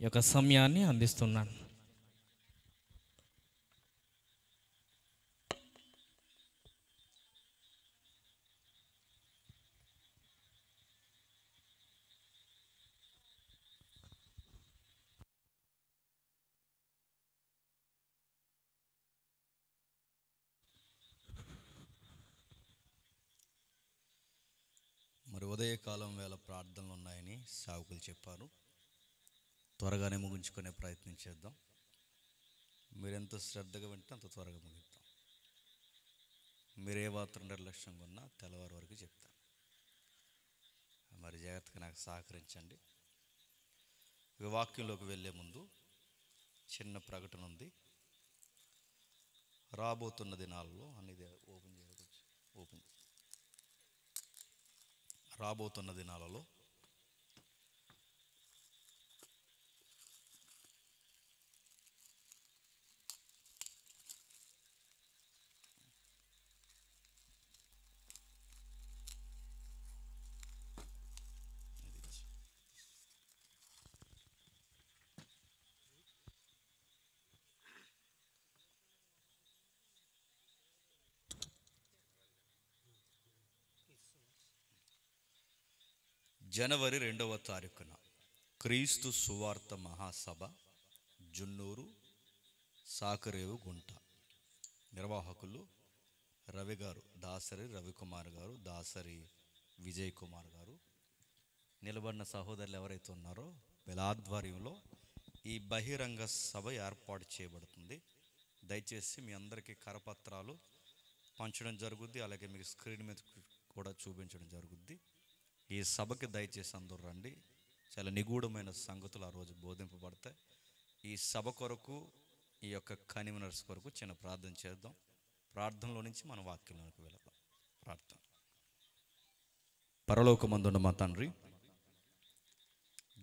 ఈ యొక్క సమయాన్ని అందిస్తున్నాను మరి ఉదయకాలం వేళ ప్రార్థనలు ఉన్నాయని సావుకులు చెప్పారు త్వరగానే ముగించుకునే ప్రయత్నం చేద్దాం మీరెంత శ్రద్ధగా వింటే అంత త్వరగా ముగిద్దాం మీరే మాత్రం నిర్లక్ష్యంగా ఉన్నా తెల్లవారు వరకు చెప్తాను మరి జాగ్రత్తగా నాకు సహకరించండి వాక్యంలోకి వెళ్ళే ముందు చిన్న ప్రకటన ఉంది రాబోతున్న దినాల్లో అనేది ఓపెన్ చేయవచ్చు ఓపెన్ రాబోతున్న దినాలలో జనవరి రెండవ తారీఖున క్రీస్తు సువార్త మహాసభ జున్నూరు సాకరేవు గుంట నిర్వాహకులు రవి గారు దాసరి రవికుమార్ గారు దాసరి విజయ్ కుమార్ గారు నిలబడిన సహోదరులు ఎవరైతే ఉన్నారో వీళ్ళ ఆధ్వర్యంలో ఈ బహిరంగ సభ ఏర్పాటు చేయబడుతుంది దయచేసి మీ అందరికీ కరపత్రాలు పంచడం జరుగుద్ది అలాగే మీకు స్క్రీన్ మీద కూడా చూపించడం జరుగుద్ది ఈ సభకి దయచేసి అందరు రండి చాలా నిగూఢమైన సంగతులు ఆ రోజు బోధింపబడతాయి ఈ సభ కొరకు ఈ యొక్క కన్వీనర్స్ కొరకు చిన్న ప్రార్థన చేద్దాం ప్రార్థనలో నుంచి మన వాక్యంలోనికి వెళదాం ప్రార్థన పరలోకమందున్న మా తండ్రి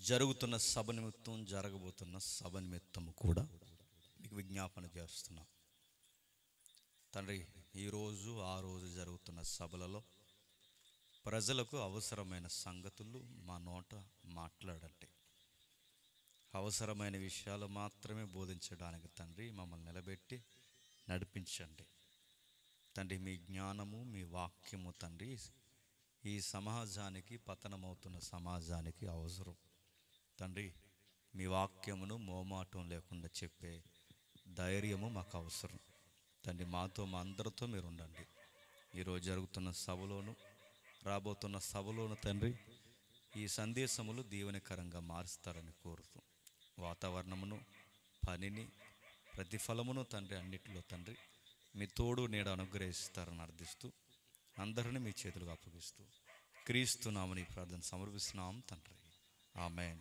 జరుగుతున్న సభ నిమిత్తం జరగబోతున్న సభ నిమిత్తం కూడా మీకు విజ్ఞాపన చేస్తున్నాం తండ్రి ఈరోజు ఆ రోజు జరుగుతున్న సభలలో ప్రజలకు అవసరమైన సంగతులు మా నోట మాట్లాడండి అవసరమైన విషయాలు మాత్రమే బోధించడానికి తండ్రి మమ్మల్ని నిలబెట్టి నడిపించండి తండ్రి మీ జ్ఞానము మీ వాక్యము తండ్రి ఈ సమాజానికి పతనమవుతున్న సమాజానికి అవసరం తండ్రి మీ వాక్యమును మోమాటం లేకుండా చెప్పే ధైర్యము మాకు అవసరం తండ్రి మాతో మా అందరితో మీరు ఉండండి ఈరోజు జరుగుతున్న సభలోను రాబోతున్న సభలోన తండ్రి ఈ సందేశములు దీవెనకరంగా మారుస్తారని కోరుతూ వాతావరణమును పనిని ప్రతిఫలమును తండ్రి అన్నిటిలో తండ్రి మీ తోడు నేడు అనుగ్రహిస్తారని అర్థిస్తూ అందరిని మీ చేతులుగా అప్పగిస్తూ క్రీస్తు నామని ప్రార్థన సమర్పిస్తున్నాం తండ్రి ఆమెన్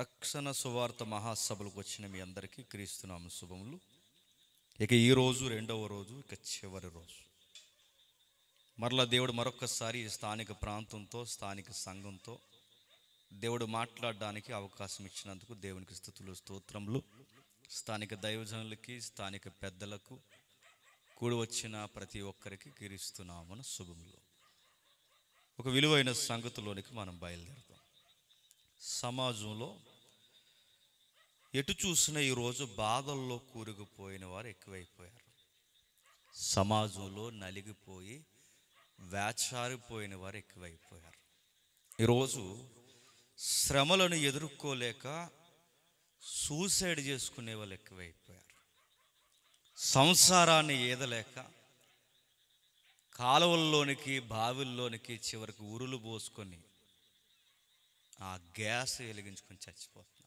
రక్షణ సువార్త మహాసభలకు వచ్చిన మీ అందరికీ క్రీస్తునామ శుభములు ఇక ఈరోజు రెండవ రోజు ఇక చివరి రోజు మరలా దేవుడు మరొకసారి స్థానిక ప్రాంతంతో స్థానిక సంఘంతో దేవుడు మాట్లాడడానికి అవకాశం ఇచ్చినందుకు దేవునికి స్థుతులు స్తోత్రములు స్థానిక దైవజనులకి స్థానిక పెద్దలకు కూడి వచ్చిన ప్రతి ఒక్కరికి కీరిస్తున్నామని శుభములు ఒక విలువైన సంగతిలోనికి మనం బయలుదేరుతాం సమాజంలో ఎటు చూసినా ఈరోజు బాధల్లో కూరుకుపోయిన వారు ఎక్కువైపోయారు సమాజంలో నలిగిపోయి వేచారిపోయిన వారు ఎక్కువైపోయారు ఈరోజు శ్రమలను ఎదుర్కోలేక సూసైడ్ చేసుకునే వాళ్ళు ఎక్కువైపోయారు సంసారాన్ని ఏదలేక కాలువల్లోనికి బావిల్లోనికి చివరికి ఉరులు పోసుకొని ఆ గ్యాస్ వెలిగించుకొని చచ్చిపోతున్నారు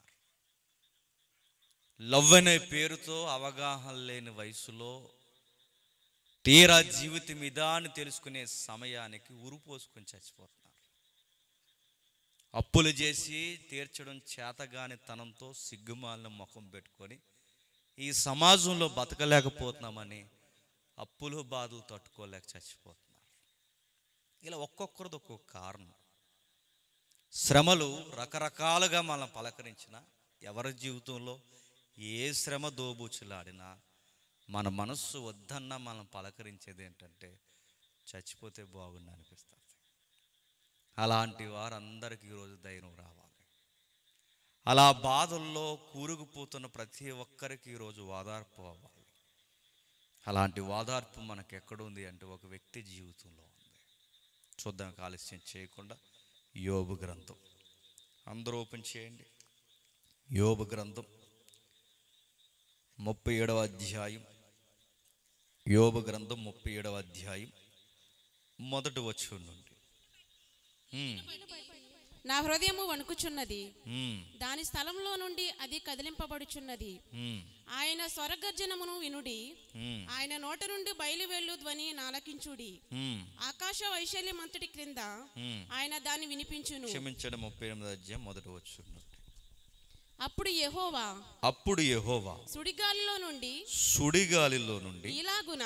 లవ్ అనే పేరుతో అవగాహన లేని వయసులో తీరా జీవితం ఇదాన్ని తెలుసుకునే సమయానికి ఉరిపోసుకొని చచ్చిపోతున్నారు అప్పులు చేసి తీర్చడం చేతగాని తనంతో సిగ్గుమాలను ముఖం పెట్టుకొని ఈ సమాజంలో బతకలేకపోతున్నామని అప్పులు బాధలు తట్టుకోలేక చచ్చిపోతున్నారు ఇలా ఒక్కొక్కరిది ఒక్కొక్క కారణం శ్రమలు రకరకాలుగా మనం పలకరించిన ఎవరి జీవితంలో ఏ శ్రమ దోబూచులాడినా మన మనస్సు వద్దన్న మనం పలకరించేది ఏంటంటే చచ్చిపోతే బాగుండు అనిపిస్తుంది అలాంటి వారందరికీ ఈరోజు ధైర్యం రావాలి అలా బాధల్లో కూరుకుపోతున్న ప్రతి ఒక్కరికి ఈరోజు ఓదార్పు అవ్వాలి అలాంటి ఓదార్పు మనకు ఎక్కడుంది అంటే ఒక వ్యక్తి జీవితంలో ఉంది చూద్దాం ఆలస్యం చేయకుండా యోబు గ్రంథం అందరూ ఓపెన్ చేయండి యోబు గ్రంథం ముప్పై ఏడవ అధ్యాయం యోబు గ్రంథం ముప్పై ఏడవ అధ్యాయం మొదటి వచ్చు నుండి నా హృదయము వణుకుచున్నది దాని స్థలంలో నుండి అది కదిలింపబడుచున్నది ఆయన స్వరగర్జనమును వినుడి ఆయన నోట నుండి బయలువెళ్ళు ధ్వని నాలకించుడి ఆకాశ వైశాల్యం అంతటి క్రింద ఆయన దాన్ని వినిపించును క్షమించడం ముప్పై ఎనిమిది మొదట అప్పుడు యహోవా అప్పుడు యహోవా సుడిగాలిలో నుండి సుడిగాలిలో నుండి ఇలాగున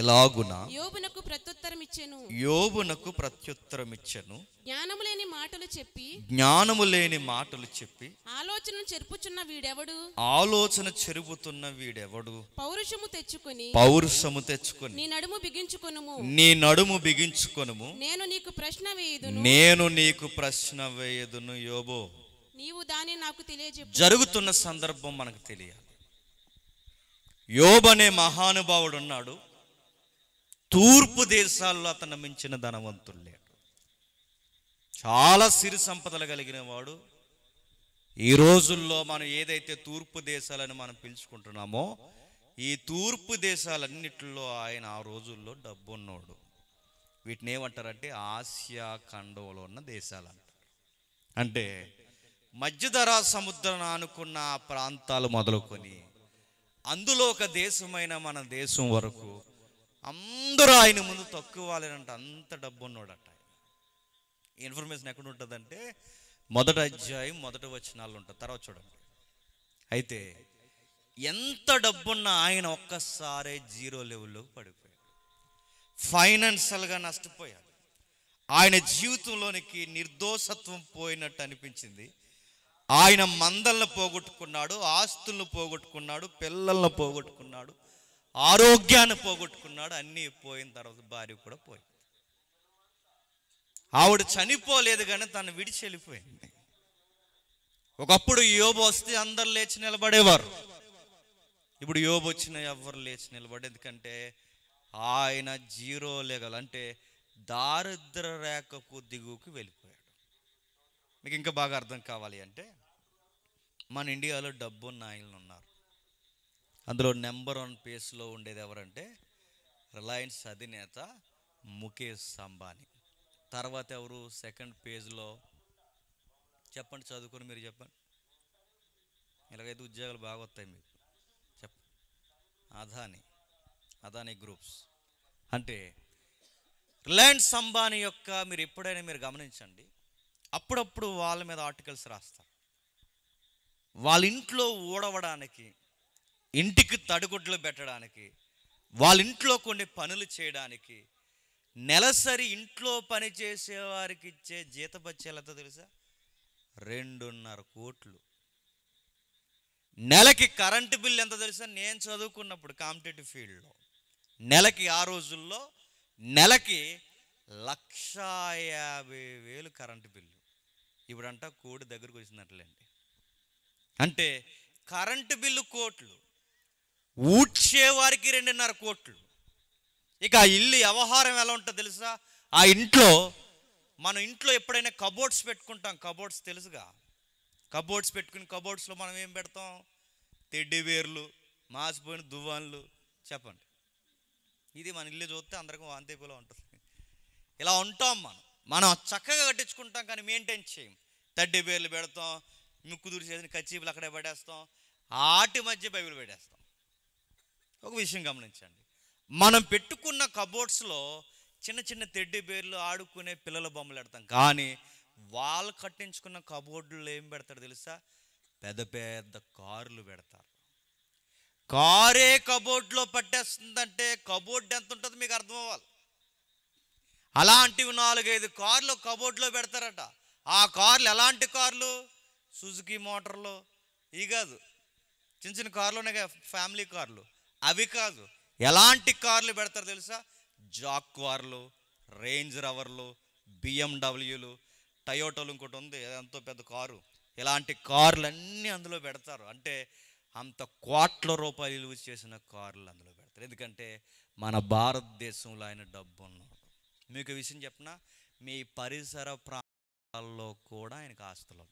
ఎలాగున యోబునకు ప్రత్యుత్తరం ఇచ్చెను యోబునకు ప్రత్యుత్తరం ఇచ్చెను జ్ఞానము లేని మాటలు చెప్పి జ్ఞానము లేని మాటలు చెప్పి ఆలోచన చెరుపుచున్న వీడెవడు ఆలోచన చెరుపుతున్న వీడెవడు పౌరుషము తెచ్చుకొని పౌరుషము తెచ్చుకొని నీ నడుము బిగించుకొనుము నీ నడుము బిగించుకొనుము నేను నీకు ప్రశ్న వేయదు నేను నీకు ప్రశ్న వేయదును యోబో నీవు దాన్ని నాకు తెలియజెప్పు జరుగుతున్న సందర్భం మనకు తెలియాలి యోబ్ అనే మహానుభావుడు ఉన్నాడు తూర్పు దేశాల్లో అతను మించిన ధనవంతుడు లేడు చాలా సిరి సంపదలు కలిగిన వాడు ఈ రోజుల్లో మనం ఏదైతే తూర్పు దేశాలని మనం పిలుచుకుంటున్నామో ఈ తూర్పు దేశాలన్నిటిలో ఆయన ఆ రోజుల్లో ఉన్నాడు వీటిని ఏమంటారంటే ఆసియా ఖండంలో ఉన్న దేశాలు అంటారు అంటే మధ్యధరా సముద్రం అనుకున్న ఆ ప్రాంతాలు మొదలుకొని అందులో ఒక దేశమైన మన దేశం వరకు అందరూ ఆయన ముందు తక్కువ వాళ్ళేనంట అంత డబ్బు ఉన్నాడట ఇన్ఫర్మేషన్ ఎక్కడ ఉంటుందంటే మొదట అధ్యాయం మొదట వచనాలు ఉంటుంది తర్వాత చూడండి అయితే ఎంత డబ్బున్నా ఆయన ఒక్కసారే జీరో లెవెల్లో పడిపోయాడు ఫైనాన్షియల్గా నష్టపోయాడు ఆయన జీవితంలోనికి నిర్దోషత్వం పోయినట్టు అనిపించింది ఆయన మందలను పోగొట్టుకున్నాడు ఆస్తులను పోగొట్టుకున్నాడు పిల్లలను పోగొట్టుకున్నాడు ఆరోగ్యాన్ని పోగొట్టుకున్నాడు అన్నీ పోయిన తర్వాత భార్య కూడా పోయింది ఆవిడ చనిపోలేదు కానీ తను విడిచి వెళ్ళిపోయింది ఒకప్పుడు యోబు వస్తే అందరు లేచి నిలబడేవారు ఇప్పుడు యోబు వచ్చిన ఎవరు లేచి నిలబడే ఎందుకంటే ఆయన జీరో లెగల్ అంటే దారిద్ర రేఖకు దిగువకు వెళ్ళిపోయాడు మీకు ఇంకా బాగా అర్థం కావాలి అంటే మన ఇండియాలో డబ్బు ఉన్న ఉన్నారు అందులో నెంబర్ వన్ పేస్లో ఉండేది ఎవరంటే రిలయన్స్ అధినేత ముఖేష్ అంబానీ తర్వాత ఎవరు సెకండ్ పేజ్లో చెప్పండి చదువుకొని మీరు చెప్పండి ఇలాగైతే ఉద్యోగాలు బాగా వస్తాయి మీకు చెప్ప అదాని అదాని గ్రూప్స్ అంటే రిలయన్స్ అంబానీ యొక్క మీరు ఎప్పుడైనా మీరు గమనించండి అప్పుడప్పుడు వాళ్ళ మీద ఆర్టికల్స్ రాస్తారు వాళ్ళ ఇంట్లో ఊడవడానికి ఇంటికి తడుగుడ్లు పెట్టడానికి వాళ్ళ ఇంట్లో కొన్ని పనులు చేయడానికి నెలసరి ఇంట్లో పని చేసేవారికి ఇచ్చే జీతపత్యాలతో తెలుసా రెండున్నర కోట్లు నెలకి కరెంటు బిల్ ఎంత తెలుసా నేను చదువుకున్నప్పుడు కాంపిటేటివ్ ఫీల్డ్లో నెలకి ఆ రోజుల్లో నెలకి లక్ష యాభై వేలు కరెంటు బిల్లు ఇప్పుడంటా కోడి దగ్గరకు వచ్చినట్లేండి అంటే కరెంటు బిల్లు కోట్లు ఊడ్చేవారికి రెండున్నర కోట్లు ఇక ఆ ఇల్లు వ్యవహారం ఎలా ఉంటుందో తెలుసా ఆ ఇంట్లో మనం ఇంట్లో ఎప్పుడైనా కబోర్డ్స్ పెట్టుకుంటాం కబోర్డ్స్ తెలుసుగా కబోర్డ్స్ పెట్టుకుని కబోర్డ్స్లో మనం ఏం పెడతాం తెడ్డి వేర్లు మాసిపోయిన దువ్వాన్లు చెప్పండి ఇది మన ఇల్లు చూస్తే అందరికీ వాంతైపోలా ఉంటుంది ఇలా ఉంటాం మనం మనం చక్కగా కట్టించుకుంటాం కానీ మెయింటైన్ చేయం తడ్డి పేర్లు పెడతాం ముక్కు దూరి చేసిన కచ్చీపులు అక్కడే పడేస్తాం ఆటి మధ్య బైబిల్ పెట్టేస్తాం ఒక విషయం గమనించండి మనం పెట్టుకున్న కబోర్డ్స్లో చిన్న చిన్న తెడ్డి బేర్లు ఆడుకునే పిల్లల బొమ్మలు పెడతాం కానీ వాళ్ళు కట్టించుకున్న కబోర్డులు ఏం పెడతారు తెలుసా పెద్ద పెద్ద కార్లు పెడతారు కారే కబోర్డ్లో పట్టేస్తుందంటే కబోర్డ్ ఎంత ఉంటుంది మీకు అర్థం అవ్వాలి అలాంటివి నాలుగైదు కార్లు కబోర్డ్లో పెడతారట ఆ కార్లు ఎలాంటి కార్లు సుజుకి మోటార్లు ఈ కాదు చిన్న చిన్న కార్లు ఉన్నాయి ఫ్యామిలీ కార్లు అవి కాదు ఎలాంటి కార్లు పెడతారు తెలుసా జాక్వార్లు రేంజ్ రవర్లు బిఎండబ్ల్యూలు టయోటోలు ఇంకోటి ఉంది ఎంతో పెద్ద కారు ఇలాంటి కార్లు అన్నీ అందులో పెడతారు అంటే అంత కోట్ల రూపాయలు విలువ చేసిన కార్లు అందులో పెడతారు ఎందుకంటే మన భారతదేశంలో ఆయన డబ్బు ఉన్నాడు మీకు విషయం చెప్పిన మీ పరిసర ప్రాంతాల్లో కూడా ఆయనకు ఆస్తులు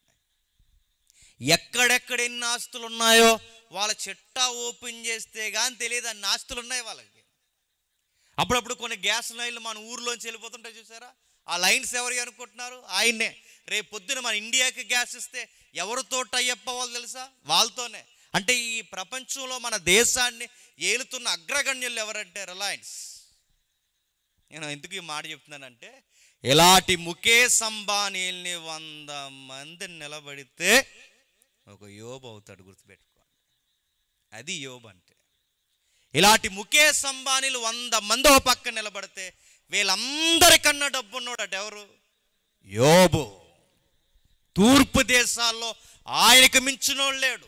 ఎక్కడెక్కడ ఎన్ని ఆస్తులు ఉన్నాయో వాళ్ళ చిట్టా ఓపెన్ చేస్తే కానీ తెలియదు అన్ని ఆస్తులు ఉన్నాయి వాళ్ళకి అప్పుడప్పుడు కొన్ని గ్యాస్ లైన్లు మన ఊర్లోంచి వెళ్ళిపోతుంటే చూసారా ఆ లైన్స్ ఎవరు అనుకుంటున్నారు ఆయన్నే రేపు పొద్దున మన ఇండియాకి గ్యాస్ ఇస్తే ఎవరితో అయ్యప్ప వాళ్ళు తెలుసా వాళ్ళతోనే అంటే ఈ ప్రపంచంలో మన దేశాన్ని ఏలుతున్న అగ్రగణ్యులు ఎవరంటే రిలయన్స్ నేను ఎందుకు ఈ మాట చెప్తున్నానంటే ఇలాంటి ముఖేష్ అంబానీల్ని వంద మంది నిలబడితే ఒక యోబు అవుతాడు గుర్తుపెట్టుకోండి అది యోబు అంటే ఇలాంటి ముఖేష్ అంబానీలు వంద మంది ఒక పక్క నిలబడితే వీళ్ళందరికన్నా డబ్బున్నోడు ఎవరు యోబు తూర్పు దేశాల్లో ఆయనకు మించినోడు లేడు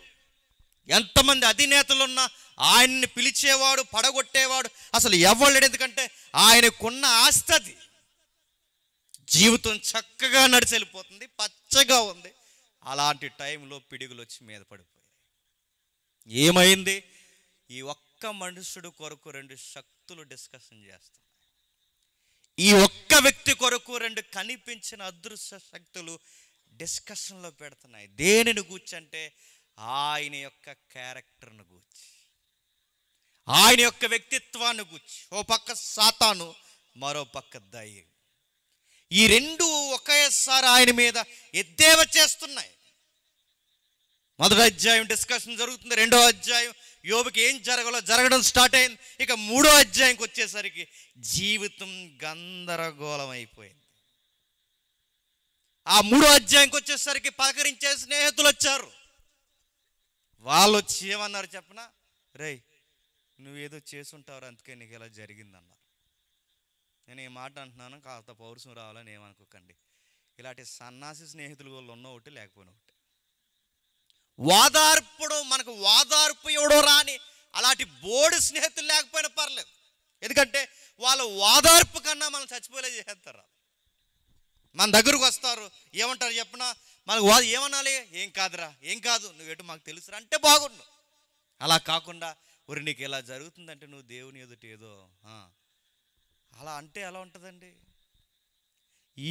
ఎంతమంది అధినేతలున్నా ఆయన్ని పిలిచేవాడు పడగొట్టేవాడు అసలు ఎవ్వలేడు ఎందుకంటే ఆయనకున్న ఆస్తి అది జీవితం చక్కగా నడిచి వెళ్ళిపోతుంది పచ్చగా ఉంది అలాంటి టైంలో పిడుగులు వచ్చి మీద పడిపోయాయి ఏమైంది ఈ ఒక్క మనుషుడు కొరకు రెండు శక్తులు డిస్కషన్ చేస్తున్నాయి ఈ ఒక్క వ్యక్తి కొరకు రెండు కనిపించిన అదృశ్య శక్తులు డిస్కషన్లో పెడుతున్నాయి దేనిని కూర్చంటే ఆయన యొక్క క్యారెక్టర్ను గూర్చి ఆయన యొక్క వ్యక్తిత్వాన్ని గూర్చి ఓ పక్క సాతాను మరో పక్క దయ్యం ఈ రెండు ఒకేసారి ఆయన మీద ఎద్దేవ చేస్తున్నాయి మొదటి అధ్యాయం డిస్కషన్ జరుగుతుంది రెండో అధ్యాయం యోగకి ఏం జరగాలో జరగడం స్టార్ట్ అయింది ఇక మూడో అధ్యాయంకి వచ్చేసరికి జీవితం గందరగోళం అయిపోయింది ఆ మూడో అధ్యాయంకి వచ్చేసరికి పలకరించే స్నేహితులు వచ్చారు వాళ్ళు వచ్చి ఏమన్నారు చెప్పనా రే నువ్వేదో చేసుంటావు అందుకే నీకు ఇలా జరిగిందన్న నేను ఈ మాట అంటున్నాను కాస్త పౌరుషం రావాలని ఏమనుకోకండి ఇలాంటి సన్నాసి స్నేహితులు వాళ్ళు ఉన్న ఒకటి లేకపోయినా ఒకటి వాదార్పుడు మనకు వాదార్పు ఎవడో రాని అలాంటి బోర్డు స్నేహితులు లేకపోయినా పర్లేదు ఎందుకంటే వాళ్ళ వాదార్పు కన్నా మనం చచ్చిపోలే చేస్తారు మన దగ్గరకు వస్తారు ఏమంటారు చెప్పినా మనకు వా ఏమనాలి ఏం కాదురా ఏం కాదు నువ్వు ఎటు మాకు తెలుసురా అంటే బాగుండు అలా కాకుండా ఒరి నీకు ఇలా జరుగుతుందంటే నువ్వు దేవుని ఎదుటి ఏదో అలా అంటే ఎలా ఉంటుందండి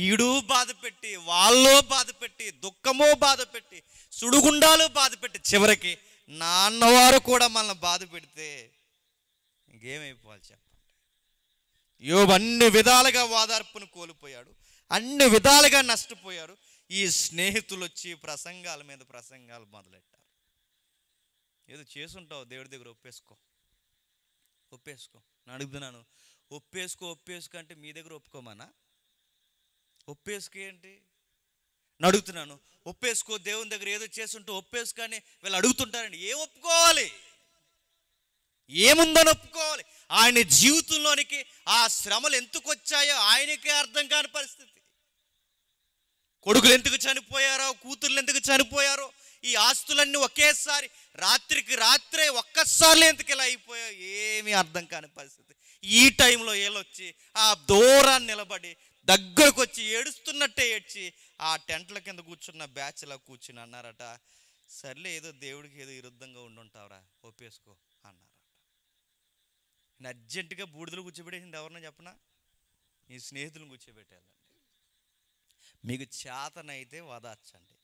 ఈడు బాధ పెట్టి వాళ్ళు బాధ పెట్టి దుఃఖము బాధ పెట్టి సుడుగుండాలు బాధ పెట్టి చివరికి నాన్నవారు కూడా మనల్ని బాధ పెడితే ఇంకేమైపోవాలి చెప్పండి యో అన్ని విధాలుగా వాదార్పును కోల్పోయాడు అన్ని విధాలుగా నష్టపోయాడు ఈ స్నేహితులు వచ్చి ప్రసంగాల మీద ప్రసంగాలు మొదలెట్టారు ఏదో చేసుంటావు దేవుడి దగ్గర ఒప్పేసుకో ఒప్పేసుకో నేను అడుగుతున్నాను ఒప్పేసుకో ఒప్పేసుకో అంటే మీ దగ్గర ఒప్పుకోమానా ఒప్పేసుకో ఏంటి అడుగుతున్నాను ఒప్పేసుకో దేవుని దగ్గర ఏదో చేస్తుంటే ఒప్పేసుకో అని వీళ్ళు అడుగుతుంటారండి ఏం ఒప్పుకోవాలి ఏముందని ఒప్పుకోవాలి ఆయన జీవితంలోనికి ఆ శ్రమలు ఎందుకు వచ్చాయో ఆయనకే అర్థం కాని పరిస్థితి కొడుకులు ఎందుకు చనిపోయారో కూతుర్లు ఎందుకు చనిపోయారో ఈ ఆస్తులన్నీ ఒకేసారి రాత్రికి రాత్రే ఒక్కసారి ఎందుకు ఇలా అయిపోయాయో ఏమీ అర్థం కాని పరిస్థితి ఈ టైంలో ఏలొచ్చి ఆ దూరాన్ని నిలబడి దగ్గరకు వచ్చి ఏడుస్తున్నట్టే ఏడ్చి ఆ టెంట్ల కింద కూర్చున్న బ్యాచ్లా కూర్చుని అన్నారట సర్లే ఏదో దేవుడికి ఏదో విరుద్ధంగా ఉండుంటావరా ఒప్పేసుకో అన్నారట నేను అర్జెంటుగా బూడిదలు కూర్చోబెట్టేసింది ఎవరినో చెప్పనా మీ స్నేహితులను కూర్చోబెట్టాలండి మీకు చేతనైతే వదార్చండి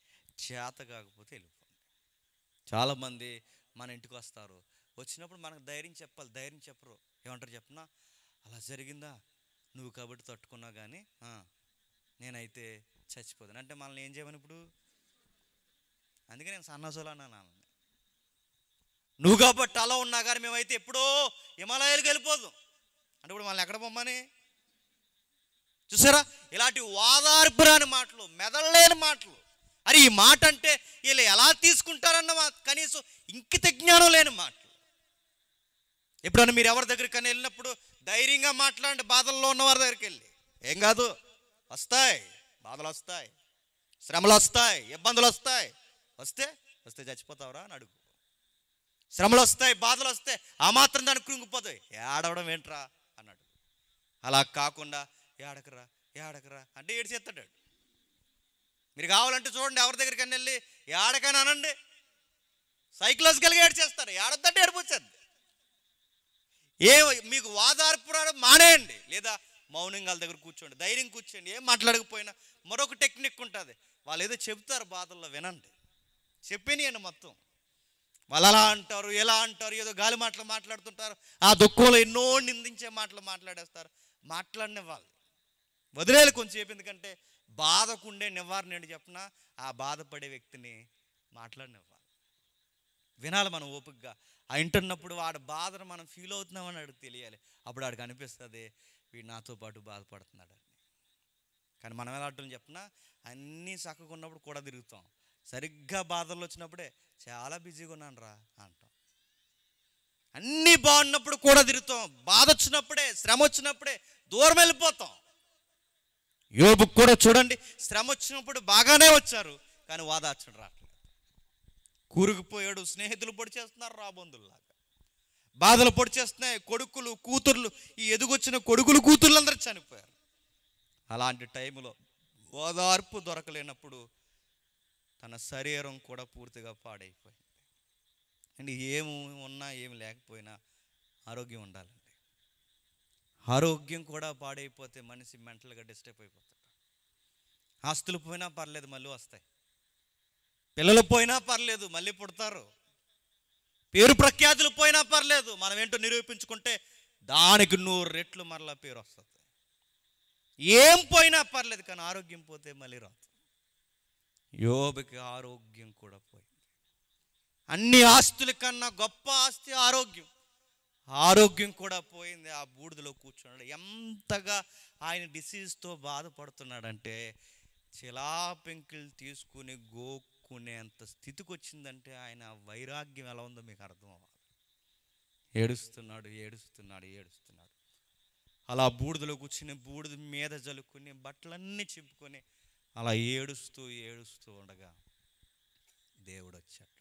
చేత కాకపోతే వెళ్ళిపోండి చాలామంది మన ఇంటికి వస్తారు వచ్చినప్పుడు మనకు ధైర్యం చెప్పాలి ధైర్యం చెప్పరు ఏమంటారు చెప్పనా అలా జరిగిందా నువ్వు కాబట్టి తట్టుకున్నావు కానీ నేనైతే చచ్చిపోతాను అంటే మనల్ని ఏం చేయమని ఇప్పుడు అందుకే నేను సన్నాసులు అన్నాను నువ్వు కాబట్టి అలా ఉన్నా కానీ మేమైతే ఎప్పుడో హిమాలయాలకు వెళ్ళిపోదు అంటే ఇప్పుడు మనల్ని ఎక్కడ పొమ్మని చూసారా ఇలాంటి వాదార్పురాని మాటలు మెదలలేని మాటలు అరే ఈ మాట అంటే వీళ్ళు ఎలా తీసుకుంటారన్న కనీసం ఇంకిత జ్ఞానం లేని మాట ఎప్పుడైనా మీరు ఎవరి దగ్గరికైనా వెళ్ళినప్పుడు ధైర్యంగా మాట్లాడండి బాధల్లో ఉన్నవారి దగ్గరికి వెళ్ళి ఏం కాదు వస్తాయి బాధలు వస్తాయి శ్రమలు వస్తాయి ఇబ్బందులు వస్తాయి వస్తే వస్తే చచ్చిపోతావురా అని అడుగు శ్రమలు వస్తాయి బాధలు వస్తాయి ఆ మాత్రం దాన్ని కృంగిపోతాయి ఏడవడం ఏంట్రా అన్నాడు అలా కాకుండా ఏడకరా ఏడకరా అంటే ఏడిచి చేస్తాడు మీరు కావాలంటే చూడండి ఎవరి దగ్గరికి వెళ్ళి ఏడకని అనండి సైక్లోజికల్గా ఏడు చేస్తారు ఏడొద్దంటే ఏడిపోతుంది ఏ మీకు వాదార్పు మానేయండి లేదా మౌనంగా వాళ్ళ దగ్గర కూర్చోండి ధైర్యం కూర్చోండి ఏం మాట్లాడకపోయినా మరొక టెక్నిక్ ఉంటుంది వాళ్ళు ఏదో చెప్తారు బాధల్లో వినండి చెప్పినాయండి మొత్తం వాళ్ళు అలా అంటారు ఎలా అంటారు ఏదో గాలి మాటలు మాట్లాడుతుంటారు ఆ దుఃఖంలో ఎన్నో నిందించే మాటలు మాట్లాడేస్తారు మాట్లాడిన వాళ్ళు కొంచెం కొంచెంసేపు ఎందుకంటే బాధకుండే నివారణ ఏంటి చెప్పిన ఆ బాధపడే వ్యక్తిని మాట్లాడినివ్వాలి వినాలి మనం ఓపికగా ఆ వింటున్నప్పుడు వాడు బాధను మనం ఫీల్ అవుతున్నామని అడిగి తెలియాలి అప్పుడు వాడికి అనిపిస్తుంది వీడు నాతో పాటు బాధపడుతున్నాడు అని కానీ మనం ఎలా అంటున్నాం చెప్పినా అన్నీ చక్కగా ఉన్నప్పుడు కూడా తిరుగుతాం సరిగ్గా బాధలు వచ్చినప్పుడే చాలా బిజీగా ఉన్నాను రా అంటాం అన్నీ బాగున్నప్పుడు కూడా తిరుగుతాం బాధ వచ్చినప్పుడే శ్రమ వచ్చినప్పుడే దూరం వెళ్ళిపోతాం యోబుకు కూడా చూడండి శ్రమ వచ్చినప్పుడు బాగానే వచ్చారు కానీ వాదార్చడం రావట్లేదు కూరుకుపోయాడు స్నేహితులు పొడి చేస్తున్నారు రాబందుల్లాగా బాధలు పొడి చేస్తున్నాయి కొడుకులు కూతుర్లు ఈ ఎదుగొచ్చిన కొడుకులు కూతుర్లు అందరూ చనిపోయారు అలాంటి టైంలో ఓదార్పు దొరకలేనప్పుడు తన శరీరం కూడా పూర్తిగా పాడైపోయింది అండ్ ఏమి ఉన్నా ఏమి లేకపోయినా ఆరోగ్యం ఉండాలండి ఆరోగ్యం కూడా పాడైపోతే మనిషి మెంటల్గా డిస్టర్బ్ అయిపోతాడు ఆస్తులు పోయినా పర్లేదు మళ్ళీ వస్తాయి పిల్లలు పోయినా పర్లేదు మళ్ళీ పుడతారు పేరు ప్రఖ్యాతులు పోయినా పర్లేదు మనం ఏంటో నిరూపించుకుంటే దానికి నూరు రెట్లు మరలా పేరు వస్తుంది ఏం పోయినా పర్లేదు కానీ ఆరోగ్యం పోతే మళ్ళీ రాదు యోబుకి ఆరోగ్యం కూడా పోయింది అన్ని ఆస్తుల కన్నా గొప్ప ఆస్తి ఆరోగ్యం ఆరోగ్యం కూడా పోయింది ఆ బూడిదలో కూర్చున్నాడు ఎంతగా ఆయన డిసీజ్తో బాధపడుతున్నాడంటే చిలాపెంకిల్ తీసుకుని గోకు ఏడుక్కునేంత స్థితికి వచ్చిందంటే ఆయన వైరాగ్యం ఎలా ఉందో మీకు అర్థం అవ్వాలి ఏడుస్తున్నాడు ఏడుస్తున్నాడు ఏడుస్తున్నాడు అలా బూడిదలో కూర్చుని బూడిద మీద జలుక్కుని బట్టలన్నీ చింపుకొని అలా ఏడుస్తూ ఏడుస్తూ ఉండగా దేవుడు వచ్చాడు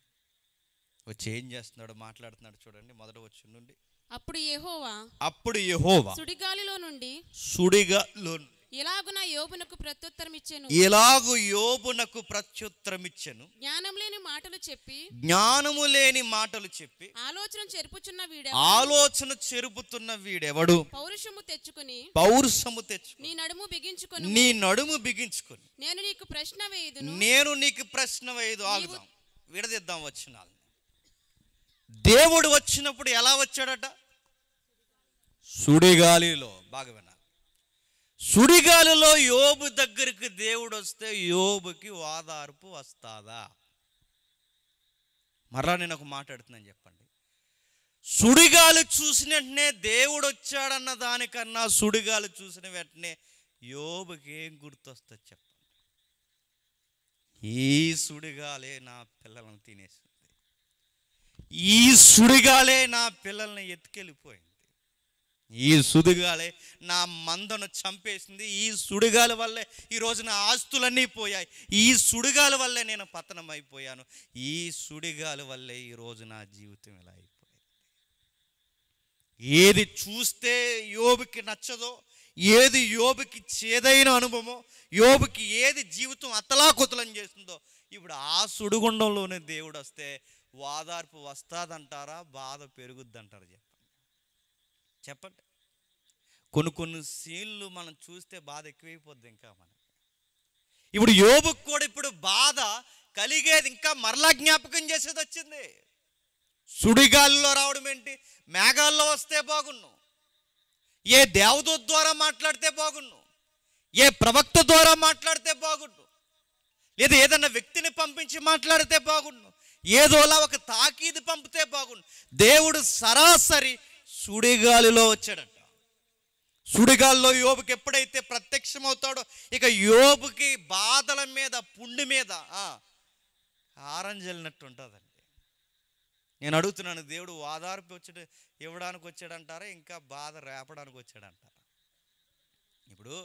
వచ్చి ఏం చేస్తున్నాడు మాట్లాడుతున్నాడు చూడండి మొదట వచ్చి నుండి అప్పుడు యెహోవా అప్పుడు యెహోవా సుడిగాలిలో నుండి సుడిగాలిలో ఎలాగున యోబునకు ప్రత్యుత్తరం ఇచ్చాను ఎలాగు యోబునకు ప్రత్యుత్తరం ఇచ్చాను జ్ఞానం లేని మాటలు చెప్పి జ్ఞానము లేని మాటలు చెప్పి ఆలోచన చెరుపుచున్న వీడే ఆలోచన చెరుపుతున్న వీడెవడు పౌరుషము తెచ్చుకుని పౌరుషము తెచ్చు నీ నడుము బిగించుకుని నీ నడుము బిగించుకుని నేను నీకు ప్రశ్న వేయదు నేను నీకు ప్రశ్న వేయదు ఆగుదాం విడదిద్దాం వచ్చినాలు దేవుడు వచ్చినప్పుడు ఎలా వచ్చాడట సుడిగాలిలో బాగా వినాలి సుడిగాలిలో యోబు దగ్గరికి దేవుడు వస్తే యోబుకి ఓదార్పు వస్తాదా మరలా నేను ఒక మాట్లాడుతున్నాను చెప్పండి సుడిగాలు చూసిన వెంటనే దేవుడు వచ్చాడన్న దానికన్నా సుడిగాలు చూసిన వెంటనే యోబుకి ఏం గుర్తొస్తుంది చెప్పండి ఈ సుడిగాలే నా పిల్లలను తినేసింది ఈ సుడిగాలే నా పిల్లల్ని ఎత్తుకెళ్ళిపోయింది ఈ సుడిగాలే నా మందను చంపేసింది ఈ సుడిగాల వల్లే ఈరోజు నా ఆస్తులన్నీ పోయాయి ఈ సుడిగాల వల్లే నేను పతనం అయిపోయాను ఈ సుడిగాల వల్లే ఈరోజు నా జీవితం ఇలా అయిపోయింది ఏది చూస్తే యోబుకి నచ్చదో ఏది యోబుకి చేదైన అనుభవమో యోబుకి ఏది జీవితం అతలాకుతలం చేస్తుందో ఇప్పుడు ఆ సుడిగుండంలోనే దేవుడు వస్తే వాదార్పు వస్తుందంటారా బాధ పెరుగుద్ది అంటారు చెప్పండి చెప్పండి కొన్ని కొన్ని సీన్లు మనం చూస్తే బాధ ఎక్కువైపోద్ది ఇంకా మనకి ఇప్పుడు యోబుకు కూడా ఇప్పుడు బాధ కలిగేది ఇంకా మరలా జ్ఞాపకం చేసేది వచ్చింది సుడిగాలిలో రావడం ఏంటి మేఘాల్లో వస్తే బాగున్ను ఏ దేవదూత ద్వారా మాట్లాడితే బాగున్ను ఏ ప్రవక్త ద్వారా మాట్లాడితే బాగుండు లేదా ఏదన్నా వ్యక్తిని పంపించి మాట్లాడితే బాగుండు ఏదోలా ఒక తాకీది పంపితే బాగుండు దేవుడు సరాసరి సుడిగాలిలో వచ్చాడంట సుడిగాల్లో యోబుకి ఎప్పుడైతే ప్రత్యక్షమవుతాడో ఇక యోబుకి బాధల మీద పుండి మీద ఆరంజలినట్టు ఉంటుందండి నేను అడుగుతున్నాను దేవుడు వాదార్పు వచ్చాడు ఇవ్వడానికి వచ్చాడంటారా ఇంకా బాధ రేపడానికి వచ్చాడంటారా ఇప్పుడు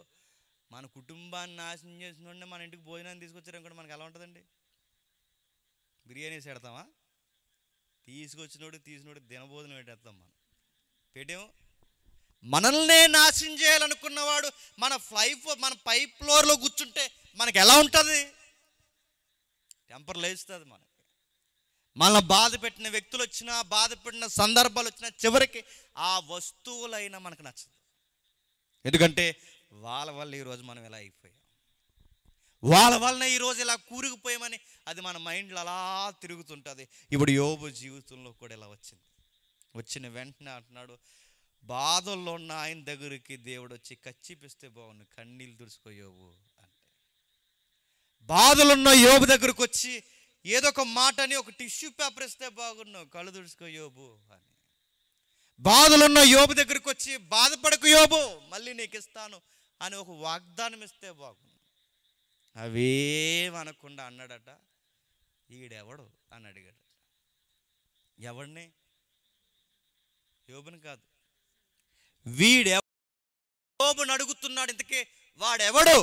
మన కుటుంబాన్ని నాశనం చేసిన మన ఇంటికి భోజనాన్ని తీసుకొచ్చారు మనకు ఎలా ఉంటుందండి బిర్యానీ పెడతామా తీసుకొచ్చినోడు తీసినోడు దినబోధన పెట్టేద్దాం మనం పెట్టాము మనల్నే నాశనం చేయాలనుకున్నవాడు మన ఫ్లైఫ్ మన పై ఫ్లోర్లో కూర్చుంటే మనకి ఎలా ఉంటుంది టెంపర్ లేస్తుంది మనకి మన బాధ పెట్టిన వ్యక్తులు వచ్చినా బాధ పెట్టిన సందర్భాలు వచ్చినా చివరికి ఆ వస్తువులైనా మనకు నచ్చదు ఎందుకంటే వాళ్ళ వల్ల ఈరోజు మనం ఎలా అయిపోయాం వాళ్ళ వలన ఈరోజు ఇలా కూరుకుపోయామని అది మన మైండ్లో అలా తిరుగుతుంటుంది ఇప్పుడు యోబు జీవితంలో కూడా ఇలా వచ్చింది వచ్చిన వెంటనే అంటున్నాడు బాధల్లో ఉన్న ఆయన దగ్గరికి దేవుడు వచ్చి కచ్చిపిస్తే బాగుంది కన్నీళ్ళు తుడుచుకో యోబు అంటే బాధలున్న యోబు దగ్గరకు వచ్చి ఏదో ఒక మాట అని ఒక టిష్యూ పేపర్ ఇస్తే బాగున్నావు కళ్ళు తుడుచుకో యోబు అని బాధలున్న యోబు దగ్గరికి వచ్చి బాధపడకు యోబు మళ్ళీ నీకు ఇస్తాను అని ఒక వాగ్దానం ఇస్తే బాగుంది అవేమనకుండా అన్నాడట ఈడెవడు అని అడిగాడు ఎవడిని యోబుని కాదు యోబుని అడుగుతున్నాడు ఇంతకీ వాడెవడు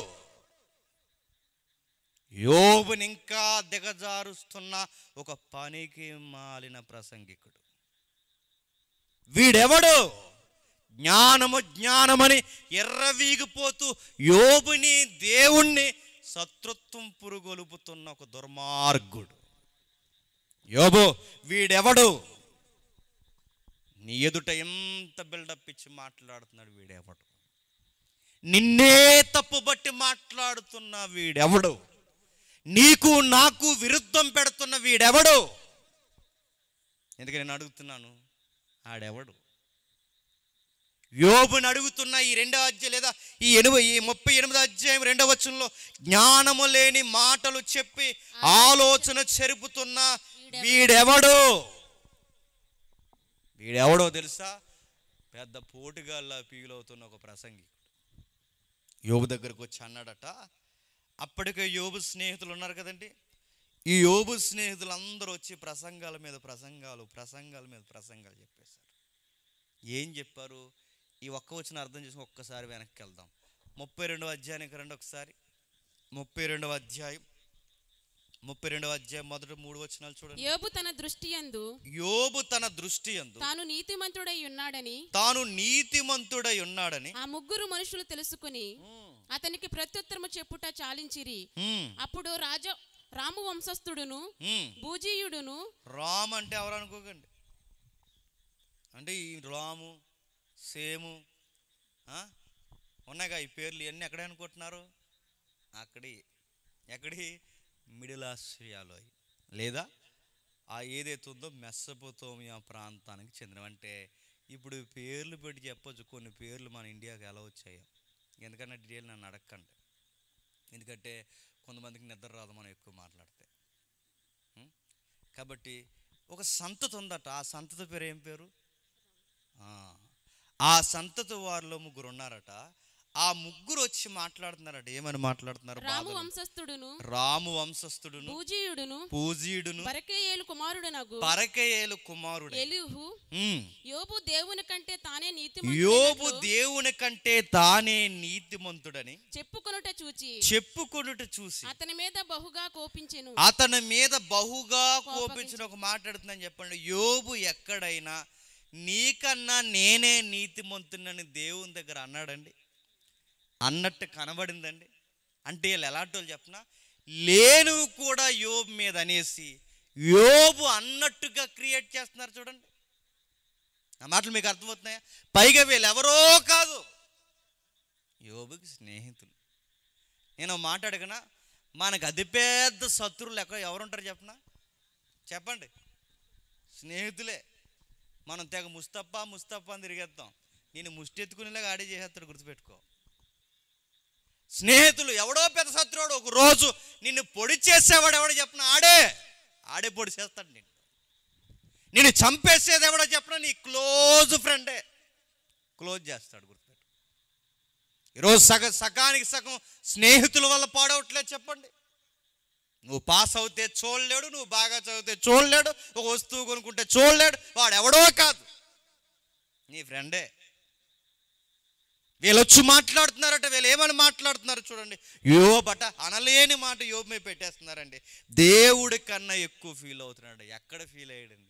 యోబుని ఇంకా దిగజారుస్తున్న ఒక పనికి మాలిన ప్రసంగికుడు వీడెవడు జ్ఞానము జ్ఞానమని ఎర్రవీగిపోతూ యోబుని దేవుణ్ణి శత్రుత్వం పురుగొలుపుతున్న ఒక దుర్మార్గుడు యోబు వీడెవడు నీ ఎదుట ఎంత బిల్డప్ ఇచ్చి మాట్లాడుతున్నాడు వీడెవడు నిన్నే తప్పుబట్టి మాట్లాడుతున్న వీడెవడు నీకు నాకు విరుద్ధం పెడుతున్న వీడెవడు ఎందుకని నేను అడుగుతున్నాను ఆడెవడు యోబుని అడుగుతున్న ఈ రెండవ అధ్యాయం లేదా ఈ ఎనభై ఈ ముప్పై ఎనిమిది అధ్యాయం రెండవ వచనంలో జ్ఞానము లేని మాటలు చెప్పి ఆలోచన చెరుపుతున్న వీడెవడో వీడెవడో తెలుసా పెద్ద పోటుగాళ్ళ అవుతున్న ఒక ప్రసంగి యోబు దగ్గరకు వచ్చి అన్నాడట అప్పటికే యోబు స్నేహితులు ఉన్నారు కదండి ఈ యోబు స్నేహితులందరూ వచ్చి ప్రసంగాల మీద ప్రసంగాలు ప్రసంగాల మీద ప్రసంగాలు చెప్పేశారు ఏం చెప్పారు ఈ ఒక్క వచ్చిన అర్థం చేసి ఒక్కసారి వెనక్కి వెళ్దాం ముప్పై రెండవ అధ్యాయానికి రెండు ఒకసారి ముప్పై రెండవ అధ్యాయం ముప్పై రెండవ అధ్యాయం మొదటి మూడు వచనాలు చూడండి యోబు తన దృష్టి యందు యోబు తన దృష్టి యందు తాను నీతిమంతుడై ఉన్నాడని తాను నీతిమంతుడై ఉన్నాడని ఆ ముగ్గురు మనుషులు తెలుసుకుని అతనికి ప్రత్యుత్తరము చెప్పుట చాలించిరి అప్పుడు రాజ రాము వంశస్థుడును భూజీయుడును రామ్ అంటే ఎవరు అనుకోకండి అంటే ఈ రాము సేము ఉన్నాయిగా ఈ పేర్లు ఇవన్నీ ఎక్కడే అనుకుంటున్నారు అక్కడి ఎక్కడి మిడిల్ ఆస్ట్రియాలో లేదా ఆ ఏదైతే ఉందో మెస్సపోతోమియా ప్రాంతానికి చెందిన అంటే ఇప్పుడు పేర్లు పెట్టి చెప్పొచ్చు కొన్ని పేర్లు మన ఇండియాకి ఎలా వచ్చాయో ఎందుకన్నా డీటెయిల్ నన్ను అడగకండి ఎందుకంటే కొంతమందికి నిద్ర రాదు మనం ఎక్కువ మాట్లాడితే కాబట్టి ఒక సంతతి ఉందట ఆ సంతతి పేరు ఏం పేరు ఆ సంతతి వారిలో ముగ్గురు ఉన్నారట ఆ ముగ్గురు వచ్చి మాట్లాడుతున్నారట ఏమని మాట్లాడుతున్నారు రాము వంశస్థుడును రాము వంశస్థుడును పూజీయుడును పూజీయుడును పరకేయేలు కుమారుడు నాకు పరకేయేలు కుమారుడు ఎలుహు యోబు దేవుని కంటే తానే నీతి యోబు దేవుని కంటే తానే నీతిమంతుడని చెప్పుకొనుట చూచి చెప్పుకొనుట చూసి అతని మీద బహుగా కోపించను అతని మీద బహుగా కోపించిన ఒక మాట్లాడుతుందని చెప్పండి యోబు ఎక్కడైనా నీకన్నా నేనే నీతిమంతునని దేవుని దగ్గర అన్నాడండి అన్నట్టు కనబడిందండి అంటే వీళ్ళు ఎలాంటి వాళ్ళు చెప్పిన లేను కూడా యోబు మీద అనేసి యోబు అన్నట్టుగా క్రియేట్ చేస్తున్నారు చూడండి ఆ మాటలు మీకు అర్థమవుతున్నాయా పైగా వీళ్ళు ఎవరో కాదు యోబుకి స్నేహితులు నేను మాట అడిగినా మనకు అతిపెద్ద శత్రువులు ఎక్కడ ఎవరుంటారు చెప్పనా చెప్పండి స్నేహితులే మనం తెగ ముస్తప్పా ముస్తప్పా అని తిరిగేస్తాం నేను ముష్టెత్తుకునేలాగా ఆడే చేసేస్తాడు గుర్తుపెట్టుకో స్నేహితులు ఎవడో పెద్ద శత్రువుడు ఒక రోజు నిన్ను పొడి చేసేవాడు ఎవడో చెప్పిన ఆడే ఆడే పొడి చేస్తాడు నేను నేను చంపేసేది ఎవడో చెప్పిన నీ క్లోజ్ ఫ్రెండే క్లోజ్ చేస్తాడు గుర్తుపెట్టు ఈరోజు సగ సగానికి సగం స్నేహితుల వల్ల పాడవట్లేదు చెప్పండి నువ్వు పాస్ అవుతే చూడలేడు నువ్వు బాగా చదివితే చూడలేడు ఒక వస్తువు కొనుక్కుంటే చూడలేడు వాడు ఎవడో కాదు నీ ఫ్రెండే వీళ్ళు వచ్చి మాట్లాడుతున్నారట వీళ్ళు ఏమని మాట్లాడుతున్నారు చూడండి యో బట అనలేని మాట యోమే పెట్టేస్తున్నారండి దేవుడి కన్నా ఎక్కువ ఫీల్ అవుతున్నాడు ఎక్కడ ఫీల్ అయ్యాడండి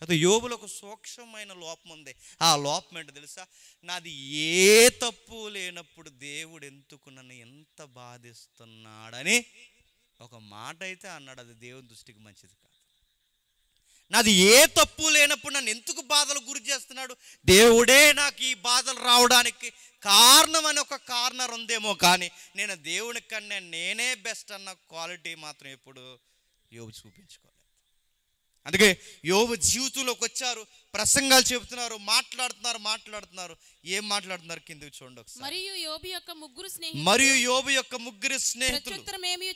కదా యోబులు ఒక సూక్ష్మమైన లోపం ఉంది ఆ లోపం ఏంటో తెలుసా నాది ఏ తప్పు లేనప్పుడు దేవుడు ఎందుకు నన్ను ఎంత బాధిస్తున్నాడని ఒక మాట అయితే అన్నాడు అది దేవుని దృష్టికి మంచిది కాదు నాది ఏ తప్పు లేనప్పుడు నన్ను ఎందుకు బాధలు గురి చేస్తున్నాడు దేవుడే నాకు ఈ బాధలు రావడానికి కారణం అని ఒక కార్నర్ ఉందేమో కానీ నేను దేవుని కన్నా నేనే బెస్ట్ అన్న క్వాలిటీ మాత్రం ఎప్పుడు యోగు చూపించుకోవాలి అందుకే యోగు జీవితంలోకి వచ్చారు ప్రసంగాలు చెబుతున్నారు మాట్లాడుతున్నారు మాట్లాడుతున్నారు ఏం మాట్లాడుతున్నారు కిందకి చూడండి మరియు యోబు యొక్క ముగ్గురు స్నేహితులు మరియు యోబు యొక్క ముగ్గురు స్నేహితులు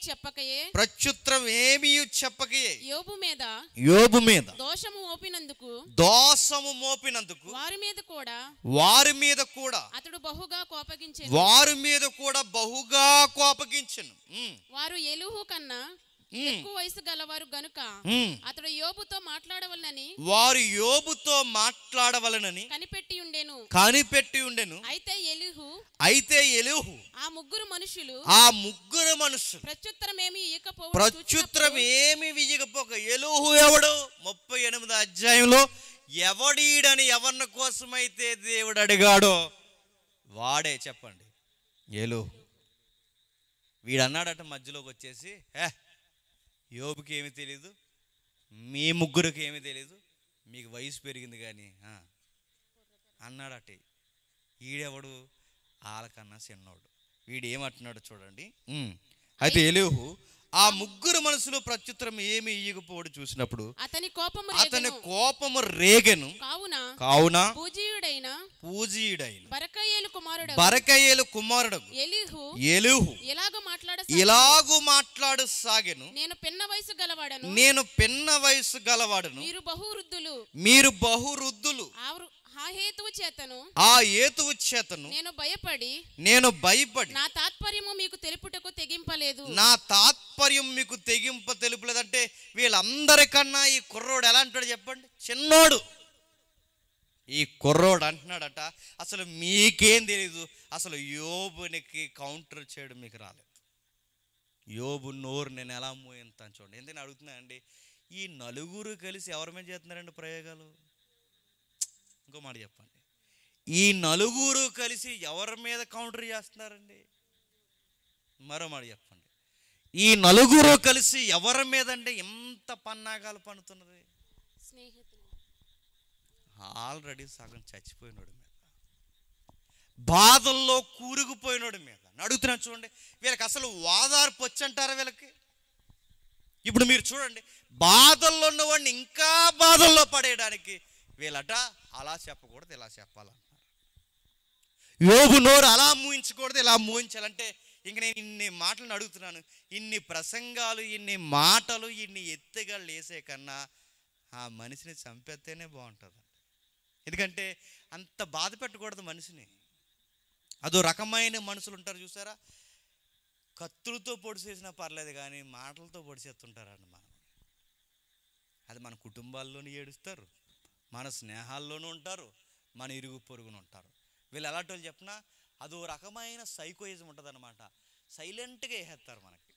చెప్పకయే ప్రత్యుత్తరం ఏమి చెప్పకయే యోబు మీద యోబు మీద దోషము మోపినందుకు దోషము మోపినందుకు వారి మీద కూడా వారి మీద కూడా అతడు బహుగా కోపగించే వారి మీద కూడా బహుగా కోపగించను వారు ఎలుహు కన్నా ఎక్కువ వయసు గలవారు గనుక అతడు యోబుతో మాట్లాడవలనని వారు యోబుతో మాట్లాడవలనని కనిపెట్టి ఉండెను కనిపెట్టి ఉండెను అయితే ఎలుహు అయితే ఎలుహు ఆ ముగ్గురు మనుషులు ఆ ముగ్గురు మనుషులు ప్రత్యుత్తరం ఏమి ఇయ్యకపో ప్రత్యుత్తరం ఏమి వియ్యకపోక ఎలుహు ఎవడు ముప్పై ఎనిమిది అధ్యాయంలో ఎవడీడని ఎవరిని కోసమైతే దేవుడు అడిగాడో వాడే చెప్పండి ఎలుహు వీడన్నాడట మధ్యలోకి వచ్చేసి హే యోబుకి ఏమి తెలియదు మీ ముగ్గురికి ఏమి తెలియదు మీకు వయసు పెరిగింది కానీ అన్నాడట ఈడెవడు వాళ్ళకన్నా చిన్నోడు వీడు ఏమంటున్నాడు చూడండి అయితే ఎలిహు ఆ ముగ్గురు మనసులో ప్రత్యుత్తరం ఏమి ఇయ్యకపోవడం చూసినప్పుడు అతని కోపము అతని కోపము రేగను కావున కావున పూజీయుడైన పూజీయుడైన కుమారుడు బరకయేలు కుమారుడు ఎలిహు మాట్లాడు సాగెను నేను పిన్న వయసు గలవాడను నేను పిన్న వయసు గలవాడను మీరు బహువృద్ధులు మీరు బహువృద్ధులు ఆ హేతువు చేతను ఆ హేతువు చేతను నేను భయపడి నేను భయపడి నా తాత్పర్యము మీకు తెలుపుటకు తెగింపలేదు నా తాత్పర్యం మీకు తెగింప తెలుపులేదంటే వీళ్ళందరికన్నా ఈ కుర్రోడు ఎలా అంటాడు చెప్పండి చిన్నోడు ఈ కుర్రోడు అంటున్నాడట అసలు మీకేం తెలీదు అసలు యోబునికి కౌంటర్ చేయడం మీకు రాలేదు యోబు నోరు నేను ఎలా మోయంతాను చూడండి ఎందుకని అడుగుతున్నానండి ఈ నలుగురు కలిసి ఎవరి మీద చేస్తున్నారండి ప్రయోగాలు ఇంకో మాట చెప్పండి ఈ నలుగురు కలిసి ఎవరి మీద కౌంటర్ చేస్తున్నారండి మరో మాట చెప్పండి ఈ నలుగురు కలిసి ఎవరి మీద అంటే ఎంత పన్నాగాలు పన్నుతున్నది ఆల్రెడీ సగం చచ్చిపోయినోడు మీద బాధల్లో కూరుకుపోయినోడు మీద నడుగుతున్నా చూడండి వీళ్ళకి అసలు వాదార్పు వచ్చంటారా వీళ్ళకి ఇప్పుడు మీరు చూడండి బాధల్లో ఉన్నవాడిని ఇంకా బాధల్లో పడేయడానికి వీళ్ళట అలా చెప్పకూడదు ఇలా చెప్పాలన్నారు యోగు నోరు అలా మూయించకూడదు ఇలా మూయించాలంటే ఇంక నేను ఇన్ని మాటలను అడుగుతున్నాను ఇన్ని ప్రసంగాలు ఇన్ని మాటలు ఇన్ని ఎత్తుగా లేసే కన్నా ఆ మనిషిని చంపేస్తేనే బాగుంటుంది ఎందుకంటే అంత బాధ పెట్టకూడదు మనిషిని అదో రకమైన మనుషులు ఉంటారు చూసారా కత్తులతో చేసినా పర్లేదు కానీ మాటలతో పొడిచేస్తుంటారండి మనం అది మన కుటుంబాల్లోనే ఏడుస్తారు మన స్నేహాల్లోనూ ఉంటారు మన ఇరుగు పొరుగును ఉంటారు వీళ్ళు ఎలాంటి వాళ్ళు చెప్పినా అదో రకమైన సైకోయిజం ఉంటుందన్నమాట సైలెంట్గా వేసేస్తారు మనకి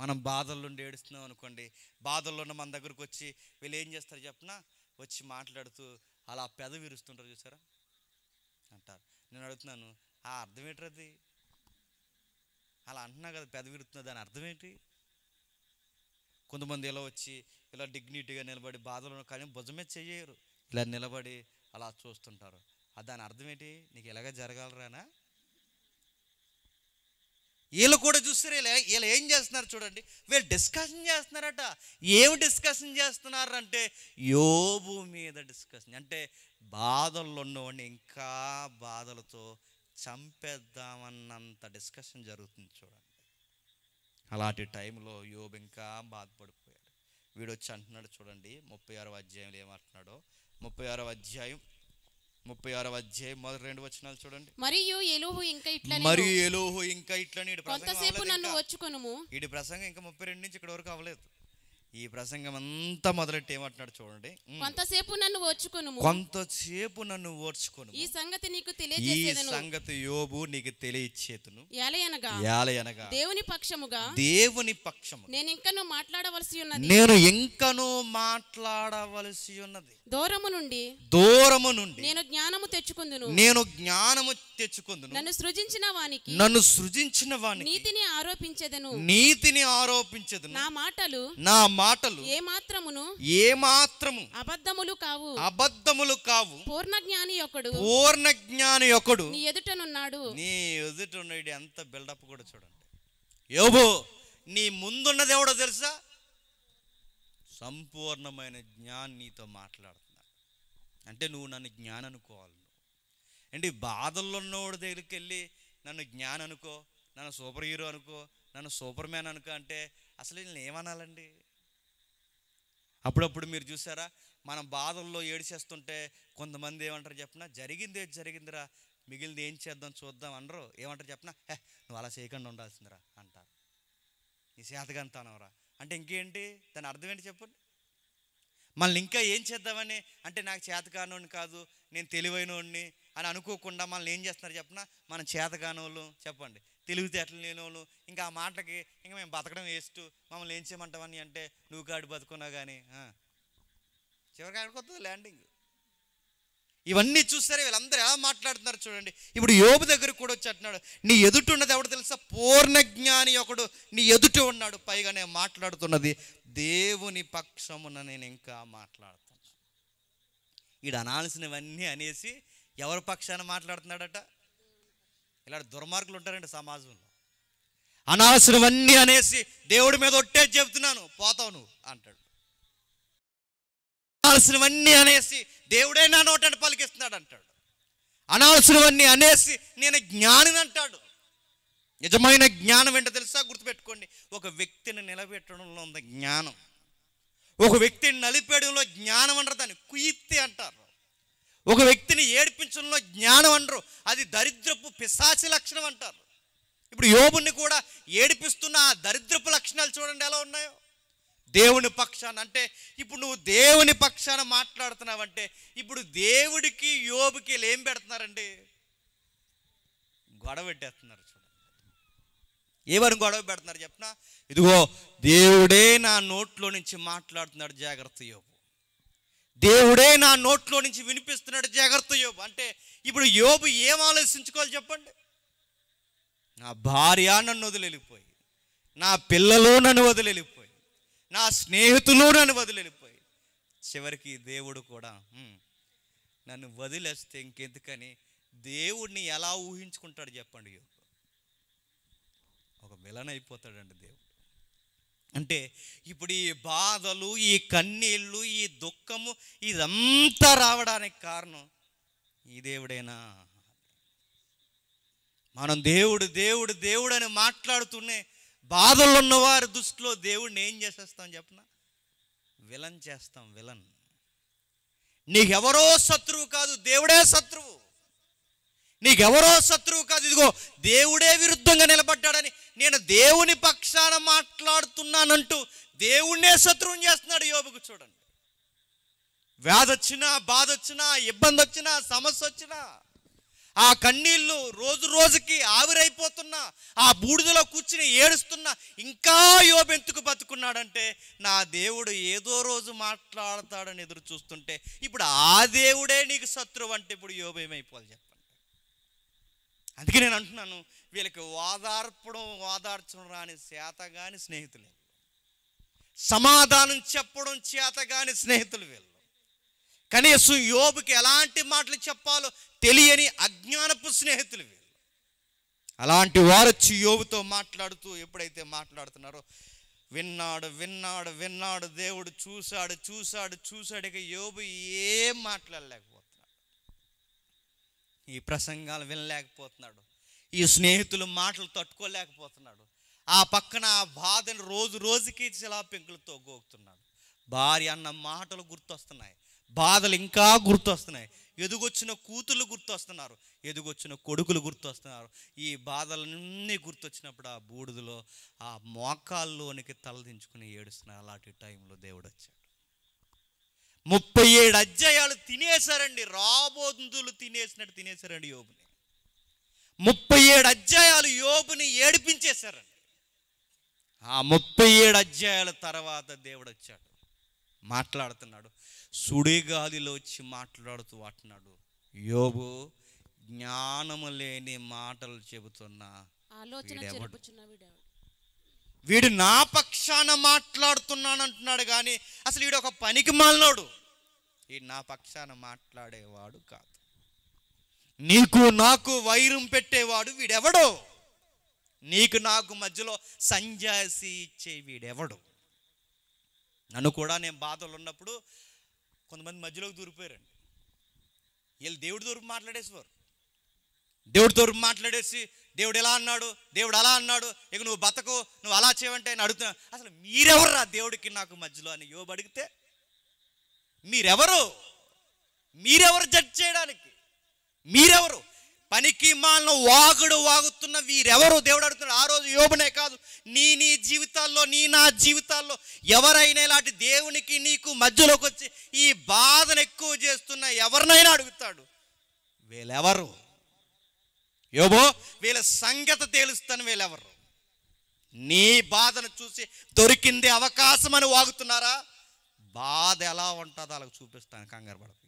మనం బాధల్లో ఉండి ఏడుస్తున్నాం అనుకోండి బాధల్లో ఉన్న మన దగ్గరకు వచ్చి వీళ్ళు ఏం చేస్తారు చెప్పినా వచ్చి మాట్లాడుతూ అలా పెద విరుస్తుంటారు చూసారా అంటారు నేను అడుగుతున్నాను ఆ అర్థం ఏంటది అలా అంటున్నా కదా పెద విరుతున్నా దాని అర్థం ఏంటి కొంతమంది ఇలా వచ్చి ఇలా డిగ్నిటీగా నిలబడి బాధలు కానీ భుజమే చెయ్యరు ఇలా నిలబడి అలా చూస్తుంటారు దాని అర్థం ఏంటి నీకు ఎలాగ జరగాలరానా వీళ్ళు కూడా చూస్తారు వీళ్ళు ఏం చేస్తున్నారు చూడండి వీళ్ళు డిస్కషన్ చేస్తున్నారట ఏమి డిస్కషన్ చేస్తున్నారు అంటే యోబు మీద డిస్కషన్ అంటే బాధల్లో ఉన్నవాడిని ఇంకా బాధలతో చంపేద్దామన్నంత డిస్కషన్ జరుగుతుంది చూడండి అలాంటి టైంలో యోబు ఇంకా బాధపడిపోయాడు వీడు వచ్చి అంటున్నాడు చూడండి ముప్పై ఆరవ అధ్యాయంలో ఏమంటున్నాడో ముప్పై ఆరవ అధ్యాయం ముప్పై ఆరవ అధ్యాయం మొదటి రెండు వచనాలు చూడండి మరియు ఎలుహు ఇంకా ఇట్లా మరియు ఎలుహు ఇంకా ఇట్లా కొంతసేపు నన్ను వచ్చుకొనుము ఇటు ప్రసంగం ఇంకా ముప్పై రెండు నుంచి ఇక్కడ వరకు అవ్వలేదు ఈ ప్రసంగం అంతా మొదలెట్టి ఏమంటున్నాడు చూడండి కొంతసేపు నన్ను ఓర్చుకును కొంతసేపు నన్ను ఓర్చుకును ఈ సంగతి నీకు తెలియజేసేదను ఈ సంగతి యోబు నీకు తెలియచేతును యాలయనగా యాలయనగా దేవుని పక్షముగా దేవుని పక్షము నేను ఇంకను మాట్లాడవలసి ఉన్నది నేను ఇంకను మాట్లాడవలసి ఉన్నది దూరము నుండి దూరము నుండి నేను జ్ఞానము తెచ్చుకుందును నేను జ్ఞానము తెచ్చుకుందును నన్ను సృజించిన వానికి నన్ను సృజించిన వానికి నీతిని ఆరోపించేదను నీతిని ఆరోపించేదను నా మాటలు నా మాటలు ఏ మాత్రమును ఏ మాత్రము అబద్ధములు కావు అబద్ధములు కావు పూర్ణ జ్ఞాని ఒకడు పూర్ణ జ్ఞాని ఒకడు నీ ఎదుటనున్నాడు నీ ఉన్నాడు ఎంత బిల్డప్ కూడా చూడండి యోబు నీ ముందున్నది ఎవడో తెలుసా సంపూర్ణమైన జ్ఞాన్ నీతో మాట్లాడుతున్నాడు అంటే నువ్వు నన్ను జ్ఞానం అనుకోవాలి అండి బాధల్లో ఉన్నవాడు దగ్గరికి వెళ్ళి నన్ను జ్ఞాన్ అనుకో నన్ను సూపర్ హీరో అనుకో నన్ను సూపర్ మ్యాన్ అనుకో అంటే అసలు నేను ఏమనాలండి అప్పుడప్పుడు మీరు చూసారా మనం బాధల్లో ఏడిచేస్తుంటే కొంతమంది ఏమంటారు చెప్పినా జరిగింది జరిగిందిరా మిగిలింది ఏం చేద్దాం చూద్దాం అనరు ఏమంటారు చెప్పినా హే నువ్వు అలా చేయకుండా ఉండాల్సిందిరా అంటారు నీ చేతగంతానవరా అంటే ఇంకేంటి దాని అర్థం ఏంటి చెప్పండి మనల్ని ఇంకా ఏం చేద్దామని అంటే నాకు చేతకానోడిని కాదు నేను తెలివైనోడిని అని అనుకోకుండా మనల్ని ఏం చేస్తున్నారు చెప్పినా మనం చేతకానోళ్ళు చెప్పండి తెలివితేటలు లేని వాళ్ళు ఇంకా ఆ మాటలకి ఇంకా మేము బతకడం వేస్ట్ మమ్మల్ని ఏం చేయమంటామని అంటే నువ్వు కాడు బతుకున్నావు కానీ చివరికి ఆడికి ల్యాండింగ్ ఇవన్నీ చూసారే వీళ్ళందరూ ఎలా మాట్లాడుతున్నారు చూడండి ఇప్పుడు యోపు దగ్గరకు కూడా వచ్చి అంటున్నాడు నీ ఎదుట ఉన్నది ఎవడు తెలుసా పూర్ణజ్ఞాని ఒకడు నీ ఎదుట ఉన్నాడు పైగా నేను మాట్లాడుతున్నది దేవుని పక్షమున నేను ఇంకా మాట్లాడుతున్నాను ఈడు అనాల్సినవన్నీ అనేసి ఎవరి పక్షాన మాట్లాడుతున్నాడట ఇలాంటి దుర్మార్గులు ఉంటారండి సమాజంలో అనవసరమన్నీ అనేసి దేవుడి మీద ఒట్టే చెబుతున్నాను పోతావు నువ్వు అంటాడు అనవసరమన్నీ అనేసి దేవుడే నా నోటంటే పలికిస్తున్నాడు అంటాడు అనవసరమన్నీ అనేసి నేను జ్ఞానిని అంటాడు నిజమైన జ్ఞానం ఏంటో తెలుసా గుర్తుపెట్టుకోండి ఒక వ్యక్తిని నిలబెట్టడంలో ఉంది జ్ఞానం ఒక వ్యక్తిని నలిపేయడంలో జ్ఞానం అంటారు దాన్ని కుయిత్తి అంటారు ఒక వ్యక్తిని ఏడిపించడంలో జ్ఞానం అనరు అది దరిద్రపు పిశాచి లక్షణం అంటారు ఇప్పుడు యోబుని కూడా ఏడిపిస్తున్న ఆ దరిద్రపు లక్షణాలు చూడండి ఎలా ఉన్నాయో దేవుని పక్షాన అంటే ఇప్పుడు నువ్వు దేవుని పక్షాన మాట్లాడుతున్నావంటే ఇప్పుడు దేవుడికి యోబుకి ఏం పెడుతున్నారండి గొడవ పెట్టేస్తున్నారు చూడండి ఏవని గొడవ పెడుతున్నారు చెప్పిన ఇదిగో దేవుడే నా నోట్లో నుంచి మాట్లాడుతున్నాడు జాగ్రత్త యోబు దేవుడే నా నోట్లో నుంచి వినిపిస్తున్నాడు జాగ్రత్త యోబు అంటే ఇప్పుడు యోబు ఏం ఆలోచించుకోవాలి చెప్పండి నా భార్య నన్ను వదిలిపోయి నా పిల్లలు నన్ను వదిలిపోయి నా స్నేహితులు నన్ను వదిలిపోయి చివరికి దేవుడు కూడా నన్ను వదిలేస్తే ఇంకెందుకని దేవుడిని ఎలా ఊహించుకుంటాడు చెప్పండి యోబు ఒక విలన్ అయిపోతాడండి దేవుడు అంటే ఇప్పుడు ఈ బాధలు ఈ కన్నీళ్ళు ఈ దుఃఖము ఇదంతా రావడానికి కారణం ఈ దేవుడేనా మనం దేవుడు దేవుడు దేవుడు అని మాట్లాడుతూనే బాధలు ఉన్నవారి దృష్టిలో దేవుడిని ఏం చేసేస్తాం చెప్పిన విలన్ చేస్తాం విలన్ నీకెవరో శత్రువు కాదు దేవుడే శత్రువు నీకెవరో శత్రువు కాదు ఇదిగో దేవుడే విరుద్ధంగా నిలబడ్డాడని నేను దేవుని పక్షాన మాట్లాడుతున్నానంటూ దేవుణ్ణే శత్రువుని చేస్తున్నాడు యోబుకు చూడండి వ్యాధి వచ్చినా బాధ వచ్చినా ఇబ్బంది వచ్చినా సమస్య వచ్చినా ఆ కన్నీళ్ళు రోజు రోజుకి ఆవిరైపోతున్నా ఆ బూడిదలో కూర్చుని ఏడుస్తున్నా ఇంకా ఎందుకు బతుకున్నాడంటే నా దేవుడు ఏదో రోజు మాట్లాడతాడని ఎదురు చూస్తుంటే ఇప్పుడు ఆ దేవుడే నీకు శత్రువు అంటే ఇప్పుడు యోబేమైపోవాలి అందుకే నేను అంటున్నాను వీళ్ళకి ఓదార్పడం ఓదార్చడం రాని చేతగాని స్నేహితులు సమాధానం చెప్పడం చేతగాని స్నేహితులు వీళ్ళు కనీసం యోబుకి ఎలాంటి మాటలు చెప్పాలో తెలియని అజ్ఞానపు స్నేహితులు వీళ్ళు అలాంటి వారు వచ్చి యోబుతో మాట్లాడుతూ ఎప్పుడైతే మాట్లాడుతున్నారో విన్నాడు విన్నాడు విన్నాడు దేవుడు చూశాడు చూశాడు చూశాడు ఇక యోబు ఏం మాట్లాడలేకపో ఈ ప్రసంగాలు వినలేకపోతున్నాడు ఈ స్నేహితులు మాటలు తట్టుకోలేకపోతున్నాడు ఆ పక్కన ఆ బాధను రోజు రోజుకి శిలాపెంకులతో గోగుతున్నాడు భార్య అన్న మాటలు గుర్తొస్తున్నాయి బాధలు ఇంకా గుర్తొస్తున్నాయి ఎదుగొచ్చిన కూతుళ్ళు గుర్తొస్తున్నారు ఎదుగొచ్చిన కొడుకులు గుర్తొస్తున్నారు ఈ బాధలన్నీ గుర్తొచ్చినప్పుడు ఆ బూడిదలో ఆ మోకాల్లోనికి తలదించుకుని ఏడుస్తున్నారు అలాంటి టైంలో దేవుడు వచ్చాడు ముప్పై ఏడు అధ్యాయాలు తినేశారండి రాబోదులు తినేసినట్టు తినేశారండి యోబుని ముప్పై ఏడు అధ్యాయాలు యోబుని ఏడిపించేశారండి ఆ ముప్పై ఏడు అధ్యాయాల తర్వాత దేవుడు వచ్చాడు మాట్లాడుతున్నాడు సుడిగాలిలో వచ్చి మాట్లాడుతూ అంటున్నాడు యోబు జ్ఞానము లేని మాటలు చెబుతున్నా ఆలోచన వీడు నా పక్షాన మాట్లాడుతున్నాను అంటున్నాడు కానీ అసలు వీడు ఒక పనికి మాలినోడు ఈ నా పక్షాన మాట్లాడేవాడు కాదు నీకు నాకు వైరం పెట్టేవాడు వీడెవడో నీకు నాకు మధ్యలో సంజాసి ఇచ్చే వీడెవడు నన్ను కూడా నేను బాధలు ఉన్నప్పుడు కొంతమంది మధ్యలోకి దూరిపోయారండి వీళ్ళు దేవుడి దూరపు మాట్లాడేసేవారు దేవుడితో మాట్లాడేసి దేవుడు ఎలా అన్నాడు దేవుడు అలా అన్నాడు ఇక నువ్వు బతకు నువ్వు అలా చేయవంటే నేను అడుగుతున్నా అసలు మీరెవర్రా దేవుడికి నాకు మధ్యలో అని యోబు అడిగితే మీరెవరు మీరెవరు జడ్జ్ చేయడానికి మీరెవరు పనికి మాలను వాగుడు వాగుతున్న వీరెవరు దేవుడు అడుగుతున్నాడు ఆ రోజు యోబునే కాదు నీ నీ జీవితాల్లో నీ నా జీవితాల్లో ఎవరైనా ఇలాంటి దేవునికి నీకు మధ్యలోకి వచ్చి ఈ బాధను ఎక్కువ చేస్తున్న ఎవరినైనా అడుగుతాడు వీళ్ళెవరు యోబో వీళ్ళ సంగతి తేలుస్తాను వీళ్ళెవరు నీ బాధను చూసి దొరికింది అవకాశం అని వాగుతున్నారా బాధ ఎలా ఉంటుందో వాళ్ళకి చూపిస్తాను కంగారు పడుతుంది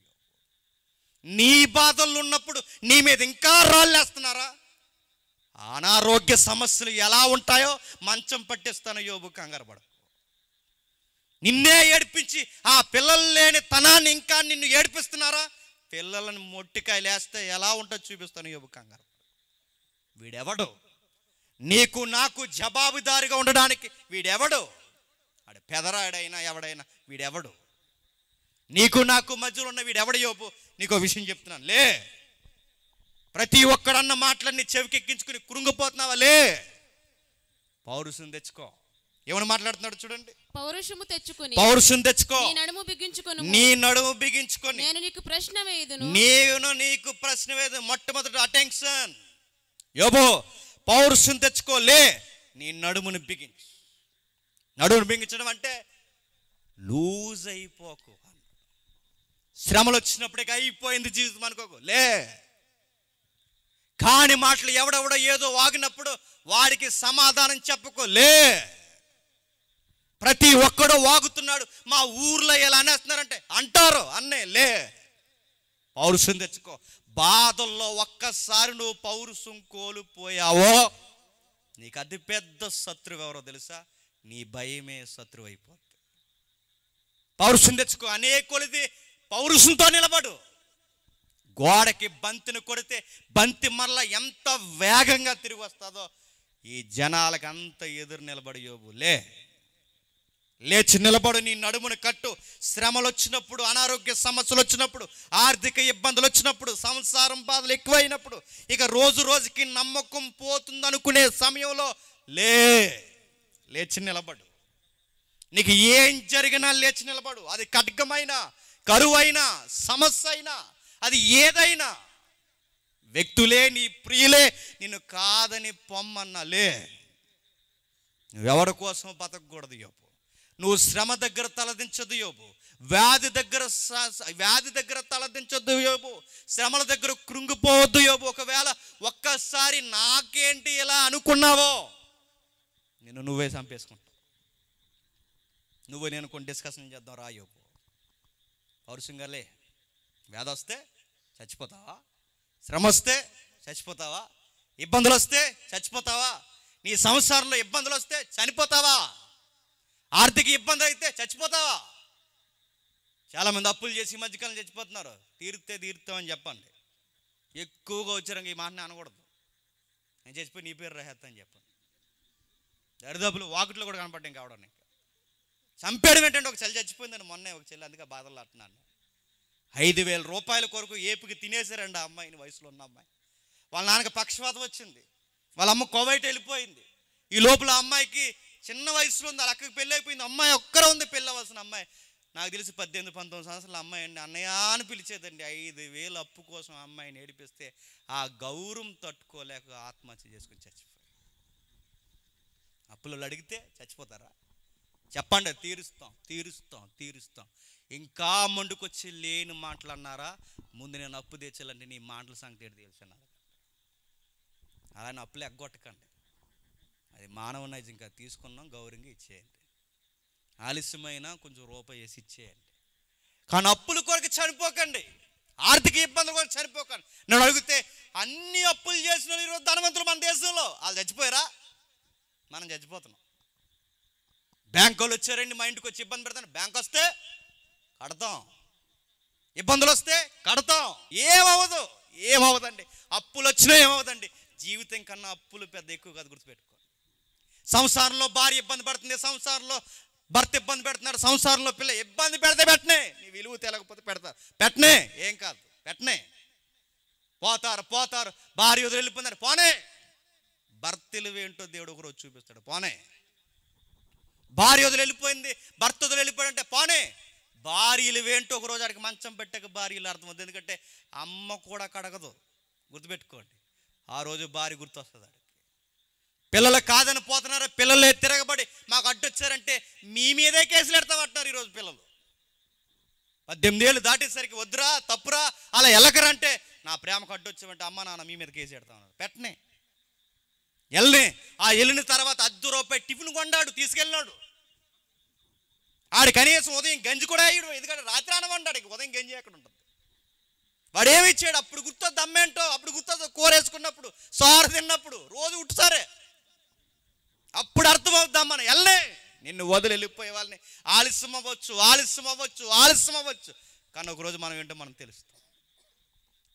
నీ బాధలు ఉన్నప్పుడు నీ మీద ఇంకా రాళ్ళేస్తున్నారా అనారోగ్య సమస్యలు ఎలా ఉంటాయో మంచం పట్టిస్తాను యోబు కంగారు పడ నిన్నే ఏడిపించి ఆ పిల్లలు లేని తనాన్ని ఇంకా నిన్ను ఏడిపిస్తున్నారా పిల్లలను మొట్టికాయలు వేస్తే ఎలా ఉంటుందో చూపిస్తాను యోబు కంగారు వీడెవడు నీకు నాకు జవాబుదారిగా ఉండడానికి వీడెవడు ఆడ పెదరాడైనా ఎవడైనా వీడెవడు నీకు నాకు మధ్యలో ఉన్న వీడెవడు యోపు నీకు విషయం చెప్తున్నాను లే ప్రతి ఒక్కడన్న మాటలన్నీ చెవికెక్కించుకుని కురుంగిపోతున్నావా లే పౌరుషం తెచ్చుకో ఏమని మాట్లాడుతున్నాడు చూడండి పౌరుషము తెచ్చుకొని పౌరుషం తెచ్చుకో నీ నడుము బిగించుకొని నీ నడుము బిగించుకొని నేను నీకు ప్రశ్న వేయదును నేను నీకు ప్రశ్న వేయదు మొట్టమొదటి అటెన్షన్ యోబో పౌరుషం తెచ్చుకోలే నీ నడుమును బిగించు నడుమును బిగించడం అంటే లూజ్ అయిపోకు శ్రమలు వచ్చినప్పటికీ అయిపోయింది జీవితం అనుకోకు లే కాని మాటలు ఎవడెవడో ఏదో వాగినప్పుడు వాడికి సమాధానం చెప్పుకోలే లే ప్రతి ఒక్కడో వాగుతున్నాడు మా ఊర్లో ఎలా అనేస్తున్నారంటే అంటారు అన్నే లే పౌరుషం తెచ్చుకో బాధల్లో ఒక్కసారి నువ్వు పౌరుషం కోల్పోయావో నీకు అతి పెద్ద శత్రువు ఎవరో తెలుసా నీ భయమే శత్రువు అయిపోద్ది పౌరుషం తెచ్చుకో అనే కొలిది పౌరుషంతో నిలబడు గోడకి బంతిని కొడితే బంతి మరల ఎంత వేగంగా తిరిగి వస్తుందో ఈ జనాలకు అంత ఎదురు నిలబడి యోబులే లేచి నిలబడు నీ నడుమును కట్టు శ్రమలు వచ్చినప్పుడు అనారోగ్య సమస్యలు వచ్చినప్పుడు ఆర్థిక ఇబ్బందులు వచ్చినప్పుడు సంసారం బాధలు ఎక్కువైనప్పుడు ఇక రోజు రోజుకి నమ్మకం పోతుందనుకునే సమయంలో లే లేచి నిలబడు నీకు ఏం జరిగినా లేచి నిలబడు అది ఖడ్గమైనా కరువైనా సమస్య అయినా అది ఏదైనా వ్యక్తులే నీ ప్రియులే నిన్ను కాదని పొమ్మన్నలే నువ్వెవరి కోసం బతకూడదు యోపు నువ్వు శ్రమ దగ్గర తలదించదు యోబు వ్యాధి దగ్గర వ్యాధి దగ్గర తలదించొద్దు యోబు శ్రమల దగ్గర కృంగిపోవద్దు యోబు ఒకవేళ ఒక్కసారి నాకేంటి ఇలా అనుకున్నావో నేను నువ్వే చంపేసుకుంటా నువ్వు నేను కొన్ని డిస్కషన్ చేద్దాం రా యోబు పౌరుషంగాలే వ్యాధి వస్తే చచ్చిపోతావా శ్రమ వస్తే చచ్చిపోతావా ఇబ్బందులు వస్తే చచ్చిపోతావా నీ సంసారంలో ఇబ్బందులు వస్తే చనిపోతావా ఆర్థిక ఇబ్బంది అయితే చచ్చిపోతావా చాలామంది అప్పులు చేసి మధ్యకాలం చచ్చిపోతున్నారు తీరితే తీరుతామని చెప్పండి ఎక్కువగా వచ్చారంగా ఈ మాటని అనకూడదు నేను చచ్చిపోయి నీ పేరు రహేత్త అని చెప్పండి దరిదాపులు వాకిట్లో కూడా కనపడ్డాం కావడం ఇంకా చంపేయడం ఏంటంటే ఒక చెల్లి చచ్చిపోయిందని మొన్నే ఒక చెల్లి అందుకే బాధలు అంటున్నాను ఐదు వేల రూపాయల కొరకు ఏపుకి తినేసారండి ఆ అమ్మాయిని వయసులో ఉన్న అమ్మాయి వాళ్ళ నాన్నకి పక్షపాతం వచ్చింది వాళ్ళ అమ్మ కోవైట్ వెళ్ళిపోయింది ఈ లోపల అమ్మాయికి చిన్న వయసులో ఉంది అక్కడికి పెళ్ళి అయిపోయింది అమ్మాయి ఒక్కరే ఉంది పెళ్ళి అవ్వాల్సిన అమ్మాయి నాకు తెలిసి పద్దెనిమిది పంతొమ్మిది సంవత్సరాల అమ్మాయి అండి అన్నయ్య అని పిలిచేదండి ఐదు వేలు అప్పు కోసం అమ్మాయిని ఏడిపిస్తే ఆ గౌరవం తట్టుకోలేక ఆత్మహత్య చేసుకుని చచ్చిపోయి అప్పులలో అడిగితే చచ్చిపోతారా చెప్పండి తీరుస్తాం తీరుస్తాం తీరుస్తాం ఇంకా మండుకొచ్చి లేని మాటలు అన్నారా ముందు నేను అప్పు తెచ్చాలంటే నీ మాటల సంగతి తెలిసి అన్నారు అలా అప్పులు ఎగ్గొట్టకండి అది మానవ నైజ్ ఇంకా తీసుకున్నాం గౌరవంగా ఇచ్చేయండి ఆలస్యమైనా కొంచెం రూపాయి వేసి ఇచ్చేయండి కానీ అప్పుల కొరకు చనిపోకండి ఆర్థిక ఇబ్బందులు కూడా చనిపోకండి నేను అడిగితే అన్ని అప్పులు చేసిన ఈరోజు ధనవంతులు మన దేశంలో వాళ్ళు చచ్చిపోయారా మనం చచ్చిపోతున్నాం బ్యాంక్ వాళ్ళు వచ్చారండి మా ఇంటికి వచ్చి ఇబ్బంది పెడతాను బ్యాంకు వస్తే కడతాం ఇబ్బందులు వస్తే కడతాం ఏమవ్వదు ఏమవ్వదండి అప్పులు వచ్చినా ఏమవదండి జీవితం కన్నా అప్పులు పెద్ద ఎక్కువ కాదు గుర్తుపెట్టు సంసారంలో భార్య ఇబ్బంది పడుతుంది సంసారంలో భర్త ఇబ్బంది పెడుతున్నాడు సంసారంలో పిల్ల ఇబ్బంది పెడితే పెట్టనే నీ విలువ తెలకపోతే పెడతారు పెట్టనే ఏం కాదు పెట్టనే పోతారు పోతారు భార్య వదిలి వెళ్ళిపోతారు పోనే భర్తలు ఏంటో దేవుడు ఒకరోజు చూపిస్తాడు పోనే భార్య వదిలి వెళ్ళిపోయింది భర్త వదిలి వెళ్ళిపోయాడంటే పోనే భార్యలు ఏంటో ఒకరోజు ఆడికి మంచం పెట్టక భార్యలు అర్థం ఎందుకంటే అమ్మ కూడా కడగదు గుర్తుపెట్టుకోండి ఆ రోజు భార్య గుర్తొస్తుంది పిల్లలు కాదని పోతున్నారు పిల్లలే తిరగబడి మాకు అడ్డొచ్చారంటే మీ మీదే కేసులు పడ్డారు ఈరోజు పిల్లలు పద్దెనిమిది ఏళ్ళు దాటేసరికి వద్దురా తప్పురా అలా ఎలకరంటే నా ప్రేమకు అడ్డొచ్చామంటే అమ్మ నాన్న మీ మీద కేసు పెడతా ఉన్నారు పెట్టనే వెళ్ళనే ఆ వెళ్ళిన తర్వాత అద్దు రూపాయి టిఫిన్ కొండాడు తీసుకెళ్ళినాడు ఆడు కనీసం ఉదయం గంజి కూడా అయ్యాడు ఎందుకంటే రాత్రి అనవండాడు ఉదయం గంజి ఎక్కడ ఉంటుంది వాడు ఏమి ఇచ్చాడు అప్పుడు గుర్తొద్దు అమ్మేంటో అప్పుడు గుర్తొద్దు కూర వేసుకున్నప్పుడు తిన్నప్పుడు రోజు సరే అప్పుడు అర్థమవుతాం మనం వెళ్ళే నిన్ను వదిలి వెళ్ళిపోయే వాళ్ళని ఆలస్యం అవ్వచ్చు ఆలస్యం అవ్వచ్చు ఆలస్యం అవ్వచ్చు కానీ ఒకరోజు మనం ఏంటో మనం తెలుస్తాం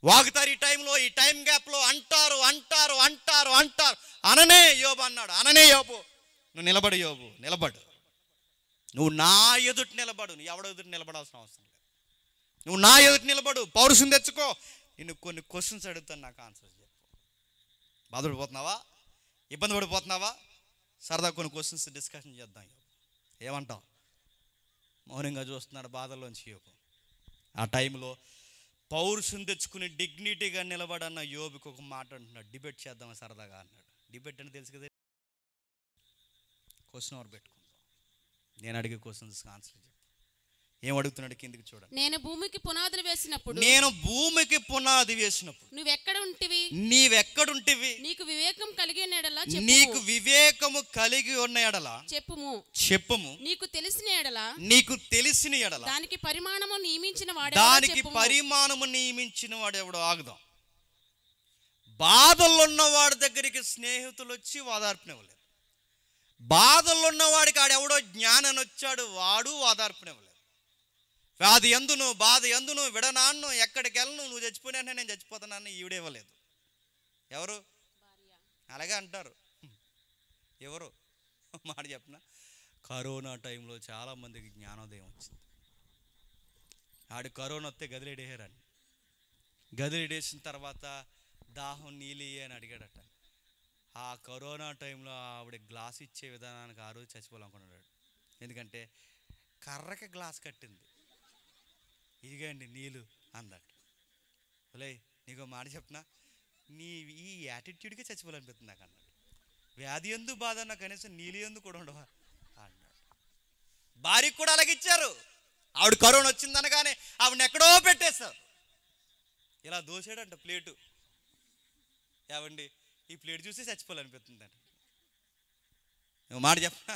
వాగుతారు ఈ టైంలో ఈ టైం గ్యాప్లో అంటారు అంటారు అంటారు అంటారు అననే యోబు అన్నాడు అననే యోబు నువ్వు నిలబడు యోబు నిలబడు నువ్వు నా ఎదుటి నిలబడు నువ్వు ఎవడ ఎదుటి నిలబడాల్సిన అవసరం లేదు నువ్వు నా ఎదుటి నిలబడు పౌరుషం తెచ్చుకో నేను కొన్ని క్వశ్చన్స్ అడుగుతాను నాకు ఆన్సర్ చెప్పు బాధపడిపోతున్నావా ఇబ్బంది పడిపోతున్నావా సరదా కొన్ని క్వశ్చన్స్ డిస్కషన్ చేద్దాం ఏమంటాం మౌనంగా చూస్తున్నాడు బాధల్లోంచి యోగు ఆ టైంలో పౌరుషం తెచ్చుకుని డిగ్నిటీగా నిలబడన్న యోబుకి ఒక మాట అంటున్నాడు డిబేట్ చేద్దామా సరదాగా అన్నాడు డిబేట్ అని తెలుసు కదా క్వశ్చన్ ఎవరు పెట్టుకుందాం నేను అడిగే క్వశ్చన్స్ ఆన్సర్ ఏం అడుగుతున్నాడు కిందికి చూడండి నేను భూమికి పునాదులు వేసినప్పుడు నేను భూమికి పునాది వేసినప్పుడు నువ్వెక్కడ ఉంటివి నీవెక్కడుంటివి నీకు వివేకం కలిగి ఉన్నాడలా నీకు వివేకము కలిగి ఉన్న ఎడలా చెప్పుము చెప్పుము నీకు తెలిసిన ఎడలా నీకు తెలిసిన ఎడల దానికి పరిమాణము నియమించిన వాడు దానికి పరిమాణము నియమించిన వాడు ఎవడో ఆగుదాం బాధల్లో వాడి దగ్గరికి స్నేహితులు వచ్చి ఓదార్పునివ్వలేదు బాధల్లో ఉన్నవాడికి ఆడెవడో జ్ఞానం వచ్చాడు వాడు ఓదార్పునివ్వలేదు అది ఎందును బాధ ఎందును విడనాన్ను ఎక్కడికి వెళ్ళను నువ్వు చచ్చిపోయినా నేను చచ్చిపోతున్నాను ఈవిడేవ్వలేదు ఎవరు అలాగే అంటారు ఎవరు మాట చెప్పిన కరోనా టైంలో చాలామందికి జ్ఞానోదయం వచ్చింది ఆడు కరోనా వస్తే గదిలేడేయరాని గదిలేడేసిన తర్వాత దాహం నీళ్ళు అని అడిగాడట ఆ కరోనా టైంలో ఆవిడ గ్లాస్ ఇచ్చే విధానానికి ఆ రోజు చచ్చిపోవాలనుకున్నాడు ఎందుకంటే కర్రకి గ్లాస్ కట్టింది ఇదిగండి నీళ్ళు అందట ఒలే నీకు మాట చెప్తున్నా నీ ఈ యాటిట్యూడ్కి చచ్చిపోవాలనిపిస్తుంది నాకు అన్నాడు వ్యాధి ఎందు బాధ నాకు కనీసం నీళ్ళు ఎందు కూడా ఉండవా అన్నాడు భార్యకు కూడా ఇచ్చారు ఆవిడ కరోనా వచ్చిందనగానే ఆవిడని ఎక్కడో పెట్టేస్తారు ఇలా దోశాడంట ప్లేటు ఏవండి ఈ ప్లేట్ చూసి చచ్చిపోవాలనిపిస్తుందండి మాట చెప్పనా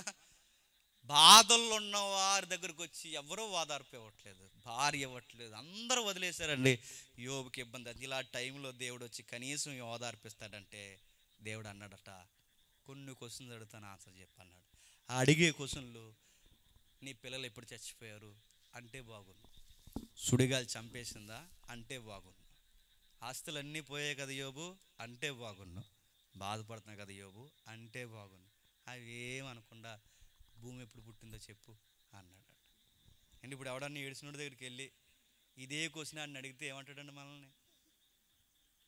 బాధల్లో ఉన్న వారి దగ్గరికి వచ్చి ఎవరో వాదార్పు ఇవ్వట్లేదు భార్య ఇవ్వట్లేదు అందరూ వదిలేశారండి యోబుకి ఇబ్బంది అది ఇలా టైంలో దేవుడు వచ్చి కనీసం ఓదార్పిస్తాడంటే దేవుడు అన్నాడట కొన్ని క్వశ్చన్స్ అడుగుతాను ఆన్సర్ చెప్పన్నాడు ఆ అడిగే క్వశ్చన్లు నీ పిల్లలు ఎప్పుడు చచ్చిపోయారు అంటే బాగుంది సుడిగాలి చంపేసిందా అంటే బాగుంది ఆస్తులన్నీ పోయాయి కదా యోబు అంటే బాగుండు బాధపడుతున్నా కదా యోబు అంటే బాగుండు అవి ఏమనకుండా భూమి ఎప్పుడు పుట్టిందో చెప్పు అన్నాడు అండి ఇప్పుడు ఎవడన్నా ఏడిసినోడి దగ్గరికి వెళ్ళి ఇదే క్వశ్చన్ అని అడిగితే ఏమంటాడండి మనల్ని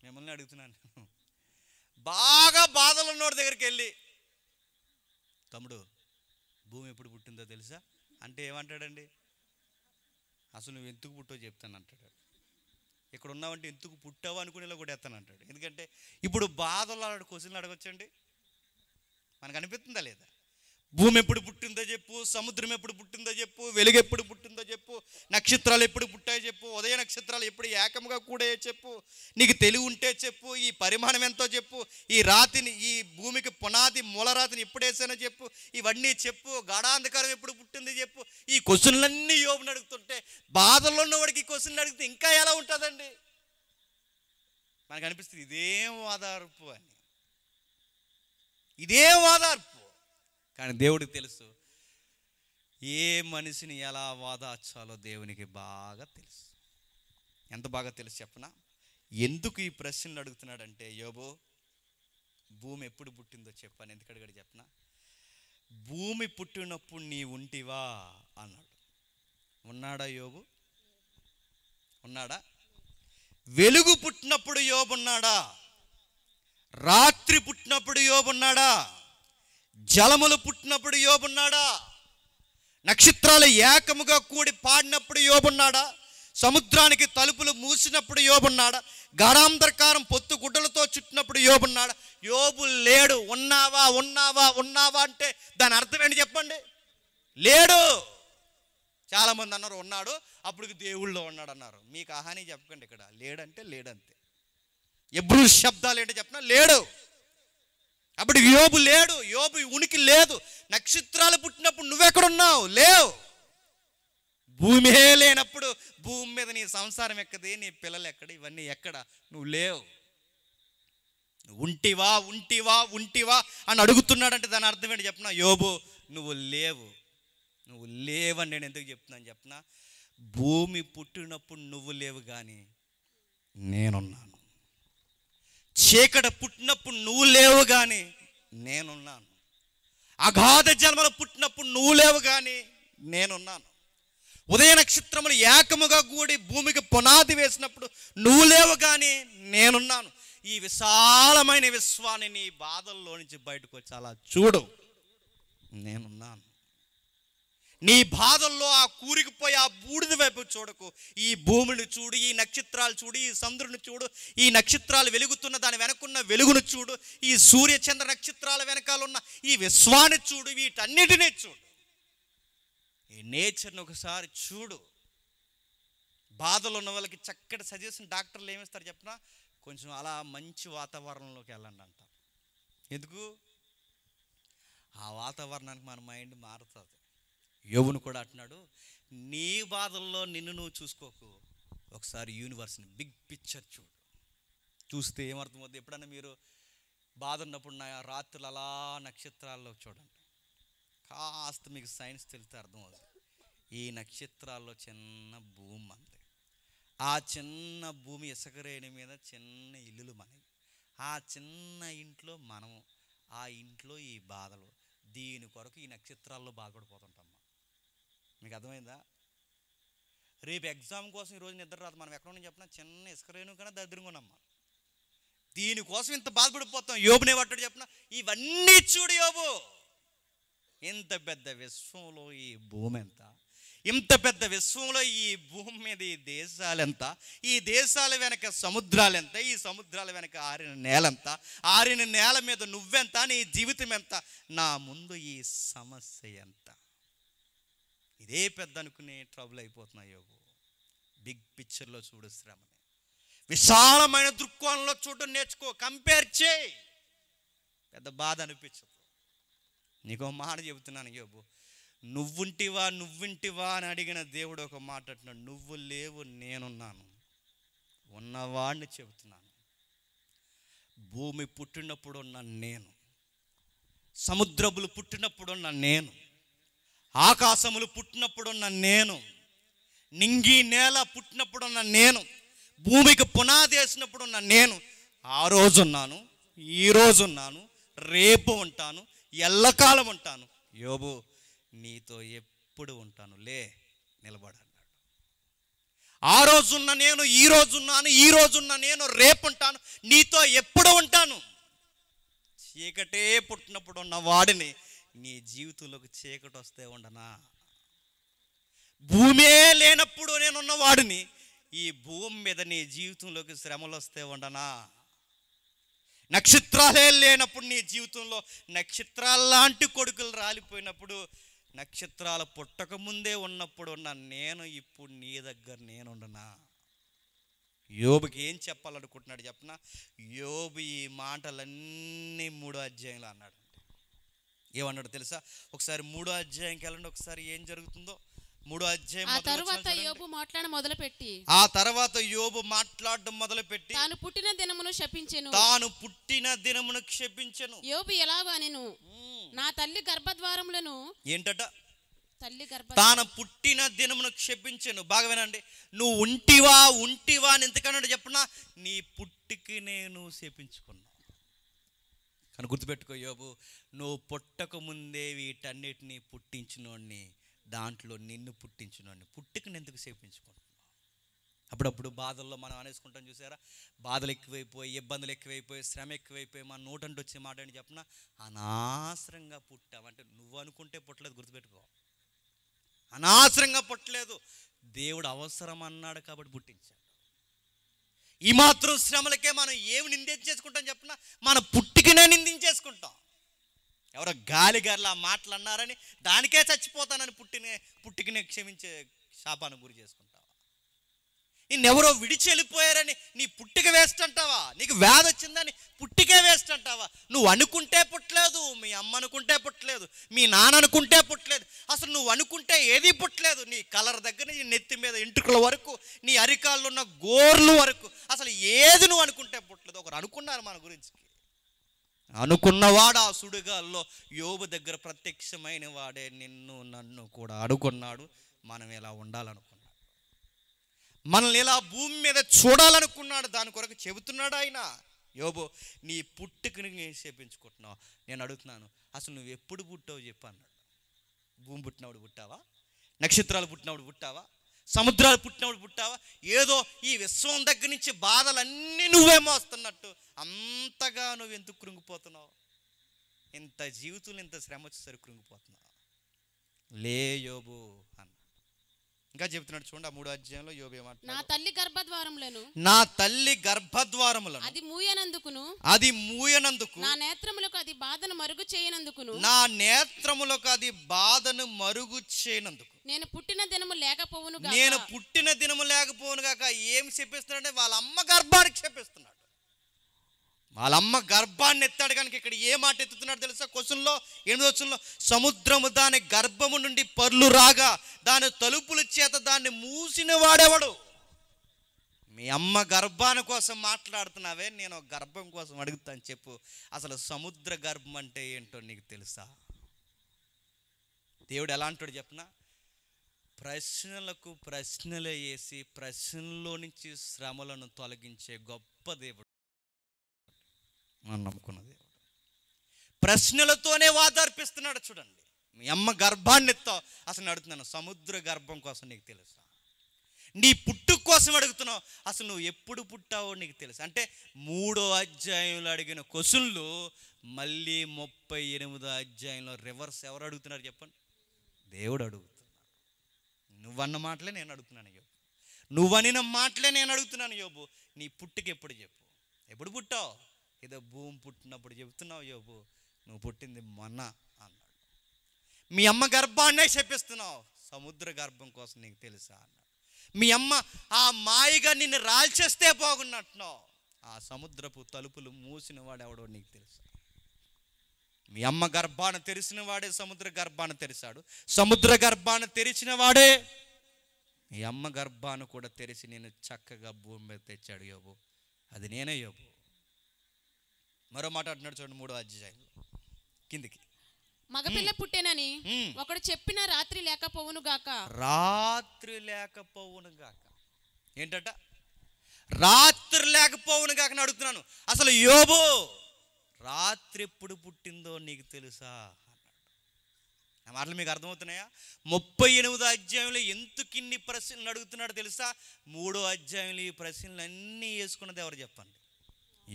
మిమ్మల్ని అడుగుతున్నాను బాగా బాధలు ఉన్నోడి దగ్గరికి వెళ్ళి తమ్ముడు భూమి ఎప్పుడు పుట్టిందో తెలుసా అంటే ఏమంటాడండి అసలు నువ్వు ఎందుకు పుట్టో చెప్తాను అంటాడు ఇక్కడ ఉన్నావంటే ఎందుకు పుట్టావు అనుకునేలా కూడా అంటాడు ఎందుకంటే ఇప్పుడు బాధలు క్వశ్చన్లు అడగొచ్చండి మనకు అనిపిస్తుందా లేదా భూమి ఎప్పుడు పుట్టిందో చెప్పు సముద్రం ఎప్పుడు పుట్టిందో చెప్పు వెలుగు ఎప్పుడు పుట్టిందో చెప్పు నక్షత్రాలు ఎప్పుడు పుట్టాయో చెప్పు ఉదయ నక్షత్రాలు ఎప్పుడు ఏకంగా కూడాయో చెప్పు నీకు తెలివి ఉంటే చెప్పు ఈ పరిమాణం ఎంతో చెప్పు ఈ రాతిని ఈ భూమికి పునాది మూలరాతిని ఎప్పుడేసానో చెప్పు ఇవన్నీ చెప్పు గాఢాంధకారం ఎప్పుడు పుట్టింది చెప్పు ఈ క్వశ్చన్లన్నీ యోబుని అడుగుతుంటే బాధల్లో ఉన్నవాడికి ఈ క్వశ్చన్లు అడిగితే ఇంకా ఎలా ఉంటుందండి మనకు అనిపిస్తుంది ఇదేం వాదార్పు అని ఇదేం వాదార్పు కానీ దేవుడికి తెలుసు ఏ మనిషిని ఎలా వాదార్చాలో దేవునికి బాగా తెలుసు ఎంత బాగా తెలుసు చెప్పనా ఎందుకు ఈ ప్రశ్నలు అడుగుతున్నాడంటే యోబో భూమి ఎప్పుడు పుట్టిందో చెప్పాను ఎందుకడిగాడు చెప్పనా భూమి పుట్టినప్పుడు నీ ఉంటివా అన్నాడు ఉన్నాడా యోబు ఉన్నాడా వెలుగు పుట్టినప్పుడు యోబున్నాడా రాత్రి పుట్టినప్పుడు యోబున్నాడా జలములు పుట్టినప్పుడు యోబున్నాడా నక్షత్రాలు ఏకముగా కూడి పాడినప్పుడు యోబున్నాడా సముద్రానికి తలుపులు మూసినప్పుడు యోబున్నాడా గడాంధకారం పొత్తు గుడ్డలతో చుట్టినప్పుడు యోబున్నాడా యోబు లేడు ఉన్నావా ఉన్నావా ఉన్నావా అంటే దాని అర్థం ఏంటి చెప్పండి లేడు చాలామంది అన్నారు ఉన్నాడు అప్పుడు దేవుళ్ళు ఉన్నాడు అన్నారు మీకు ఆహాని చెప్పకండి ఇక్కడ లేడంటే లేడంతే ఎబ్రూ శబ్దాలు ఏంటి చెప్పినా లేడు అప్పుడు యోబు లేడు యోబు ఉనికి లేదు నక్షత్రాలు పుట్టినప్పుడు నువ్వెక్కడున్నావు లేవు భూమే లేనప్పుడు భూమి మీద నీ సంసారం ఎక్కది నీ పిల్లలు ఎక్కడ ఇవన్నీ ఎక్కడ నువ్వు లేవు ఉంటివా ఉంటివా ఉంటివా అని అడుగుతున్నాడంటే దాని అర్థం ఏంటి చెప్పిన యోబు నువ్వు లేవు నువ్వు లేవని నేను ఎందుకు చెప్తున్నాను చెప్పిన భూమి పుట్టినప్పుడు నువ్వు లేవు కానీ నేనున్నాను చీకట పుట్టినప్పుడు నువ్వు లేవు కానీ నేనున్నాను అగాధ జన్మలు పుట్టినప్పుడు నువ్వు లేవు కానీ నేనున్నాను ఉదయ నక్షత్రములు ఏకముగా కూడి భూమికి పునాది వేసినప్పుడు నువ్వు లేవు కానీ నేనున్నాను ఈ విశాలమైన విశ్వాన్ని నీ బాధల్లో నుంచి బయటకు వచ్చి అలా చూడు నేనున్నాను నీ బాధల్లో ఆ కూరికిపోయి ఆ బూడిద వైపు చూడకు ఈ భూమిని చూడు ఈ నక్షత్రాలు చూడు ఈ చంద్రుని చూడు ఈ నక్షత్రాలు వెలుగుతున్న దాని వెనకున్న వెలుగును చూడు ఈ సూర్యచంద్ర నక్షత్రాల వెనకాలన్న ఈ విశ్వాన్ని చూడు వీటన్నిటినీ చూడు ఈ నేచర్ని ఒకసారి చూడు బాధలు ఉన్న వాళ్ళకి చక్కటి సజెషన్ డాక్టర్లు ఏమిస్తారు చెప్పినా కొంచెం అలా మంచి వాతావరణంలోకి వెళ్ళండి అంటారు ఎందుకు ఆ వాతావరణానికి మన మైండ్ మారుతుంది యోవును కూడా అంటున్నాడు నీ బాధల్లో నిన్ను నువ్వు చూసుకోకు ఒకసారి యూనివర్స్ని బిగ్ పిక్చర్ చూడు చూస్తే ఏమర్థమవుతుంది ఎప్పుడైనా మీరు బాధ ఉన్నప్పుడు నా రాత్రులు అలా నక్షత్రాల్లో చూడండి కాస్త మీకు సైన్స్ తెలితే అర్థమవుతుంది ఈ నక్షత్రాల్లో చిన్న భూమి అంతే ఆ చిన్న భూమి ఇసుకరేణి మీద చిన్న ఇల్లులు మనవి ఆ చిన్న ఇంట్లో మనము ఆ ఇంట్లో ఈ బాధలు దీని కొరకు ఈ నక్షత్రాల్లో బాధపడిపోతుంటాం మీకు అర్థమైందా రేపు ఎగ్జామ్ కోసం ఈరోజు నిద్ర రాదు మనం ఎక్కడ చెప్పినా చిన్న ఇసుకరేణు కన్నా దరిద్రంగా ఉన్నాం మనం దీనికోసం ఇంత బాధపడిపోతాం యోబునే పట్టాడు చెప్పిన ఇవన్నీ చూడు యోబు ఇంత పెద్ద విశ్వంలో ఈ భూమి ఎంత ఇంత పెద్ద విశ్వంలో ఈ భూమి మీద ఈ దేశాలెంత ఈ దేశాల వెనక సముద్రాలెంత ఈ సముద్రాల వెనక ఆరిన నేలంత ఆరిన నేల మీద నువ్వెంత నీ జీవితం ఎంత నా ముందు ఈ సమస్య ఎంత అదే పెద్ద అనుకునే ట్రబుల్ అయిపోతున్నాయి యోగు బిగ్ పిక్చర్లో చూడు శ్రమని విశాలమైన దృక్కోణంలో చూడడం నేర్చుకో కంపేర్ చేయి పెద్ద బాధ అనిపించదు నీకు మాట చెబుతున్నాను యోబు నువ్వుంటివా నువ్వుంటివా అని అడిగిన దేవుడు ఒక మాట అంటున్నాడు నువ్వు లేవు నేనున్నాను ఉన్నవాడిని చెబుతున్నాను భూమి పుట్టినప్పుడు ఉన్న నేను సముద్రములు పుట్టినప్పుడు నన్ను నేను ఆకాశములు పుట్టినప్పుడున్న నేను నింగి నేల పుట్టినప్పుడున్న నేను భూమికి పునాది వేసినప్పుడున్న నేను ఆ రోజున్నాను ఈరోజున్నాను రేపు ఉంటాను ఎల్లకాలం ఉంటాను యోబు నీతో ఎప్పుడు ఉంటాను లే నిలబడన్నాడు ఆ రోజున్న నేను ఈ రోజున్నాను ఈ రోజున్న నేను రేపు ఉంటాను నీతో ఎప్పుడు ఉంటాను చీకటే పుట్టినప్పుడు ఉన్న వాడిని నీ జీవితంలోకి చీకటి వస్తే ఉండనా భూమే లేనప్పుడు నేనున్నవాడిని ఈ భూమి మీద నీ జీవితంలోకి శ్రమలు వస్తే ఉండనా నక్షత్రాలే లేనప్పుడు నీ జీవితంలో నక్షత్రాలాంటి కొడుకులు రాలిపోయినప్పుడు నక్షత్రాలు పుట్టకముందే ఉన్నప్పుడు ఉన్న నేను ఇప్పుడు నీ దగ్గర నేనుండనా యోబుకి ఏం చెప్పాలనుకుంటున్నాడు చెప్పనా యోబు ఈ మాటలన్నీ మూడో అధ్యాయంలో అన్నాడు ఏమన్నాడు తెలుసా ఒకసారి మూడో అధ్యాయం వెళ్ళండి ఒకసారి ఏం జరుగుతుందో మూడో అధ్యాయం ఆ తర్వాత యోబు మాట్లాడ పెట్టి ఆ తర్వాత యోబు మాట్లాడడం మొదలు పెట్టి తాను పుట్టిన దినమును క్షపించను తాను పుట్టిన దినమును క్షపించను యోబు నేను నా తల్లి గర్భద్వారములను ఏంటట తల్లి గర్భ తాను పుట్టిన దినమును క్షపించను బాగా వినండి నువ్వు ఉంటివా ఉంటివా అని ఎందుకన్నాడు చెప్పనా నీ పుట్టికి నేను శపించుకున్నా కానీ గుర్తుపెట్టుకో యోబు నువ్వు పుట్టక ముందే వీటన్నిటిని పుట్టించినోడిని దాంట్లో నిన్ను పుట్టించినోడిని పుట్టుకని ఎందుకు సేపించుకుంటున్నావు అప్పుడప్పుడు బాధల్లో మనం అనేసుకుంటాం చూసారా బాధలు ఎక్కువైపోయి ఇబ్బందులు ఎక్కువైపోయి శ్రమ ఎక్కువైపోయి మన నోటంటే వచ్చే మాట అని చెప్పిన అనాసరంగా పుట్టావంటే నువ్వు అనుకుంటే పుట్టలేదు గుర్తుపెట్టుకో అనాసరంగా పుట్టలేదు దేవుడు అవసరం అన్నాడు కాబట్టి పుట్టించాడు ఈ మాత్రం శ్రమలకే మనం ఏమి నిందించేసుకుంటాం చెప్పిన మన పుట్టికినే నిందించేసుకుంటాం ఎవరో గాలి ఆ మాటలు అన్నారని దానికే చచ్చిపోతానని పుట్టినే పుట్టికనే క్షమించే శాపాన్ని గురి చేసుకుంటాం నిన్నెవరో విడిచి వెళ్ళిపోయారని నీ పుట్టిక వేస్ట్ అంటావా నీకు వ్యాధి వచ్చిందని పుట్టికే వేస్ట్ అంటావా నువ్వు అనుకుంటే పుట్టలేదు మీ అమ్మ అనుకుంటే పుట్టలేదు మీ నాన్న అనుకుంటే పుట్టలేదు అసలు నువ్వు అనుకుంటే ఏదీ పుట్టలేదు నీ కలర్ దగ్గర నీ నెత్తి మీద ఇంట్రుకల వరకు నీ అరికాళ్ళు ఉన్న గోర్లు వరకు అసలు ఏది నువ్వు అనుకుంటే పుట్టలేదు ఒకరు అనుకున్నారు మన గురించి అనుకున్నవాడు ఆ సుడుగాల్లో యోబు దగ్గర ప్రత్యక్షమైన వాడే నిన్ను నన్ను కూడా అనుకున్నాడు మనం ఎలా ఉండాలను మనల్ని ఇలా భూమి మీద చూడాలనుకున్నాడు దాని కొరకు చెబుతున్నాడు ఆయన యోబో నీ నేను చేపించుకుంటున్నావు నేను అడుగుతున్నాను అసలు నువ్వు ఎప్పుడు పుట్టావు చెప్పు అన్నాడు భూమి పుట్టినప్పుడు పుట్టావా నక్షత్రాలు పుట్టినప్పుడు పుట్టావా సముద్రాలు పుట్టినప్పుడు పుట్టావా ఏదో ఈ విశ్వం దగ్గర నుంచి బాధలన్నీ నువ్వే మోస్తున్నట్టు అంతగా నువ్వు ఎందుకు కృంగిపోతున్నావు ఇంత జీవితంలో ఇంత శ్రమ వచ్చేసరికి కృంగిపోతున్నావు లేయోబు అన్నాడు ఇంకా చెప్తున్నాడు చూడండి మూడు అధ్యాయంలో యోగే మాట నా తల్లి గర్భద్వారములను నా తల్లి గర్భద్వారములను అది మూయనందుకును అది మూయనందుకు నా నేత్రములకు అది బాధను మరుగు చేయనందుకును నా నేత్రములకు అది బాధను మరుగు చేయనందుకు నేను పుట్టిన దినము లేకపోవును నేను పుట్టిన దినము లేకపోవును గాక ఏం చెప్పిస్తున్నాడంటే వాళ్ళ అమ్మ గర్భానికి చెప్పిస్తున్నాడు వాళ్ళమ్మ గర్భాన్ని ఎత్తాడు కనుక ఇక్కడ ఏ మాట ఎత్తుతున్నాడు తెలుసా క్వశ్చన్లో ఎనిమిది వచ్చంలో సముద్రము దాని గర్భము నుండి పర్లు రాగా దాని తలుపుల చేత దాన్ని మూసిన వాడేవాడు మీ అమ్మ గర్భాన్ని కోసం మాట్లాడుతున్నావే నేను గర్భం కోసం అడుగుతాను చెప్పు అసలు సముద్ర గర్భం అంటే ఏంటో నీకు తెలుసా దేవుడు ఎలాంటి చెప్పనా ప్రశ్నలకు ప్రశ్నలు వేసి ప్రశ్నలో నుంచి శ్రమలను తొలగించే గొప్ప దేవుడు మనం నమ్ముకున్న దేవుడు ప్రశ్నలతోనే వాదార్పిస్తున్నాడు చూడండి మీ అమ్మ గర్భాన్ని అసలు అడుగుతున్నాను సముద్ర గర్భం కోసం నీకు తెలుసా నీ పుట్టు కోసం అడుగుతున్నావు అసలు నువ్వు ఎప్పుడు పుట్టావో నీకు తెలుసు అంటే మూడో అధ్యాయంలో అడిగిన క్వశ్చన్లు మళ్ళీ ముప్పై ఎనిమిదో అధ్యాయంలో రివర్స్ ఎవరు అడుగుతున్నారు చెప్పండి దేవుడు అడుగుతున్నాడు నువ్వన్న మాటలే నేను అడుగుతున్నాను యోబు నువ్వనిన మాటలే నేను అడుగుతున్నాను యోబు నీ పుట్టుకెప్పుడు చెప్పు ఎప్పుడు పుట్టావు ఏదో భూమి పుట్టినప్పుడు చెబుతున్నావు యోబు నువ్వు పుట్టింది మన అన్నాడు మీ అమ్మ గర్భాన్నే చెప్పిస్తున్నావు సముద్ర గర్భం కోసం నీకు తెలుసా అన్నాడు మీ అమ్మ ఆ మాయగా నిన్ను రాల్చేస్తే బాగున్నట్టున్నావు ఆ సముద్రపు తలుపులు మూసిన వాడెవడో నీకు తెలుసా మీ అమ్మ గర్భాన తెరిచిన వాడే సముద్ర గర్భాన తెరిచాడు సముద్ర గర్భాన తెరిచిన వాడే మీ అమ్మ గర్భాన్ని కూడా తెరిచి నేను చక్కగా భూమి మీద తెచ్చాడు యోబు అది నేనే యోబు మరో మాట అంటున్నాడు చూడండి మూడో అధ్యాయం కిందికి మగపిల్ల పుట్టేనని ఒకడు చెప్పిన రాత్రి లేకపోవును గాక రాత్రి లేకపోవును గాక ఏంటట రాత్రి లేకపోవును గాక అడుగుతున్నాను అసలు యోబో రాత్రి ఎప్పుడు పుట్టిందో నీకు తెలుసా నా మాటలు మీకు అర్థమవుతున్నాయా ముప్పై ఎనిమిదో అధ్యాయంలో ఎందుకు ఇన్ని ప్రశ్నలు అడుగుతున్నాడు తెలుసా మూడో అధ్యాయంలో ఈ ప్రశ్నలు అన్నీ వేసుకున్నది ఎవరు చెప్పండి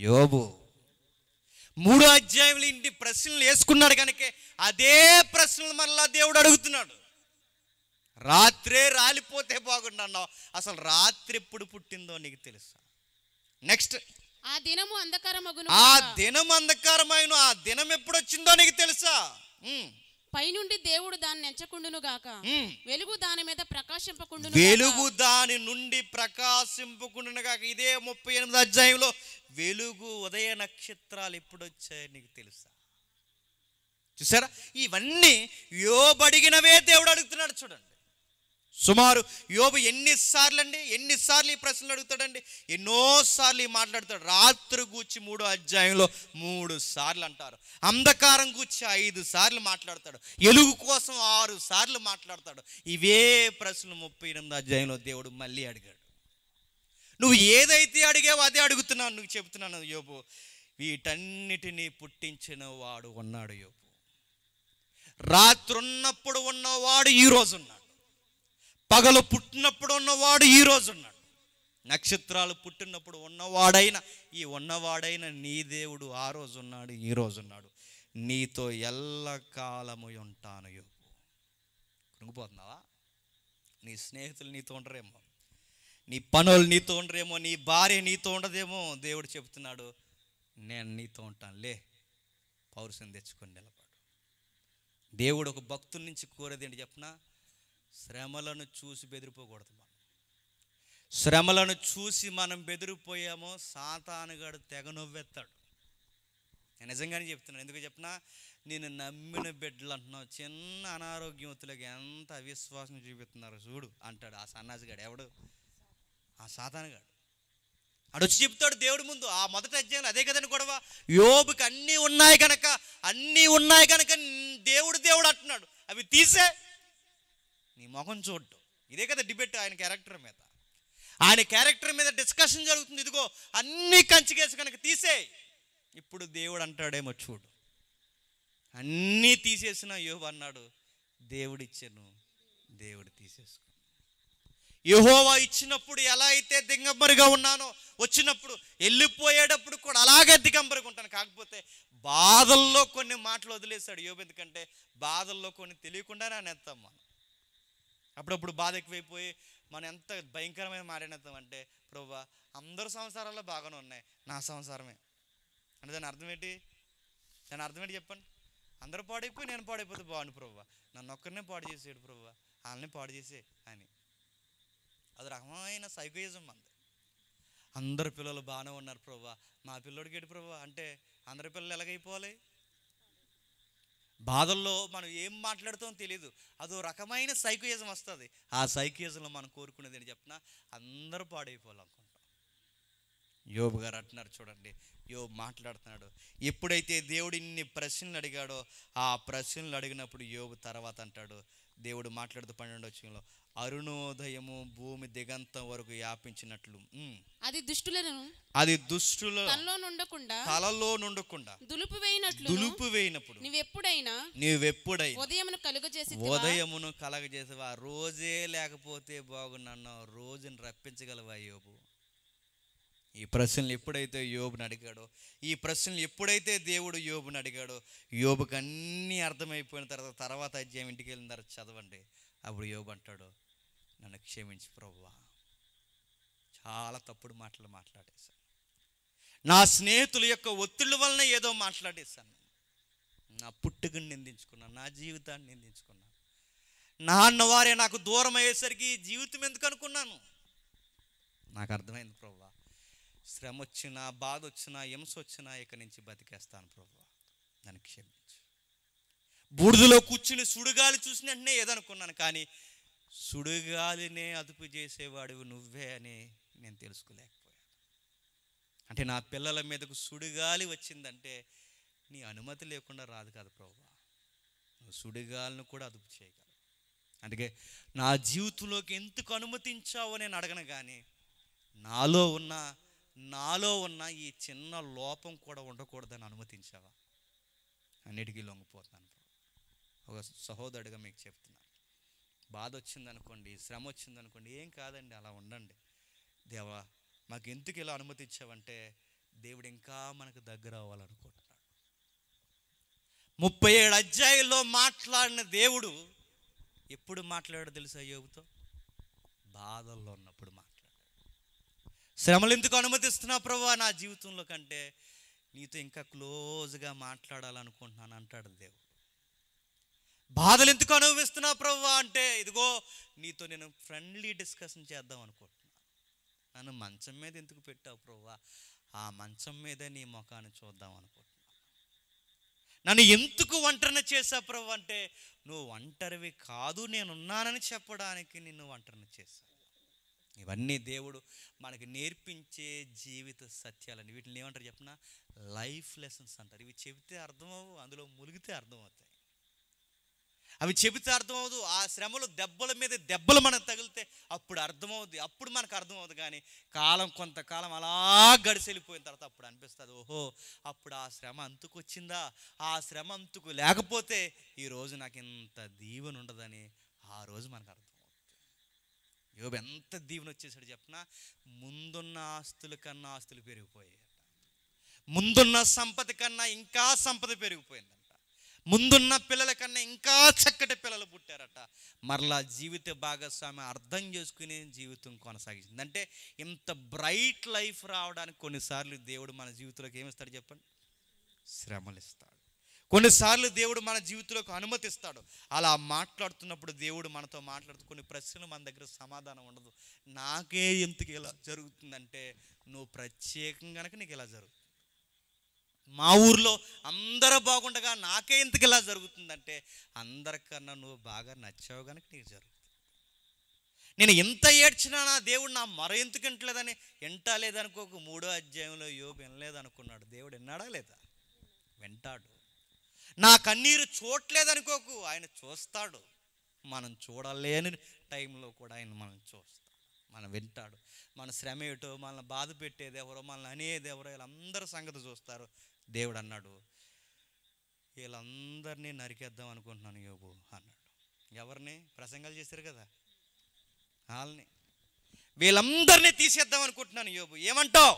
యోబో మూడో అధ్యాయంలో ఇంటి ప్రశ్నలు వేసుకున్నాడు కనుక అదే ప్రశ్నలు మళ్ళా దేవుడు అడుగుతున్నాడు రాత్రే రాలిపోతే బాగుండన్నావు అసలు రాత్రి ఎప్పుడు పుట్టిందో నీకు తెలుసా నెక్స్ట్ ఆ దినము అంధకారమగును ఆ దినం అంధకారమైన ఆ దినం ఎప్పుడు వచ్చిందో నీకు తెలుసా పైనుండి దేవుడు దాన్ని ఎంచకుండును గాక వెలుగు దాని మీద ప్రకాశింపకుండా వెలుగు దాని నుండి ప్రకాశింపకుండును గాక ఇదే ముప్పై ఎనిమిది అధ్యాయంలో వెలుగు ఉదయ నక్షత్రాలు ఎప్పుడు వచ్చాయో నీకు తెలుసా చూసారా ఇవన్నీ యోబడిగినవే దేవుడు అడుగుతున్నాడు చూడండి సుమారు యోబు ఎన్నిసార్లు అండి ఎన్నిసార్లు ఈ ప్రశ్నలు అడుగుతాడండి ఎన్నోసార్లు ఈ మాట్లాడతాడు రాత్రి గూర్చి మూడో అధ్యాయంలో మూడు సార్లు అంటారు అంధకారం గూర్చి ఐదు సార్లు మాట్లాడతాడు ఎలుగు కోసం ఆరు సార్లు మాట్లాడతాడు ఇవే ప్రశ్నలు ముప్పై ఎనిమిది అధ్యాయంలో దేవుడు మళ్ళీ అడిగాడు నువ్వు ఏదైతే అడిగావో అదే అడుగుతున్నాను నువ్వు చెబుతున్నాను యోబు వీటన్నిటినీ పుట్టించిన వాడు ఉన్నాడు యోబు రాత్రి ఉన్నప్పుడు ఉన్నవాడు ఈరోజు ఉన్నాడు పగలు పుట్టినప్పుడు ఉన్నవాడు ఈరోజు ఉన్నాడు నక్షత్రాలు పుట్టినప్పుడు ఉన్నవాడైన ఈ ఉన్నవాడైన నీ దేవుడు ఆ రోజు ఉన్నాడు ఈ రోజు ఉన్నాడు నీతో ఎల్లకాలము ఉంటాను యోగు కృంగిపోతున్నావా నీ స్నేహితులు నీతో ఉండరేమో నీ పనులు నీతో ఉండరేమో నీ భార్య నీతో ఉండదేమో దేవుడు చెబుతున్నాడు నేను నీతో ఉంటాను లే పౌరుషం తెచ్చుకొని నిలబడు దేవుడు ఒక భక్తుల నుంచి కోరేది ఏంటి చెప్పనా శ్రమలను చూసి బెదిరిపోకూడదు మనం శ్రమలను చూసి మనం బెదిరిపోయామో సాతానుగాడు తెగ నవ్వెత్తాడు నేను నిజంగానే చెప్తున్నాను ఎందుకు చెప్పినా నేను నమ్మిన బిడ్డలు అంటున్నావు చిన్న అనారోగ్యవతులకు ఎంత అవిశ్వాసం చూపిస్తున్నారు చూడు అంటాడు ఆ సన్నాసిగాడు ఎవడు ఆ సాతానుగాడు అడు వచ్చి చెప్తాడు దేవుడు ముందు ఆ మొదటి అధ్యయనం అదే కదండి గొడవ యోబుకి అన్నీ ఉన్నాయి కనుక అన్నీ ఉన్నాయి కనుక దేవుడు దేవుడు అంటున్నాడు అవి తీసే నీ మొఖం చూడ్డు ఇదే కదా డిబేట్ ఆయన క్యారెక్టర్ మీద ఆయన క్యారెక్టర్ మీద డిస్కషన్ జరుగుతుంది ఇదిగో అన్ని కంచికేసి కనుక తీసే ఇప్పుడు దేవుడు అంటాడేమో చూడు అన్నీ తీసేసిన యోహో అన్నాడు దేవుడిచ్చాను దేవుడు తీసేసుకున్నాను యహోవా ఇచ్చినప్పుడు ఎలా అయితే దిగంబరిగా ఉన్నానో వచ్చినప్పుడు వెళ్ళిపోయేటప్పుడు కూడా అలాగే దిగంబరిగా ఉంటాను కాకపోతే బాధల్లో కొన్ని మాటలు వదిలేశాడు యోబు ఎందుకంటే బాధల్లో కొన్ని తెలియకుండా నేను ఎత్తాం మనం అప్పుడప్పుడు బాధ ఎక్కువైపోయి మనం ఎంత భయంకరమైన మారినతం అంటే ప్రభా అందరు సంసారాల్లో బాగానే ఉన్నాయి నా సంసారమే అంటే దాని అర్థం ఏంటి దాని అర్థం ఏంటి చెప్పండి అందరూ పాడైపోయి నేను పాడైపోతే బాగుండు ప్రభు నన్ను ఒక్కరినే పాడు చేసేడు ప్రభు వాళ్ళని పాడు చేసే అని అది రకమైన సైకోయిజం అంది అందరు పిల్లలు బాగానే ఉన్నారు ప్రభు మా పిల్లోడికి ఏడు ప్రభు అంటే అందరి పిల్లలు ఎలాగైపోవాలి బాధల్లో మనం ఏం మాట్లాడుతామో తెలియదు అదో రకమైన సైకోయిజం వస్తుంది ఆ సైకోయిజంలో మనం కోరుకునేది అని చెప్పిన అందరూ పాడైపోవాలనుకుంటాం యోబు గారు అంటున్నారు చూడండి యోబు మాట్లాడుతున్నాడు ఎప్పుడైతే దేవుడు ఇన్ని ప్రశ్నలు అడిగాడో ఆ ప్రశ్నలు అడిగినప్పుడు యోబు తర్వాత అంటాడు దేవుడు మాట్లాడుతూ పన్నెండు వచ్చిన అరుణోదయము భూమి దిగంతం వరకు వ్యాపించినట్లు అది దుష్టులను అది నుండకుండా నుండకుండా తలలో నుండకుండా దులుపు వేయినట్లు దులుపు వేయినప్పుడు నువ్వెప్పుడైనా నువ్వెప్పుడై ఉదయమును కలుగజేసి ఉదయమును కలగజేసి ఆ రోజే లేకపోతే బాగున్నా రోజుని రప్పించగలవా యోబు ఈ ప్రశ్నలు ఎప్పుడైతే యోబుని అడిగాడో ఈ ప్రశ్నలు ఎప్పుడైతే దేవుడు యోబుని అడిగాడో యోబుకు అన్నీ అర్థమైపోయిన తర్వాత తర్వాత అధ్యాయం ఇంటికి వెళ్ళిన తర్వాత చదవండి అప్పుడు యోబు అంటాడు నన్ను క్షమించు ప్రవ్వా చాలా తప్పుడు మాటలు మాట్లాడేశాను నా స్నేహితుల యొక్క ఒత్తిళ్ళ వలన ఏదో మాట్లాడేశాను నా పుట్టుకుని నిందించుకున్నాను నా జీవితాన్ని నిందించుకున్నాను నా అన్నవారే నాకు దూరం అయ్యేసరికి జీవితం ఎందుకు అనుకున్నాను నాకు అర్థమైంది ప్రభా శ్రమ వచ్చినా బాధ వచ్చినా హింస వచ్చినా ఇక నుంచి బతికేస్తాను ప్రభా నన్ను క్షమించు బూడిదలో కూర్చుని సుడిగాలి చూసిన వెంటనే ఏదనుకున్నాను కానీ సుడిగాలినే అదుపు చేసేవాడు నువ్వే అని నేను తెలుసుకోలేకపోయాను అంటే నా పిల్లల మీదకు సుడిగాలి వచ్చిందంటే నీ అనుమతి లేకుండా రాదు కాదు ప్రభా నువ్వు సుడిగాలను కూడా అదుపు చేయగలవు అందుకే నా జీవితంలోకి ఎందుకు అనుమతించావు నేను అడగను కానీ నాలో ఉన్న నాలో ఉన్న ఈ చిన్న లోపం కూడా ఉండకూడదని అనుమతించావా అన్నిటికీ లొంగిపోతాను ఒక సహోదరుడిగా మీకు చెప్తున్నాను బాధ వచ్చిందనుకోండి శ్రమ వచ్చిందనుకోండి ఏం కాదండి అలా ఉండండి దేవా మాకు ఎందుకు ఇలా అనుమతి ఇచ్చావంటే దేవుడు ఇంకా మనకు దగ్గర అవ్వాలనుకుంటున్నాడు ముప్పై ఏడు అధ్యాయుల్లో మాట్లాడిన దేవుడు ఎప్పుడు మాట్లాడాడు తెలుసా యోగుతో బాధల్లో ఉన్నప్పుడు మాట్లాడాడు శ్రమలు ఎందుకు అనుమతిస్తున్నా ప్రభు నా జీవితంలో కంటే నీతో ఇంకా క్లోజ్గా మాట్లాడాలనుకుంటున్నాను అంటాడు దేవుడు బాధలు ఎందుకు అనుభవిస్తున్నా ప్రభు అంటే ఇదిగో నీతో నేను ఫ్రెండ్లీ డిస్కషన్ చేద్దాం అనుకుంటున్నాను నన్ను మంచం మీద ఎందుకు పెట్టావు ప్రభు ఆ మంచం మీద నీ ముఖాన్ని చూద్దాం అనుకుంటున్నాను నన్ను ఎందుకు ఒంటరిని చేశావు ప్రభు అంటే నువ్వు ఒంటరివి కాదు నేనున్నానని చెప్పడానికి నిన్ను ఒంటరిని చేశావు ఇవన్నీ దేవుడు మనకి నేర్పించే జీవిత సత్యాలని వీటిని ఏమంటారు చెప్పిన లైఫ్ లెసన్స్ అంటారు ఇవి చెబితే అర్థమవు అందులో మునిగితే అర్థమవుతాయి అవి చెబితే అర్థమవుదు ఆ శ్రమలు దెబ్బల మీద దెబ్బలు మనకు తగిలితే అప్పుడు అర్థమవుద్ది అప్పుడు మనకు అర్థమవుతుంది కానీ కాలం కొంతకాలం అలా గడిసెళ్ళిపోయిన తర్వాత అప్పుడు అనిపిస్తుంది ఓహో అప్పుడు ఆ శ్రమ అంతుకు వచ్చిందా ఆ శ్రమ అంతుకు లేకపోతే ఈరోజు నాకు ఇంత దీవెన ఉండదని ఆ రోజు మనకు అర్థమవుతుంది యోబు ఎంత దీవెన వచ్చేసాడు చెప్పిన ముందున్న ఆస్తుల కన్నా ఆస్తులు పెరిగిపోయాయి ముందున్న సంపద కన్నా ఇంకా సంపద పెరిగిపోయింది ముందున్న పిల్లల కన్నా ఇంకా చక్కటి పిల్లలు పుట్టారట మరలా జీవిత భాగస్వామి అర్థం చేసుకునే జీవితం కొనసాగించింది అంటే ఇంత బ్రైట్ లైఫ్ రావడానికి కొన్నిసార్లు దేవుడు మన జీవితంలోకి ఏమిస్తాడు చెప్పండి శ్రమలు ఇస్తాడు కొన్నిసార్లు దేవుడు మన జీవితంలోకి అనుమతిస్తాడు అలా మాట్లాడుతున్నప్పుడు దేవుడు మనతో మాట్లాడుతూ కొన్ని ప్రశ్నలు మన దగ్గర సమాధానం ఉండదు నాకే ఎందుకు ఇలా జరుగుతుందంటే నువ్వు ప్రత్యేకంగా కనుక నీకు ఇలా జరుగుతుంది మా ఊర్లో అందరూ బాగుండగా నాకే ఇంతకు ఇలా జరుగుతుందంటే అందరికన్నా నువ్వు బాగా నచ్చావు కనుక నీకు జరుగుతుంది నేను ఎంత ఏడ్చినా నా దేవుడు నా మర ఎందుకు వింటలేదని వింటలేదనుకోక మూడో అధ్యాయంలో యోగు వినలేదనుకున్నాడు దేవుడు విన్నాడా లేదా వింటాడు నా కన్నీరు చూడలేదనుకోకు ఆయన చూస్తాడు మనం చూడలేని టైంలో కూడా ఆయన మనం చూస్తాడు మనం వింటాడు మన శ్రమ ఏటో మనల్ని బాధ పెట్టేది ఎవరో మనల్ని అనేది ఎవరో వీళ్ళందరూ సంగతి చూస్తారు దేవుడు అన్నాడు వీళ్ళందరినీ నరికేద్దాం అనుకుంటున్నాను యోబు అన్నాడు ఎవరిని ప్రసంగాలు చేశారు కదా వాళ్ళని వీళ్ళందరినీ తీసేద్దాం అనుకుంటున్నాను యోబు ఏమంటావు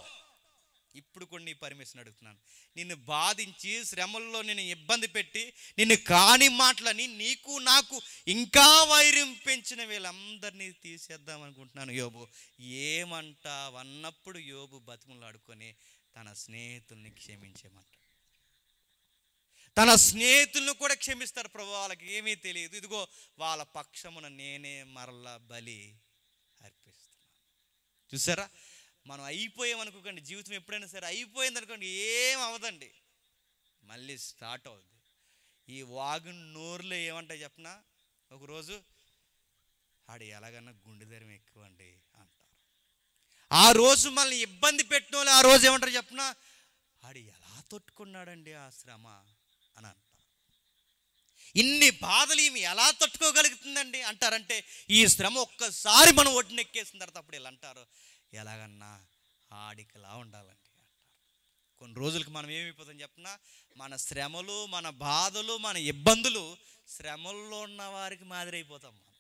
ఇప్పుడు కూడా నీ పర్మిషన్ అడుగుతున్నాను నిన్ను బాధించి శ్రమల్లో నేను ఇబ్బంది పెట్టి నిన్ను కాని మాటలని నీకు నాకు ఇంకా వైరం పెంచిన వీళ్ళందరినీ తీసేద్దాం అనుకుంటున్నాను యోబు ఏమంటావన్నప్పుడు యోబు బతుకులు ఆడుకొని తన స్నేహితుల్ని క్షమించేమంటాడు తన స్నేహితులను కూడా క్షమిస్తారు ప్రభు వాళ్ళకి ఏమీ తెలియదు ఇదిగో వాళ్ళ పక్షమున నేనే మరల బలి అర్పిస్తున్నాను చూసారా మనం అయిపోయామనుకోకండి జీవితం ఎప్పుడైనా సరే అయిపోయింది అనుకోండి ఏం అవదండి మళ్ళీ స్టార్ట్ అవుద్ది ఈ వాగు నోరులో ఏమంటాయి చెప్పనా ఒకరోజు ఆడు ఎలాగన్నా గుండె ధైర్యం ఎక్కువ అండి ఆ రోజు మనల్ని ఇబ్బంది పెట్టిన వాళ్ళు ఆ రోజు ఏమంటారు చెప్పిన ఆడు ఎలా తట్టుకున్నాడండి ఆ శ్రమ అని అంటారు ఇన్ని బాధలు ఈమె ఎలా తట్టుకోగలుగుతుందండి అంటారంటే ఈ శ్రమ ఒక్కసారి మనం ఒడ్డునెక్కేసిన తర్వాత అప్పుడు ఇలా అంటారు ఎలాగన్నా ఆడికిలా ఉండాలండి కొన్ని రోజులకి మనం ఏమైపోతుందని చెప్పిన మన శ్రమలు మన బాధలు మన ఇబ్బందులు శ్రమల్లో ఉన్న వారికి మాదిరైపోతాం మనం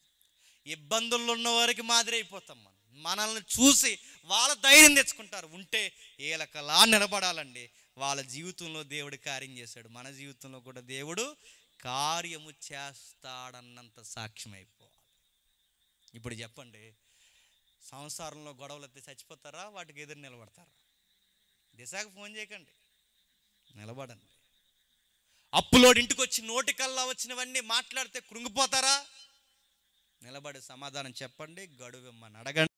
ఇబ్బందుల్లో ఉన్న వారికి మాదిరైపోతాం మనం మనల్ని చూసి వాళ్ళ ధైర్యం తెచ్చుకుంటారు ఉంటే ఏలకలా నిలబడాలండి వాళ్ళ జీవితంలో దేవుడు కార్యం చేశాడు మన జీవితంలో కూడా దేవుడు కార్యము చేస్తాడన్నంత సాక్ష్యం అయిపోవాలి ఇప్పుడు చెప్పండి సంసారంలో గొడవలు అయితే చచ్చిపోతారా వాటికి ఎదురు నిలబడతారా దిశాకు ఫోన్ చేయకండి నిలబడండి అప్పులోడి ఇంటికి వచ్చి నోటికల్లా వచ్చినవన్నీ మాట్లాడితే కృంగిపోతారా నిలబడి సమాధానం చెప్పండి గడువు మన అడగండి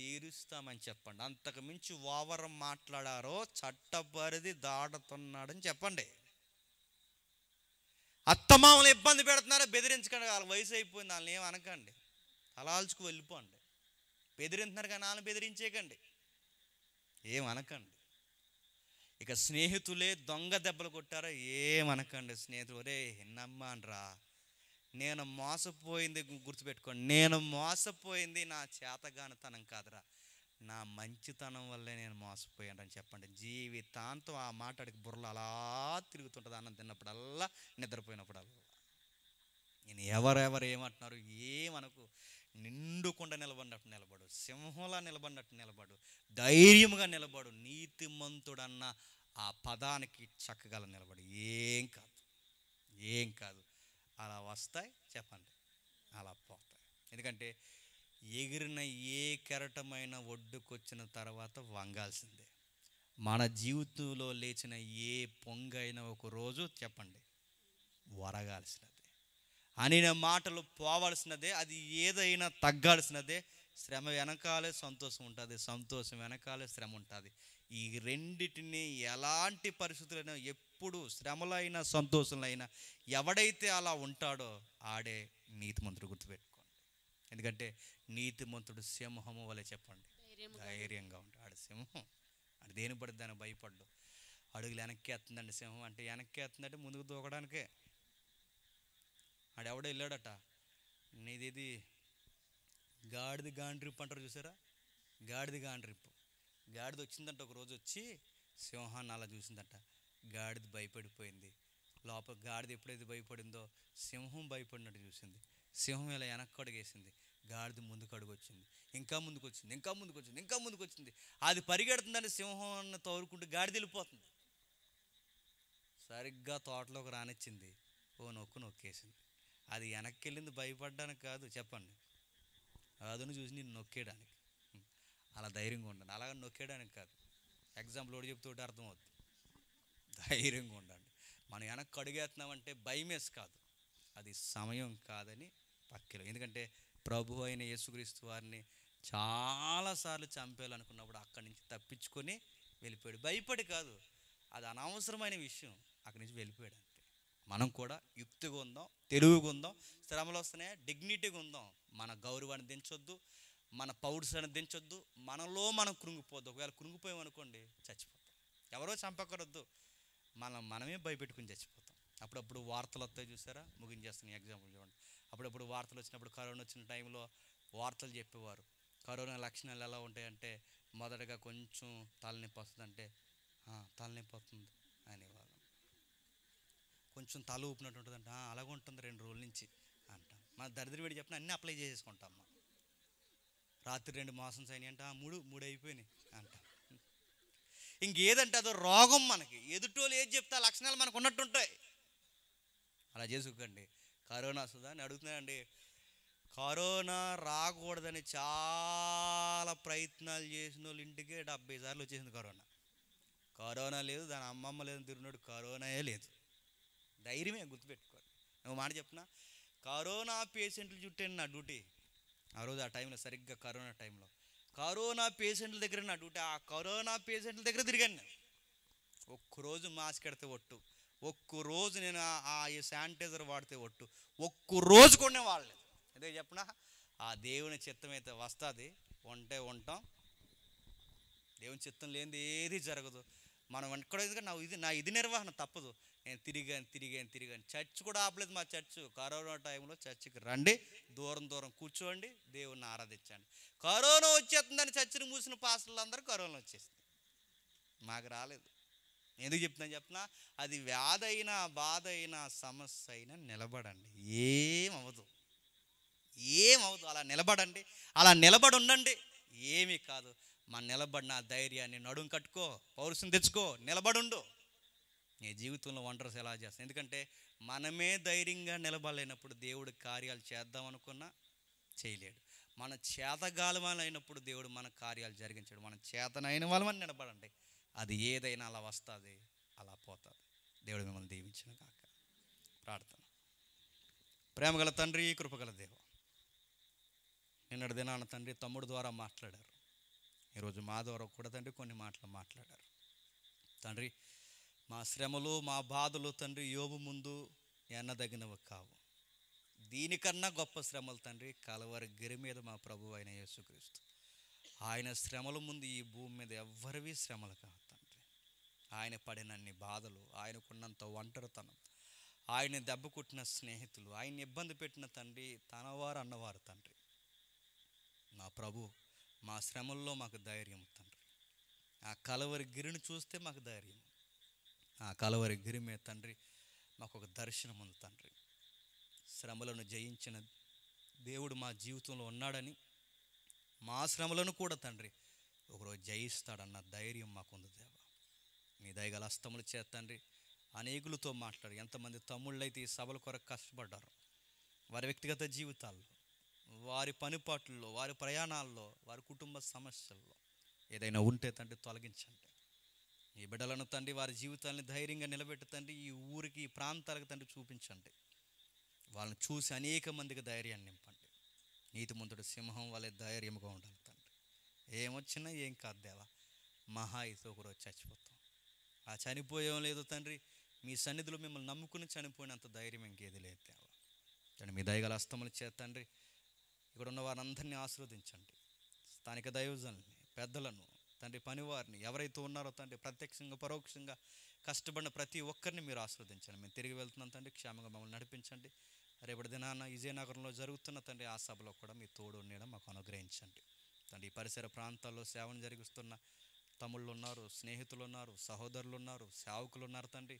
తీరుస్తామని చెప్పండి అంతకు మించి ఓవరం మాట్లాడారో చట్టపరిధి దాడుతున్నాడని చెప్పండి అత్తమామలు ఇబ్బంది పెడుతున్నారో బెదిరించకండి వాళ్ళ వయసు అయిపోయింది వాళ్ళని ఏం అనకండి తలాల్చుకు వెళ్ళిపోండి బెదిరించినారు కానీ వాళ్ళని బెదిరించేయకండి ఏం అనకండి ఇక స్నేహితులే దొంగ దెబ్బలు కొట్టారో ఏమనకండి స్నేహితులు ఒరే ఎన్నమ్మా అనరా నేను మోసపోయింది గుర్తుపెట్టుకోండి నేను మోసపోయింది నా చేతగానితనం కాదురా నా మంచితనం వల్లే నేను మోసపోయానని చెప్పండి జీవితాంతం ఆ మాటడికి బుర్రలు అలా తిరుగుతుంటుంది అన్నం తిన్నప్పుడల్లా నిద్రపోయినప్పుడల్లా నేను ఎవరెవరు ఏమంటున్నారు ఏమనకు నిండుకుండా నిలబడినట్టు నిలబడు సింహంలా నిలబడినట్టు నిలబడు ధైర్యంగా నిలబడు నీతిమంతుడన్న ఆ పదానికి చక్కగల నిలబడు ఏం కాదు ఏం కాదు అలా వస్తాయి చెప్పండి అలా పోతాయి ఎందుకంటే ఎగిరిన ఏ కెరటమైన ఒడ్డుకొచ్చిన తర్వాత వంగాల్సిందే మన జీవితంలో లేచిన ఏ పొంగైనా ఒక రోజు చెప్పండి వరగాల్సినదే అనిన మాటలు పోవాల్సినదే అది ఏదైనా తగ్గాల్సినదే శ్రమ వెనకాలే సంతోషం ఉంటుంది సంతోషం వెనకాలే శ్రమ ఉంటుంది ఈ రెండింటిని ఎలాంటి పరిస్థితులైనా ఎప్పుడు ఎప్పుడు శ్రమలైన సంతోషంలైనా ఎవడైతే అలా ఉంటాడో ఆడే నీతిమంతుడు గుర్తుపెట్టుకోండి ఎందుకంటే నీతిమంతుడు సింహము వలె చెప్పండి ధైర్యంగా ఉంటాడు ఆడ సింహం ఆడు దేని పడితే దాన్ని భయపడ్డు అడుగులు వెనక్కి వెనక్కేస్తుందండి సింహం అంటే వెనక్కి వేస్తుందంటే ముందుకు దూకడానికే ఆడెవడో వెళ్ళాడట నీది గాడిది గాండ్రిప్పు అంటారు చూసారా గాడిది గాండ్రిప్పు గాడిది వచ్చిందంట ఒక రోజు వచ్చి సింహాన్ని అలా చూసిందంట గాడిద భయపడిపోయింది లోపల గాడిద ఎప్పుడైతే భయపడిందో సింహం భయపడినట్టు చూసింది సింహం ఇలా వెనక్కి అడుగేసింది గాడిద ముందుకు అడుగొచ్చింది ఇంకా ముందుకు వచ్చింది ఇంకా ముందుకు వచ్చింది ఇంకా ముందుకు వచ్చింది అది పరిగెడుతుందని సింహం తోరుకుంటూ గాడిద వెళ్ళిపోతుంది సరిగ్గా తోటలోకి రానిచ్చింది ఓ నొక్కు నొక్కేసింది అది వెనక్కి వెళ్ళింది భయపడడానికి కాదు చెప్పండి అదును చూసి నేను నొక్కేయడానికి అలా ధైర్యంగా ఉండండి అలాగే నొక్కేయడానికి కాదు ఎగ్జాంపుల్ ఒకటి చెప్తే ఒకటి అర్థమవుతుంది ధైర్యంగా ఉండండి మనం వెనక్కి అడుగేస్తున్నామంటే భయమేసి కాదు అది సమయం కాదని పక్కిలో ఎందుకంటే ప్రభు అయిన యేసుక్రీస్తు వారిని చాలాసార్లు చంపేయాలనుకున్నప్పుడు అక్కడి నుంచి తప్పించుకొని వెళ్ళిపోయాడు భయపడి కాదు అది అనవసరమైన విషయం అక్కడి నుంచి వెళ్ళిపోయాడు అంతే మనం కూడా యుక్తిగా ఉందాం తెలివిగా ఉందాం శ్రమలు వస్తున్నాయి డిగ్నిటీగా ఉందాం మన గౌరవాన్ని దించొద్దు మన పౌరుషాన్ని దించొద్దు మనలో మనం కృంగిపోద్దు ఒకవేళ కృంగిపోయామనుకోండి చచ్చిపోతాం ఎవరో చంపకూడదు మనం మనమే భయపెట్టుకుని చచ్చిపోతాం అప్పుడప్పుడు వార్తలు వస్తాయి చూసారా ముగించేస్తున్నాయి ఎగ్జాంపుల్ చూడండి అప్పుడప్పుడు వార్తలు వచ్చినప్పుడు కరోనా వచ్చిన టైంలో వార్తలు చెప్పేవారు కరోనా లక్షణాలు ఎలా ఉంటాయంటే మొదటగా కొంచెం తలనొప్పి వస్తుంది అంటే తలనొప్పి వస్తుంది అనేవాళ్ళం కొంచెం తల ఊపినట్టు ఉంటుంది అంటే అలాగ ఉంటుంది రెండు రోజుల నుంచి అంటాం మన దరిద్ర వేడి చెప్పిన అన్నీ అప్లై చేసేసుకుంటాం మనం రాత్రి రెండు మాసం సైని అంటే మూడు మూడు అయిపోయినాయి అంటాం ఇంకేదంటే అదో రోగం మనకి ఎదుటోళ్ళు ఏది చెప్తే ఆ లక్షణాలు మనకు ఉన్నట్టుంటాయి అలా చేసుకోకండి కరోనా వస్తుందా అని అడుగుతున్నానండి కరోనా రాకూడదని చాలా ప్రయత్నాలు చేసిన వాళ్ళు ఇంటికే డెబ్బై సార్లు వచ్చేసింది కరోనా కరోనా లేదు దాని అమ్మమ్మ లేదు తిరిగినాడు కరోనాయే లేదు ధైర్యమే గుర్తుపెట్టుకోవాలి నువ్వు మాట చెప్తున్నా కరోనా పేషెంట్లు చుట్టాను నా డ్యూటీ ఆ రోజు ఆ టైంలో సరిగ్గా కరోనా టైంలో కరోనా పేషెంట్ల దగ్గర నా డ్యూటీ ఆ కరోనా పేషెంట్ల దగ్గర తిరిగాను నేను ఒక్కరోజు మాస్క్ ఎడితే ఒట్టు ఒక్కరోజు నేను ఆ శానిటైజర్ వాడితే ఒట్టు ఒక్కరోజు కొనే వాడలేదు ఎందుకు చెప్పిన ఆ దేవుని చిత్తం అయితే వస్తుంది వంటే ఉంటాం దేవుని చిత్తం లేనిది ఏది జరగదు మనం ఎక్కడ నా ఇది నా ఇది నిర్వహణ తప్పదు నేను తిరిగాను తిరిగాను తిరిగాను చర్చ్ కూడా ఆపలేదు మా చర్చ్ కరోనా టైంలో చర్చికి రండి దూరం దూరం కూర్చోండి దేవుణ్ణి ఆరాధించండి కరోనా వచ్చేస్తుందని చర్చిని మూసిన అందరూ కరోనా వచ్చేస్తుంది మాకు రాలేదు ఎందుకు చెప్తున్నా చెప్తున్నా అది వ్యాధైనా బాధ అయినా సమస్య అయినా నిలబడండి ఏమవదు ఏమవదు అలా నిలబడండి అలా నిలబడి ఉండండి ఏమీ కాదు మా నిలబడిన ధైర్యాన్ని నడుం కట్టుకో పౌరుషం తెచ్చుకో నిలబడుండు నీ జీవితంలో వండర్స్ ఎలా చేస్తాను ఎందుకంటే మనమే ధైర్యంగా నిలబడలేనప్పుడు దేవుడు కార్యాలు చేద్దాం అనుకున్నా చేయలేడు మన చేతగాలమైనప్పుడు దేవుడు మన కార్యాలు జరిగించాడు మన చేతనైన వాళ్ళమని నిలబడండి అది ఏదైనా అలా వస్తుంది అలా పోతుంది దేవుడు మిమ్మల్ని దీవించిన కాక ప్రార్థన ప్రేమగల తండ్రి కృపగల దేవ నిన్నటి దినాన తండ్రి తమ్ముడు ద్వారా మాట్లాడారు ఈరోజు మా ద్వారా కూడా తండ్రి కొన్ని మాటలు మాట్లాడారు తండ్రి మా శ్రమలు మా బాధలు తండ్రి యోబు ముందు ఎన్నదగినవి కావు దీనికన్నా గొప్ప శ్రమలు తండ్రి కలవరి గిరి మీద మా ప్రభు అయిన యేసుక్రీస్తు ఆయన శ్రమల ముందు ఈ భూమి మీద ఎవ్వరివి శ్రమలు కాదు తండ్రి ఆయన పడినన్ని బాధలు ఆయనకున్నంత ఒంటరితనం ఆయన దెబ్బ కుట్టిన స్నేహితులు ఆయన ఇబ్బంది పెట్టిన తండ్రి తనవారు అన్నవారు తండ్రి మా ప్రభు మా శ్రమల్లో మాకు ధైర్యం తండ్రి ఆ కలవరి గిరిని చూస్తే మాకు ధైర్యం ఆ కలవరి గిరి మీద తండ్రి మాకు ఒక దర్శనం ఉంది తండ్రి శ్రమలను జయించిన దేవుడు మా జీవితంలో ఉన్నాడని మా శ్రమలను కూడా తండ్రి ఒకరోజు జయిస్తాడన్న ధైర్యం మాకుంది దేవా మీ దయగల అస్తములు చేస్తండ్రి అనేకులతో మాట్లాడు ఎంతమంది తమ్ముళ్ళైతే ఈ సభల కొరకు కష్టపడ్డారు వారి వ్యక్తిగత జీవితాల్లో వారి పనిపాట్లలో వారి ప్రయాణాల్లో వారి కుటుంబ సమస్యల్లో ఏదైనా ఉంటే తండ్రి తొలగించండి ఈ బిడ్డలను తండ్రి వారి జీవితాన్ని ధైర్యంగా నిలబెట్టుతండి తండ్రి ఈ ఊరికి ఈ ప్రాంతాలకు తండ్రి చూపించండి వాళ్ళని చూసి అనేక మందికి ధైర్యాన్ని నింపండి నీతి ముందుడు సింహం వాళ్ళ ధైర్యంగా ఉండాలి తండ్రి ఏమొచ్చినా ఏం కాదు దేవా మహా ఇతో కూడా చచ్చిపోతాం ఆ చనిపోయేం లేదు తండ్రి మీ సన్నిధిలో మిమ్మల్ని నమ్ముకుని చనిపోయినంత ధైర్యం ఇంకేది లేదు దేవా తండ్రి మీ దయగల అస్తములు చేస్తండ్రి ఇక్కడ ఉన్న వారందరినీ ఆశీర్వదించండి స్థానిక దైవజల్ని పెద్దలను తండ్రి పనివారిని ఎవరైతే ఉన్నారో తండ్రి ప్రత్యక్షంగా పరోక్షంగా కష్టపడిన ప్రతి ఒక్కరిని మీరు ఆస్వాదించండి మేము తిరిగి వెళ్తున్నాం తండ్రి క్షేమంగా మమ్మల్ని నడిపించండి రేపటి దినాన విజయనగరంలో జరుగుతున్న తండ్రి ఆ సభలో కూడా మీ తోడు ఉండడం మాకు అనుగ్రహించండి తండ్రి పరిసర ప్రాంతాల్లో సేవను జరిగిస్తున్న తమ్ముళ్ళు ఉన్నారు స్నేహితులు ఉన్నారు సహోదరులు ఉన్నారు సేవకులు ఉన్నారు తండ్రి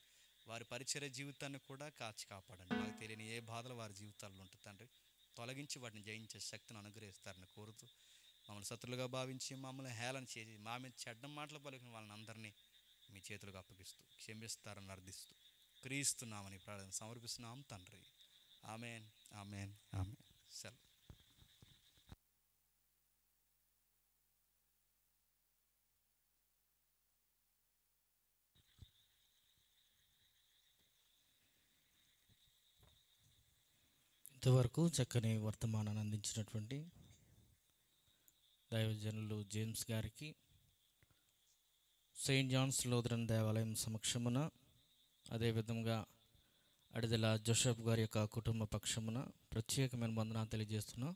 వారి పరిచయ జీవితాన్ని కూడా కాచి కాపాడండి మాకు తెలియని ఏ బాధలు వారి జీవితాల్లో ఉంటుంది తండ్రి తొలగించి వాటిని జయించే శక్తిని అనుగ్రహిస్తారని కోరుతూ మమ్మల్ని శత్రులుగా భావించి మమ్మల్ని హేళన చేసి మా మీద చెడ్డ మాటలు పలికిన వాళ్ళని అందరినీ మీ చేతులకు అప్పగిస్తూ క్షమిస్తారని అర్థిస్తూ క్రీస్తున్నామని ప్రార్థన సమర్పిస్తున్నాం తండ్రి ఆమెన్ ఆమెన్ ఆమెన్ సెలవు ఇంతవరకు చక్కని వర్తమానాన్ని అందించినటువంటి దైవజనులు జేమ్స్ గారికి సెయింట్ జాన్స్ లోదరన్ దేవాలయం సమక్షమున అదేవిధంగా అడిదల జోషబ్ గారి యొక్క కుటుంబ పక్షమున ప్రత్యేకమైన వందనాలు తెలియజేస్తున్నాం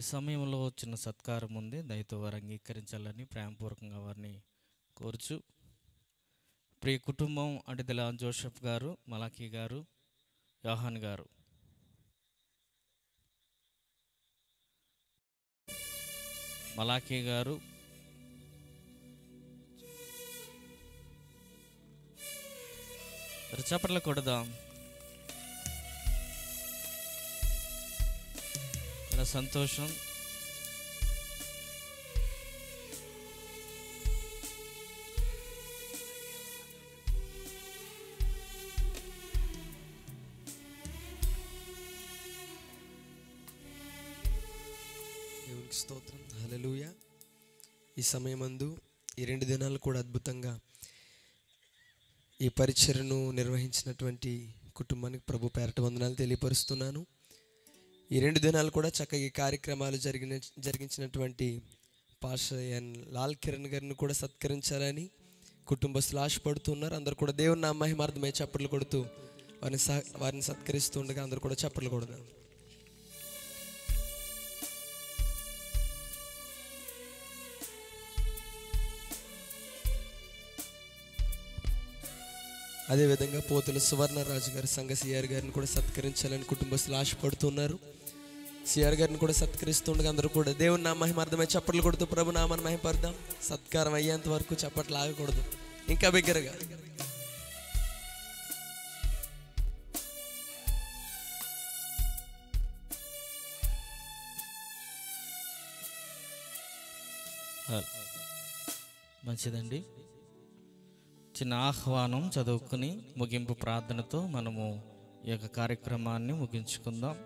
ఈ సమయంలో చిన్న సత్కారం ఉంది దయతో వారు అంగీకరించాలని ప్రేమపూర్వకంగా వారిని కోరుచు ప్రియ కుటుంబం అడిదల జోషఫ్ గారు మలాఖీ గారు యోహాన్ గారు మలాఖీ గారు చప్పట్లు కొడదాం సంతోషం ఈ సమయమందు ఈ రెండు దినాలు కూడా అద్భుతంగా ఈ పరిచయను నిర్వహించినటువంటి కుటుంబానికి ప్రభు పేరట వందనాలు తెలియపరుస్తున్నాను ఈ రెండు దినాలు కూడా చక్కగా ఈ కార్యక్రమాలు జరిగిన జరిగించినటువంటి పాష ఎన్ లాల్ కిరణ్ గారిని కూడా సత్కరించాలని కుటుంబస్తులు ఆశపడుతున్నారు అందరు కూడా దేవుని నా మహిమార్థమై చప్పట్లు కొడుతూ వారిని సహ వారిని సత్కరిస్తుండగా అందరు కూడా చప్పట్లు కొడుతున్నారు అదేవిధంగా పోతుల సువర్ణరాజు గారు సంఘ సిఆర్ గారిని కూడా సత్కరించాలని కుటుంబస్తులు ఆశపడుతున్నారు సిఆర్ గారిని కూడా సత్కరిస్తుండగా అందరూ కూడా దేవుని నా మహిమార్థమై చప్పట్లు కొడుతూ ప్రభు నామని మహిమపడదాం సత్కారం అయ్యేంత వరకు చప్పట్లు ఆగకూడదు ఇంకా బిగ్గరగా మంచిదండి చిన్న ఆహ్వానం చదువుకుని ముగింపు ప్రార్థనతో మనము ఈ యొక్క కార్యక్రమాన్ని ముగించుకుందాం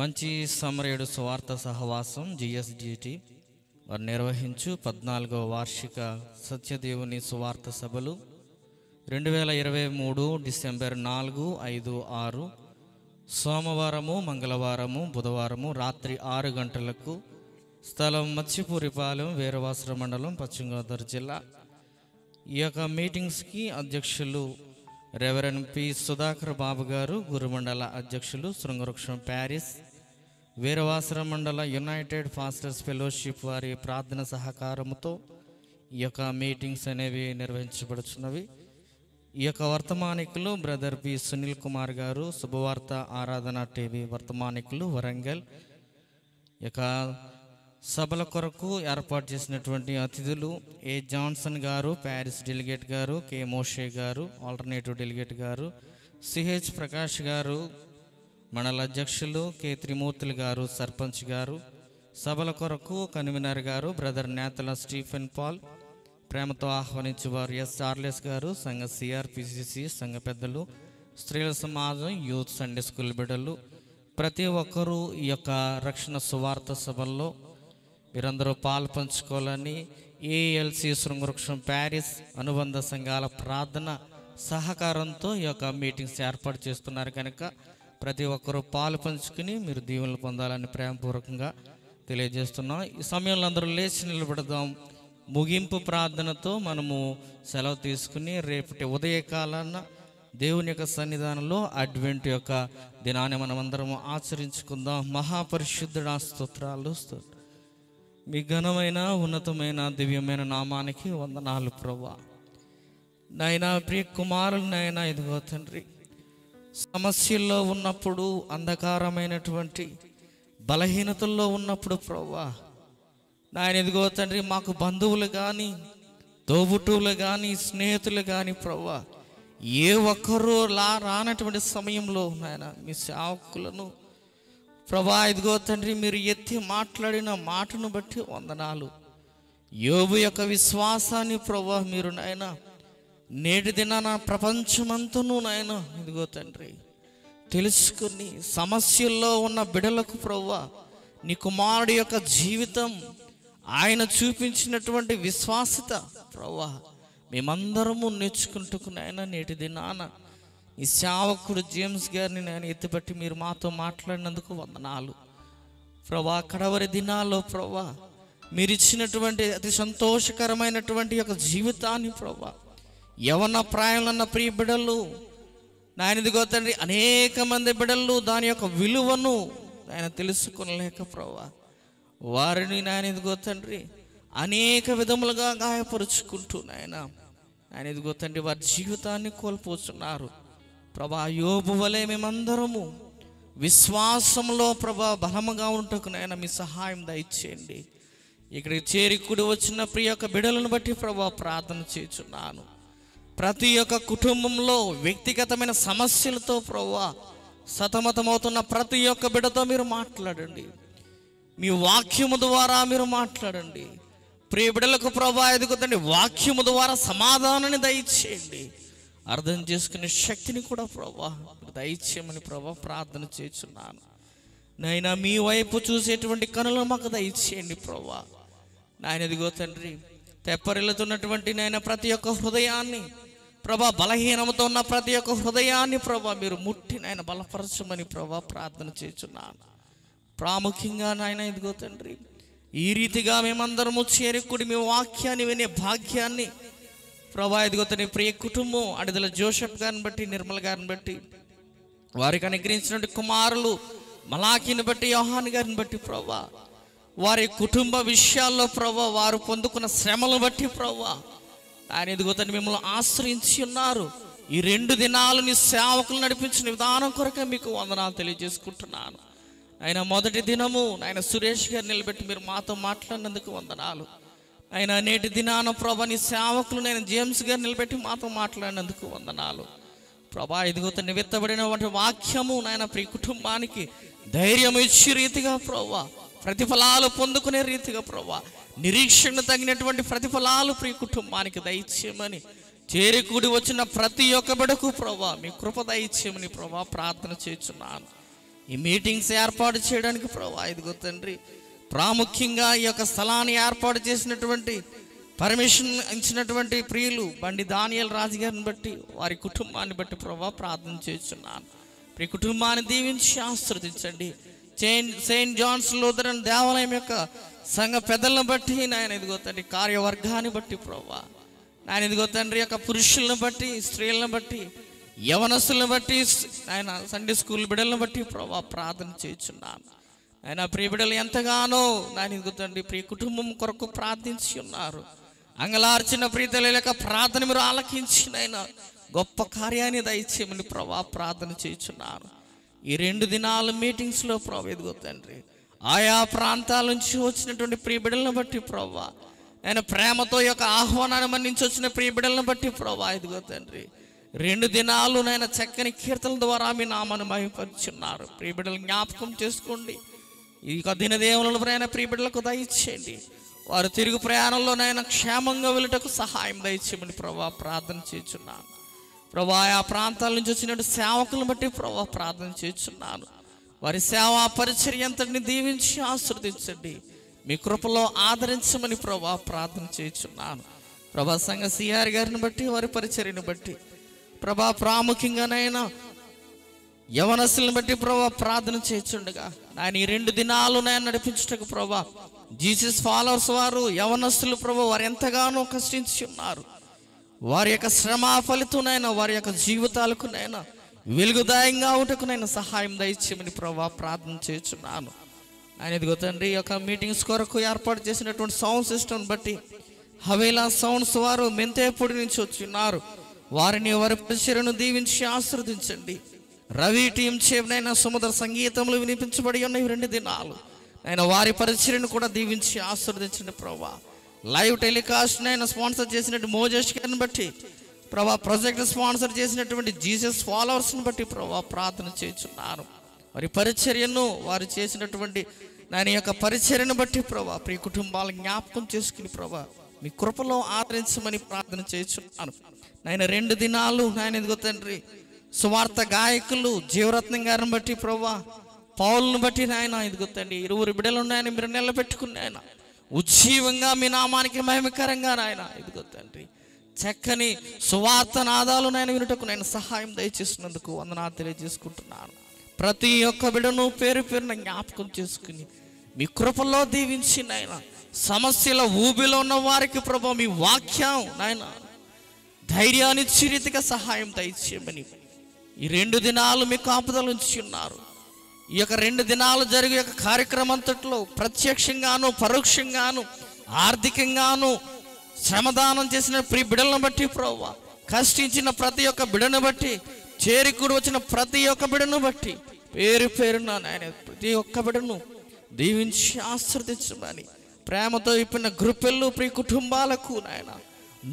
మంచి సమరేడు స్వార్థ సహవాసం జిఎస్జిటి వారు నిర్వహించు పద్నాలుగో వార్షిక సత్యదేవుని సువార్త సభలు రెండు వేల ఇరవై మూడు డిసెంబర్ నాలుగు ఐదు ఆరు సోమవారము మంగళవారము బుధవారము రాత్రి ఆరు గంటలకు స్థలం మత్స్యపూరిపాలెం వీరవాసుర మండలం పశ్చిమ గోదావరి జిల్లా ఈ యొక్క మీటింగ్స్కి అధ్యక్షులు రెవరెన్ పి సుధాకర్ బాబు గారు గురుమండల అధ్యక్షులు శృంగవృక్షం ప్యారిస్ వీరవాసర మండల యునైటెడ్ ఫాస్టర్స్ ఫెలోషిప్ వారి ప్రార్థన సహకారంతో ఈ యొక్క మీటింగ్స్ అనేవి నిర్వహించబడుచున్నవి ఈ యొక్క వర్తమానికులు బ్రదర్ పి సునీల్ కుమార్ గారు శుభవార్త ఆరాధన టీవీ వర్తమానికులు వరంగల్ ఇక సభల కొరకు ఏర్పాటు చేసినటువంటి అతిథులు ఏ జాన్సన్ గారు ప్యారిస్ డెలిగేట్ గారు కె మోషే గారు ఆల్టర్నేటివ్ డెలిగేట్ గారు సిహెచ్ ప్రకాష్ గారు మండల అధ్యక్షులు కె త్రిమూర్తులు గారు సర్పంచ్ గారు సభల కొరకు కన్వీనర్ గారు బ్రదర్ నేతల స్టీఫెన్ పాల్ ప్రేమతో ఆహ్వానించేవారు ఎస్ ఆర్లెస్ గారు సంఘ సిఆర్పిసిసి సంఘ పెద్దలు స్త్రీల సమాజం యూత్ సండే స్కూల్ బిడ్డలు ప్రతి ఒక్కరూ ఈ యొక్క రక్షణ సువార్త సభల్లో మీరందరూ పాలు పంచుకోవాలని ఏఎల్సి శృంగవృక్షం ప్యారిస్ అనుబంధ సంఘాల ప్రార్థన సహకారంతో ఈ యొక్క మీటింగ్స్ ఏర్పాటు చేస్తున్నారు కనుక ప్రతి ఒక్కరూ పాలు పంచుకుని మీరు దీవెనలు పొందాలని ప్రేమపూర్వకంగా తెలియజేస్తున్నాం ఈ సమయంలో అందరూ లేచి నిలబడదాం ముగింపు ప్రార్థనతో మనము సెలవు తీసుకుని రేపటి ఉదయకాలాన దేవుని యొక్క సన్నిధానంలో అడ్వెంట్ యొక్క దినాన్ని మనమందరము ఆచరించుకుందాం మహాపరిశుద్ధుడా స్తోత్రాలు స్తోత్ర మీ ఘనమైన ఉన్నతమైన దివ్యమైన నామానికి వందనాలు ప్రభా నాయన ప్రియ కుమారులు నాయన ఇదిగో తండ్రి సమస్యల్లో ఉన్నప్పుడు అంధకారమైనటువంటి బలహీనతల్లో ఉన్నప్పుడు ప్రభా నాయన ఎదుగో తండ్రి మాకు బంధువులు కానీ తోబుట్టువులు కానీ స్నేహితులు కానీ ప్రభా ఏ ఒక్కరూ లా రానటువంటి సమయంలో నాయన మీ సేవకులను ప్రభా ఇదిగో తండ్రి మీరు ఎత్తి మాట్లాడిన మాటను బట్టి వందనాలు యోగు యొక్క విశ్వాసాన్ని ప్రభా మీరు నాయన నేటి నా ప్రపంచమంతను నాయన ఇదిగో తండ్రి తెలుసుకుని సమస్యల్లో ఉన్న బిడలకు ప్రవ్వా నీ కుమారుడు యొక్క జీవితం ఆయన చూపించినటువంటి విశ్వాసత ప్రవ్వా మేమందరము నేర్చుకుంటున్నాయన నేటి దినాన ఈ సేవకుడు జేమ్స్ గారిని నేను ఎత్తిపెట్టి మీరు మాతో మాట్లాడినందుకు వందనాలు ప్రభా కడవరి దినాల్లో ప్రభా మీరిచ్చినటువంటి అతి సంతోషకరమైనటువంటి యొక్క జీవితాన్ని ప్రభా యవన ప్రాయంలో ఉన్న ప్రియ బిడలు నాయనదిగో తండ్రి అనేక మంది బిడలు దాని యొక్క విలువను ఆయన తెలుసుకునలేక ప్రభా వారిని నాయనదిగో తండ్రి అనేక విధములుగా గాయపరుచుకుంటూ నాయన ఆయన ఇదిగో తండ్రి వారి జీవితాన్ని కోల్పోతున్నారు ప్రభా యోబు వలె మేమందరము విశ్వాసంలో ప్రభా బలముగా ఉంటకు నేను మీ సహాయం దయచేయండి ఇక్కడ చేరికుడు వచ్చిన ప్రియ యొక్క బిడలను బట్టి ప్రభా ప్రార్థన చేస్తున్నాను ప్రతి ఒక్క కుటుంబంలో వ్యక్తిగతమైన సమస్యలతో ప్రభా సతమతమవుతున్న ప్రతి ఒక్క బిడతో మీరు మాట్లాడండి మీ వాక్యము ద్వారా మీరు మాట్లాడండి ప్రియ బిడలకు ప్రభా ఎదుగుతండి వాక్యము ద్వారా సమాధానాన్ని దయచేయండి అర్థం చేసుకునే శక్తిని కూడా ప్రభా దయచేయమని ప్రభా ప్రార్థన చేస్తున్నాను నాయన మీ వైపు చూసేటువంటి కనులు మాకు దయచేయండి ప్రభా నాయనదిగో తండ్రి తెప్పరిల్లుతున్నటువంటి నాయన ప్రతి ఒక్క హృదయాన్ని ప్రభా బలహీనముతో ఉన్న ప్రతి ఒక్క హృదయాన్ని ప్రభా మీరు ముట్టి నాయన బలపరచమని ప్రభా ప్రార్థన చేస్తున్నాను ప్రాముఖ్యంగా నాయన ఇదిగో తండ్రి ఈ రీతిగా మేమందరము చేరుకుడి మీ వాక్యాన్ని వినే భాగ్యాన్ని ప్రభా ఇదిగో నీ ప్రియ కుటుంబం అడిదల జోషప్ గారిని బట్టి నిర్మల్ గారిని బట్టి వారికి అనుగ్రహించినటువంటి కుమారులు మలాఖీని బట్టి యోహాన్ గారిని బట్టి ప్రభా వారి కుటుంబ విషయాల్లో ప్రభా వారు పొందుకున్న శ్రమలు బట్టి ప్రభా ఆయన ఇదిగో తను మిమ్మల్ని ఆశ్రయించి ఉన్నారు ఈ రెండు దినాలు నీ సేవకులు నడిపించిన విధానం కొరకే మీకు వందనాలు తెలియజేసుకుంటున్నాను ఆయన మొదటి దినము ఆయన సురేష్ గారు నిలబెట్టి మీరు మాతో మాట్లాడినందుకు వందనాలు ఆయన నేటి దినాన ప్రభా నీ సేవకులు నేను జేమ్స్ గారు నిలబెట్టి మాతో మాట్లాడినందుకు వందనాలు ప్రభా నివెత్తబడిన వంటి వాక్యము నాయన ప్రీ కుటుంబానికి ధైర్యం ఇచ్చే రీతిగా ప్రభా ప్రతిఫలాలు పొందుకునే రీతిగా ప్రభా నిరీక్షణ తగినటువంటి ప్రతిఫలాలు ప్రీ కుటుంబానికి దయచేయమని చేరికూడి వచ్చిన ప్రతి ఒక్క బిడకు ప్రవ్వా మీ కృప దయచేయమని ప్రభా ప్రార్థన చేస్తున్నాను ఈ మీటింగ్స్ ఏర్పాటు చేయడానికి ప్రభా ఇదిగో తండ్రి ప్రాముఖ్యంగా ఈ యొక్క స్థలాన్ని ఏర్పాటు చేసినటువంటి పర్మిషన్ ఇచ్చినటువంటి ప్రియులు బండి దానియల్ రాజుగారిని బట్టి వారి కుటుంబాన్ని బట్టి ప్రభా ప్రార్థన చేస్తున్నాను ప్రి కుటుంబాన్ని దీవించి ఆశ్రదించండి సెయింట్ సెయింట్ జాన్స్ లూథరన్ దేవాలయం యొక్క సంఘ పెద్దలను బట్టి నాయన ఇదిగో తండ్రి కార్యవర్గాన్ని బట్టి ప్రభా నాయన ఇదిగో తండ్రి యొక్క పురుషులను బట్టి స్త్రీలను బట్టి యవనస్తులను బట్టి ఆయన సండే స్కూల్ బిడ్డలను బట్టి ప్రభా ప్రార్థన చేస్తున్నాను ఆయన బిడ్డలు ఎంతగానో దాని గుర్తండి ప్రియ కుటుంబం కొరకు ప్రార్థించి ఉన్నారు అంగలార్చిన లేక ప్రార్థన మీరు ఆలకించిన ఆయన గొప్ప కార్యాన్ని దయచేయమని ప్రభా ప్రార్థన చేస్తున్నారు ఈ రెండు దినాల మీటింగ్స్లో ప్రభా ఎదుగు తండ్రి ఆయా ప్రాంతాల నుంచి వచ్చినటువంటి ప్రియ బిడ్డలను బట్టి ప్రభా ఆయన ప్రేమతో యొక్క ఆహ్వానాన్ని మన్నించి వచ్చిన ప్రియ బిడ్డలను బట్టి ప్రభా ఎదుగు తండ్రి రెండు దినాలు నాయన చక్కని కీర్తనల ద్వారా మీ నామాన్ని మహిమపరుచున్నారు ప్రియ బిడ్డలు జ్ఞాపకం చేసుకోండి ఈ దిన దేవులను ప్రయాణ ప్రియబిడ్డలకు దయచేయండి వారు తిరుగు ప్రయాణంలోనైనా క్షేమంగా వెళ్ళటకు సహాయం దయచేయమని ప్రభా ప్రార్థన చేస్తున్నాను ప్రభా ఆ ప్రాంతాల నుంచి వచ్చినట్టు సేవకులను బట్టి ప్రభా ప్రార్థన చేస్తున్నాను వారి సేవా పరిచర్య అంతటిని దీవించి ఆశ్రదించండి మీ కృపలో ఆదరించమని ప్రభా ప్రార్థన చేస్తున్నాను ప్రభా సంఘ సిఆర్ గారిని బట్టి వారి పరిచర్యను బట్టి ప్రభా ప్రాముఖ్యంగానైనా యవనస్తులను బట్టి ప్రభా ప్రార్థన చేస్తుండగా ఆయన ఈ రెండు దినాలు నేను నడిపించుటకు ప్రభా జీసస్ ఫాలోవర్స్ వారు యవనస్తులు ప్రభు వారు ఎంతగానో కష్టించి ఉన్నారు వారి యొక్క శ్రమ ఫలితనైనా వారి యొక్క జీవితాలకునైనా వెలుగుదాయంగా ఉండకునైనా సహాయం దయచేయమని ప్రభా ప్రార్థన చేస్తున్నాను ఆయన ఇదిగో తండ్రి యొక్క మీటింగ్స్ కొరకు ఏర్పాటు చేసినటువంటి సౌండ్ సిస్టమ్ బట్టి హవేలా సౌండ్స్ వారు మెంతేపూడి నుంచి వచ్చి ఉన్నారు వారిని వారి పరిశీలను దీవించి ఆశ్రదించండి రవి టీం చేపనైనా సుముద్ర సంగీతంలో వినిపించబడి ఉన్నాయి రెండు దినాలు ఆయన వారి పరిచయను కూడా దీవించి ఆశీర్వదించండి ప్రభా లైవ్ టెలికాస్ట్ని ఆయన స్పాన్సర్ చేసినట్టు మోజేష్ గారిని బట్టి ప్రభా ప్రాజెక్ట్ స్పాన్సర్ చేసినటువంటి జీసస్ ఫాలోవర్స్ని బట్టి ప్రభా ప్రార్థన చేస్తున్నారు వారి పరిచర్యను వారు చేసినటువంటి దాని యొక్క పరిచర్యను బట్టి ప్రభా ప్రి కుటుంబాలు జ్ఞాపకం చేసుకుని ప్రభా మీ కృపలో ఆదరించమని ప్రార్థన చేస్తున్నాను నాయన రెండు దినాలు నాయన ఎదుగు తండ్రి సువార్త గాయకులు జీవరత్నం గారిని బట్టి ప్రభా పౌలను బట్టి నాయన ఇదిగొత్తండి ఇరువురు బిడ్డలు ఉన్నాయని మీరు నిలబెట్టుకుని ఆయన ఉజ్జీవంగా మీ నామానికి మహిమకరంగా నాయన ఇదిగొత్తండి చక్కని సువార్త నాదాలు నాయన వినుటకు నేను సహాయం దయచేసినందుకు వందనా తెలియజేసుకుంటున్నాను ప్రతి ఒక్క బిడను పేరు పేరున జ్ఞాపకం చేసుకుని మీ కృపల్లో దీవించి నాయన సమస్యల ఊబిలో ఉన్న వారికి ప్రభావ మీ వాక్యం నాయన ధైర్యాన్ని రీతిగా సహాయం దయచేయమని ఈ రెండు దినాలు మీకు కాపుదలు ఉంచున్నారు ఈ యొక్క రెండు దినాలు జరిగే యొక్క కార్యక్రమం అంతట్లో ప్రత్యక్షంగాను పరోక్షంగాను ఆర్థికంగాను శ్రమదానం చేసిన ప్రీ బిడలను బట్టి ప్రవ్వ కష్టించిన ప్రతి ఒక్క బిడను బట్టి చేరికూడు వచ్చిన ప్రతి ఒక్క బిడను బట్టి పేరు పేరున నాయన ప్రతి ఒక్క బిడను దీవించి ఆశ్రదించమని ప్రేమతో ఇప్పిన గృపెల్లు ప్రీ కుటుంబాలకు నాయన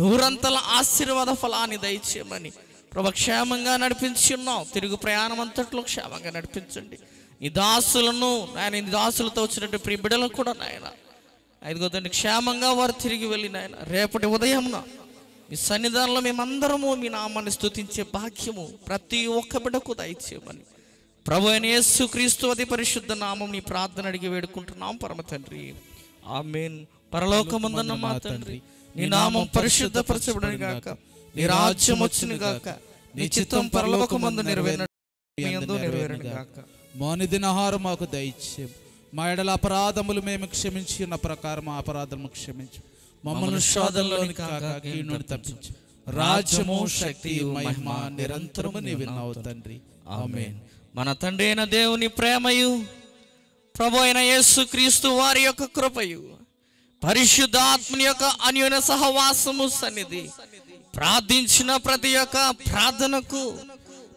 నూరంతల ఆశీర్వాద ఫలాన్ని దయచేయమని ప్రభు క్షేమంగా నడిపించున్నాం తిరుగు ప్రయాణం అంతట్లో క్షేమంగా నడిపించండి నీ దాసులను నాయన నీ దాసులతో వచ్చినట్టు ప్రియ బిడ్డలకు కూడా నాయన ఐదుగోదండి క్షేమంగా వారు తిరిగి వెళ్ళి నాయన రేపటి ఉదయంన మీ సన్నిధానంలో మేమందరము మీ నామాన్ని స్థుతించే భాగ్యము ప్రతి ఒక్క బిడ్డకు దయచేయమని ప్రభు అయిన యేసు క్రీస్తు అతి పరిశుద్ధ నామం నీ ప్రార్థన అడిగి వేడుకుంటున్నాం పరమ తండ్రి ఆమెన్ పరలోకముందన్న మా తండ్రి నీ నామం పరిశుద్ధపరచబడని కాక నీ రాజ్యం వచ్చును గాక నీ చిత్తం పరలోకమందు మందు గాక ఆహారం మాకు దయచే మా ఎడల అపరాధములు మేము క్షమించి ఉన్న ప్రకారం ఆ అపరాధము క్షమించు మమ్మల్ని శోధనలోని కాక తప్పించు రాజ్యము శక్తి మహిమ నిరంతరము నీ విన్నావు తండ్రి ఆమె మన తండ్రి అయిన దేవుని ప్రేమయు ప్రభు అయిన యేసు క్రీస్తు వారి యొక్క కృపయు పరిశుద్ధాత్మని యొక్క అన్యున సహవాసము సన్నిధి ప్రార్థించిన ప్రతి ఒక్క ప్రార్థనకు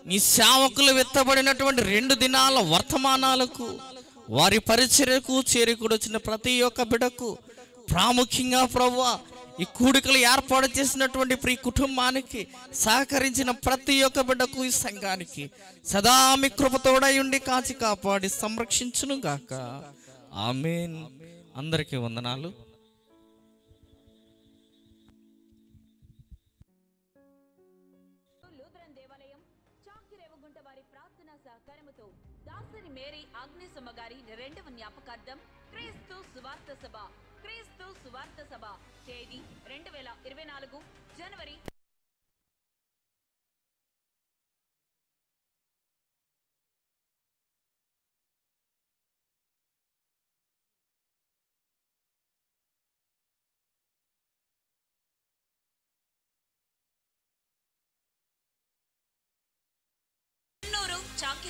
నీ సేవకులు వెత్తబడినటువంటి రెండు దినాల వర్తమానాలకు వారి పరిచర్యకు చేరికూడొచ్చిన ప్రతి ఒక్క బిడకు ప్రాముఖ్యంగా ప్రవ్వ ఈ కూడికలు ఏర్పాటు చేసినటువంటి ప్రీ కుటుంబానికి సహకరించిన ప్రతి ఒక్క బిడ్డకు ఈ సంఘానికి సదా మీ కృపతోడై ఉండి కాచి కాపాడి సంరక్షించును గాక ఆమె అందరికీ వందనాలు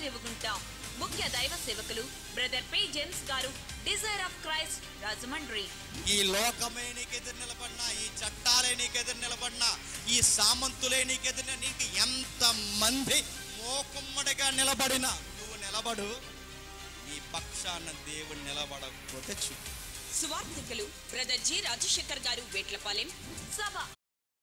వెలివేవుగుంటాం ముఖ్య దైవ సేవకులు బ్రదర్ పే జేమ్స్ గారు డిజైర్ ఆఫ్ క్రైస్ట్ రాజమండ్రి ఈ లోకమే ఎదురు నిలబడినా ఈ చట్టాలే ఎదురు నిలబడినా ఈ సామంతులే ఎదురు నీకు ఎంత మంది మోకుమ్మడిగా నిలబడినా నువ్వు నిలబడు నీ పక్షాన దేవుడు నిలబడకపోతే చూ సువార్థికులు బ్రదర్ జి రాజశేఖర్ గారు వేట్లపాలెం సభ